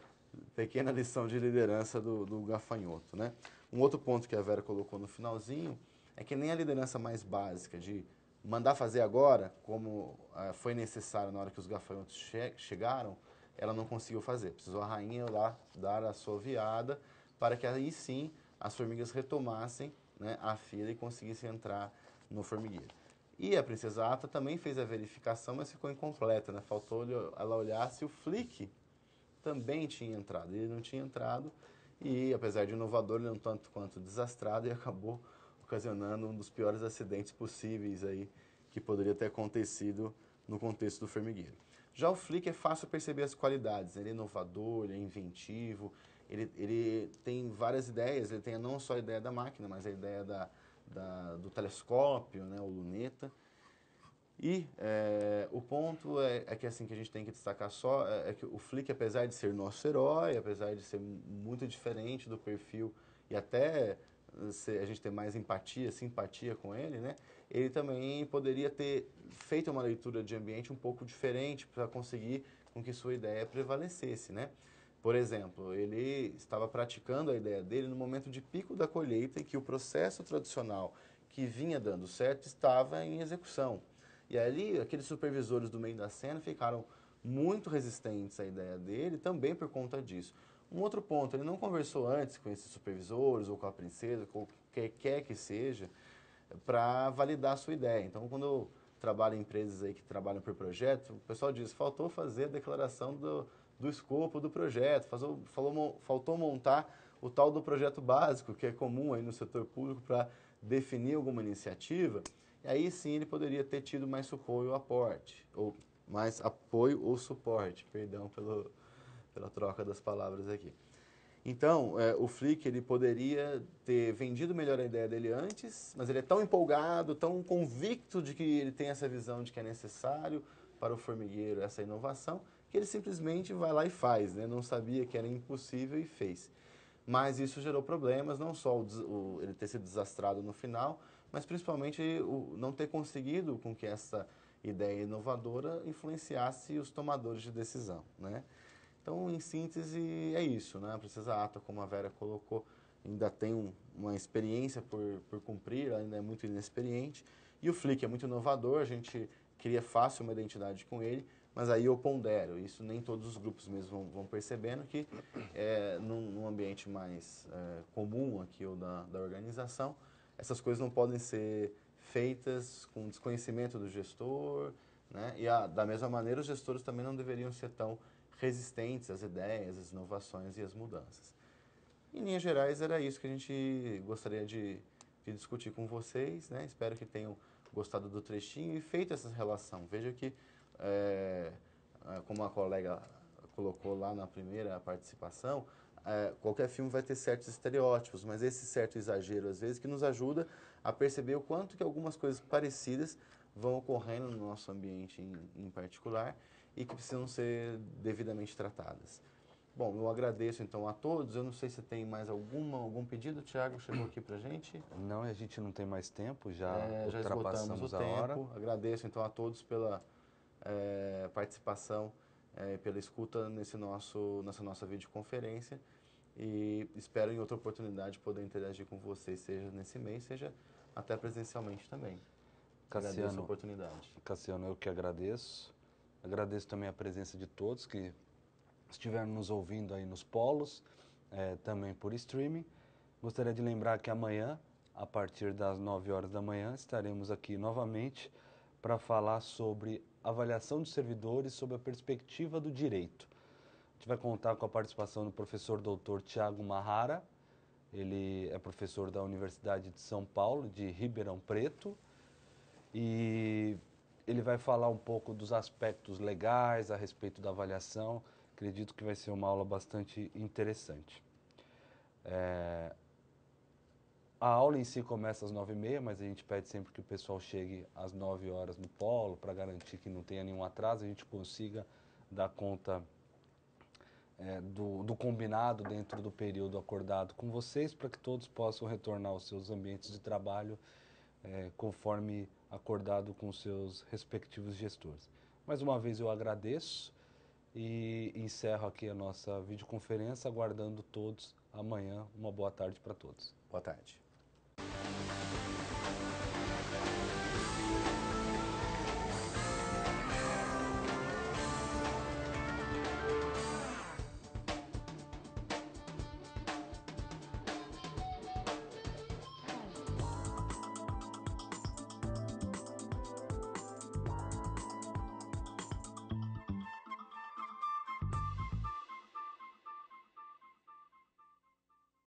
pequena lição de liderança do, do gafanhoto, né. Um outro ponto que a Vera colocou no finalzinho é que nem a liderança mais básica de mandar fazer agora, como é, foi necessário na hora que os gafanhotos che chegaram, ela não conseguiu fazer. Precisou a rainha lá dar a sua viada para que aí sim as formigas retomassem né, a fila e conseguissem entrar no formigueiro. E a princesa Ata também fez a verificação, mas ficou incompleta, né? Faltou ela olhar se o Flick também tinha entrado. Ele não tinha entrado e, apesar de inovador, ele não é tanto quanto desastrado e acabou ocasionando um dos piores acidentes possíveis aí que poderia ter acontecido no contexto do formigueiro. Já o Flick é fácil perceber as qualidades. Ele é inovador, ele é inventivo, ele, ele tem várias ideias. Ele tem não só a ideia da máquina, mas a ideia da, da do telescópio, né, o luneta. E é, o ponto é, é, que assim que a gente tem que destacar só é, é, que o Flick, apesar de ser nosso herói, apesar de ser muito diferente do perfil e até se, a gente ter mais empatia, simpatia com ele, né? ele também poderia ter feito uma leitura de ambiente um pouco diferente para conseguir com que sua ideia prevalecesse, né? Por exemplo, ele estava praticando a ideia dele no momento de pico da colheita e que o processo tradicional que vinha dando certo estava em execução. E ali, aqueles supervisores do meio da cena ficaram muito resistentes à ideia dele, também por conta disso. Um outro ponto, ele não conversou antes com esses supervisores ou com a princesa, com quem quer que seja, para validar a sua ideia. Então, quando eu trabalho em empresas aí que trabalham por projeto, o pessoal diz, faltou fazer a declaração do, do escopo do projeto, faltou, falou, faltou montar o tal do projeto básico, que é comum aí no setor público para definir alguma iniciativa, e aí sim ele poderia ter tido mais apoio ou aporte, ou mais apoio ou suporte, perdão pelo, pela troca das palavras aqui. Então, é, o Flick ele poderia ter vendido melhor a ideia dele antes, mas ele é tão empolgado, tão convicto de que ele tem essa visão de que é necessário para o formigueiro essa inovação, que ele simplesmente vai lá e faz, né? Não sabia que era impossível e fez. Mas isso gerou problemas, não só o, o, ele ter sido desastrado no final, mas principalmente o, não ter conseguido com que essa ideia inovadora influenciasse os tomadores de decisão, né? Então, em síntese, é isso, né? A Princesa Ata, como a Vera colocou, ainda tem um, uma experiência por, por cumprir, ainda é muito inexperiente. E o Flick é muito inovador, a gente cria fácil uma identidade com ele, mas aí eu pondero, isso nem todos os grupos mesmo vão, vão percebendo que é, num, num ambiente mais é, comum aqui ou da, da organização, essas coisas não podem ser feitas com desconhecimento do gestor, né? E a, ah, da mesma maneira os gestores também não deveriam ser tão resistentes às ideias, às inovações e às mudanças. Em linhas gerais, era isso que a gente gostaria de, de discutir com vocês. Né? Espero que tenham gostado do trechinho e feito essa relação. Veja que, é, como a colega colocou lá na primeira participação, é, qualquer filme vai ter certos estereótipos, mas esse certo exagero, às vezes, que nos ajuda a perceber o quanto que algumas coisas parecidas vão ocorrendo no nosso ambiente em, em particular e que precisam ser devidamente tratadas. Bom, eu agradeço então a todos. Eu não sei se tem mais alguma, algum pedido. Tiago chegou aqui a gente. Não, a gente não tem mais tempo, já, é, já ultrapassamos o a tempo. hora. Agradeço então a todos pela é, participação, é, pela escuta nesse nosso, nessa nossa videoconferência. E espero em outra oportunidade poder interagir com vocês, seja nesse mês, seja até presencialmente também. Cassiano, agradeço a oportunidade. Cassiano, eu que agradeço. Agradeço também a presença de todos que estiveram nos ouvindo aí nos polos, é, também por streaming. Gostaria de lembrar que amanhã, a partir das 9 horas da manhã, estaremos aqui novamente para falar sobre avaliação de servidores sob a perspectiva do direito. A gente vai contar com a participação do professor doutor Tiago Marrara, ele é professor da Universidade de São Paulo, de Ribeirão Preto, e ele vai falar um pouco dos aspectos legais a respeito da avaliação. Acredito que vai ser uma aula bastante interessante. É... A aula em si começa às nove e meia, mas a gente pede sempre que o pessoal chegue às nove horas no polo para garantir que não tenha nenhum atraso, a gente consiga dar conta é, do, do combinado dentro do período acordado com vocês para que todos possam retornar aos seus ambientes de trabalho é, conforme acordado com seus respectivos gestores. Mais uma vez eu agradeço e encerro aqui a nossa videoconferência, aguardando todos amanhã. Uma boa tarde para todos. Boa tarde.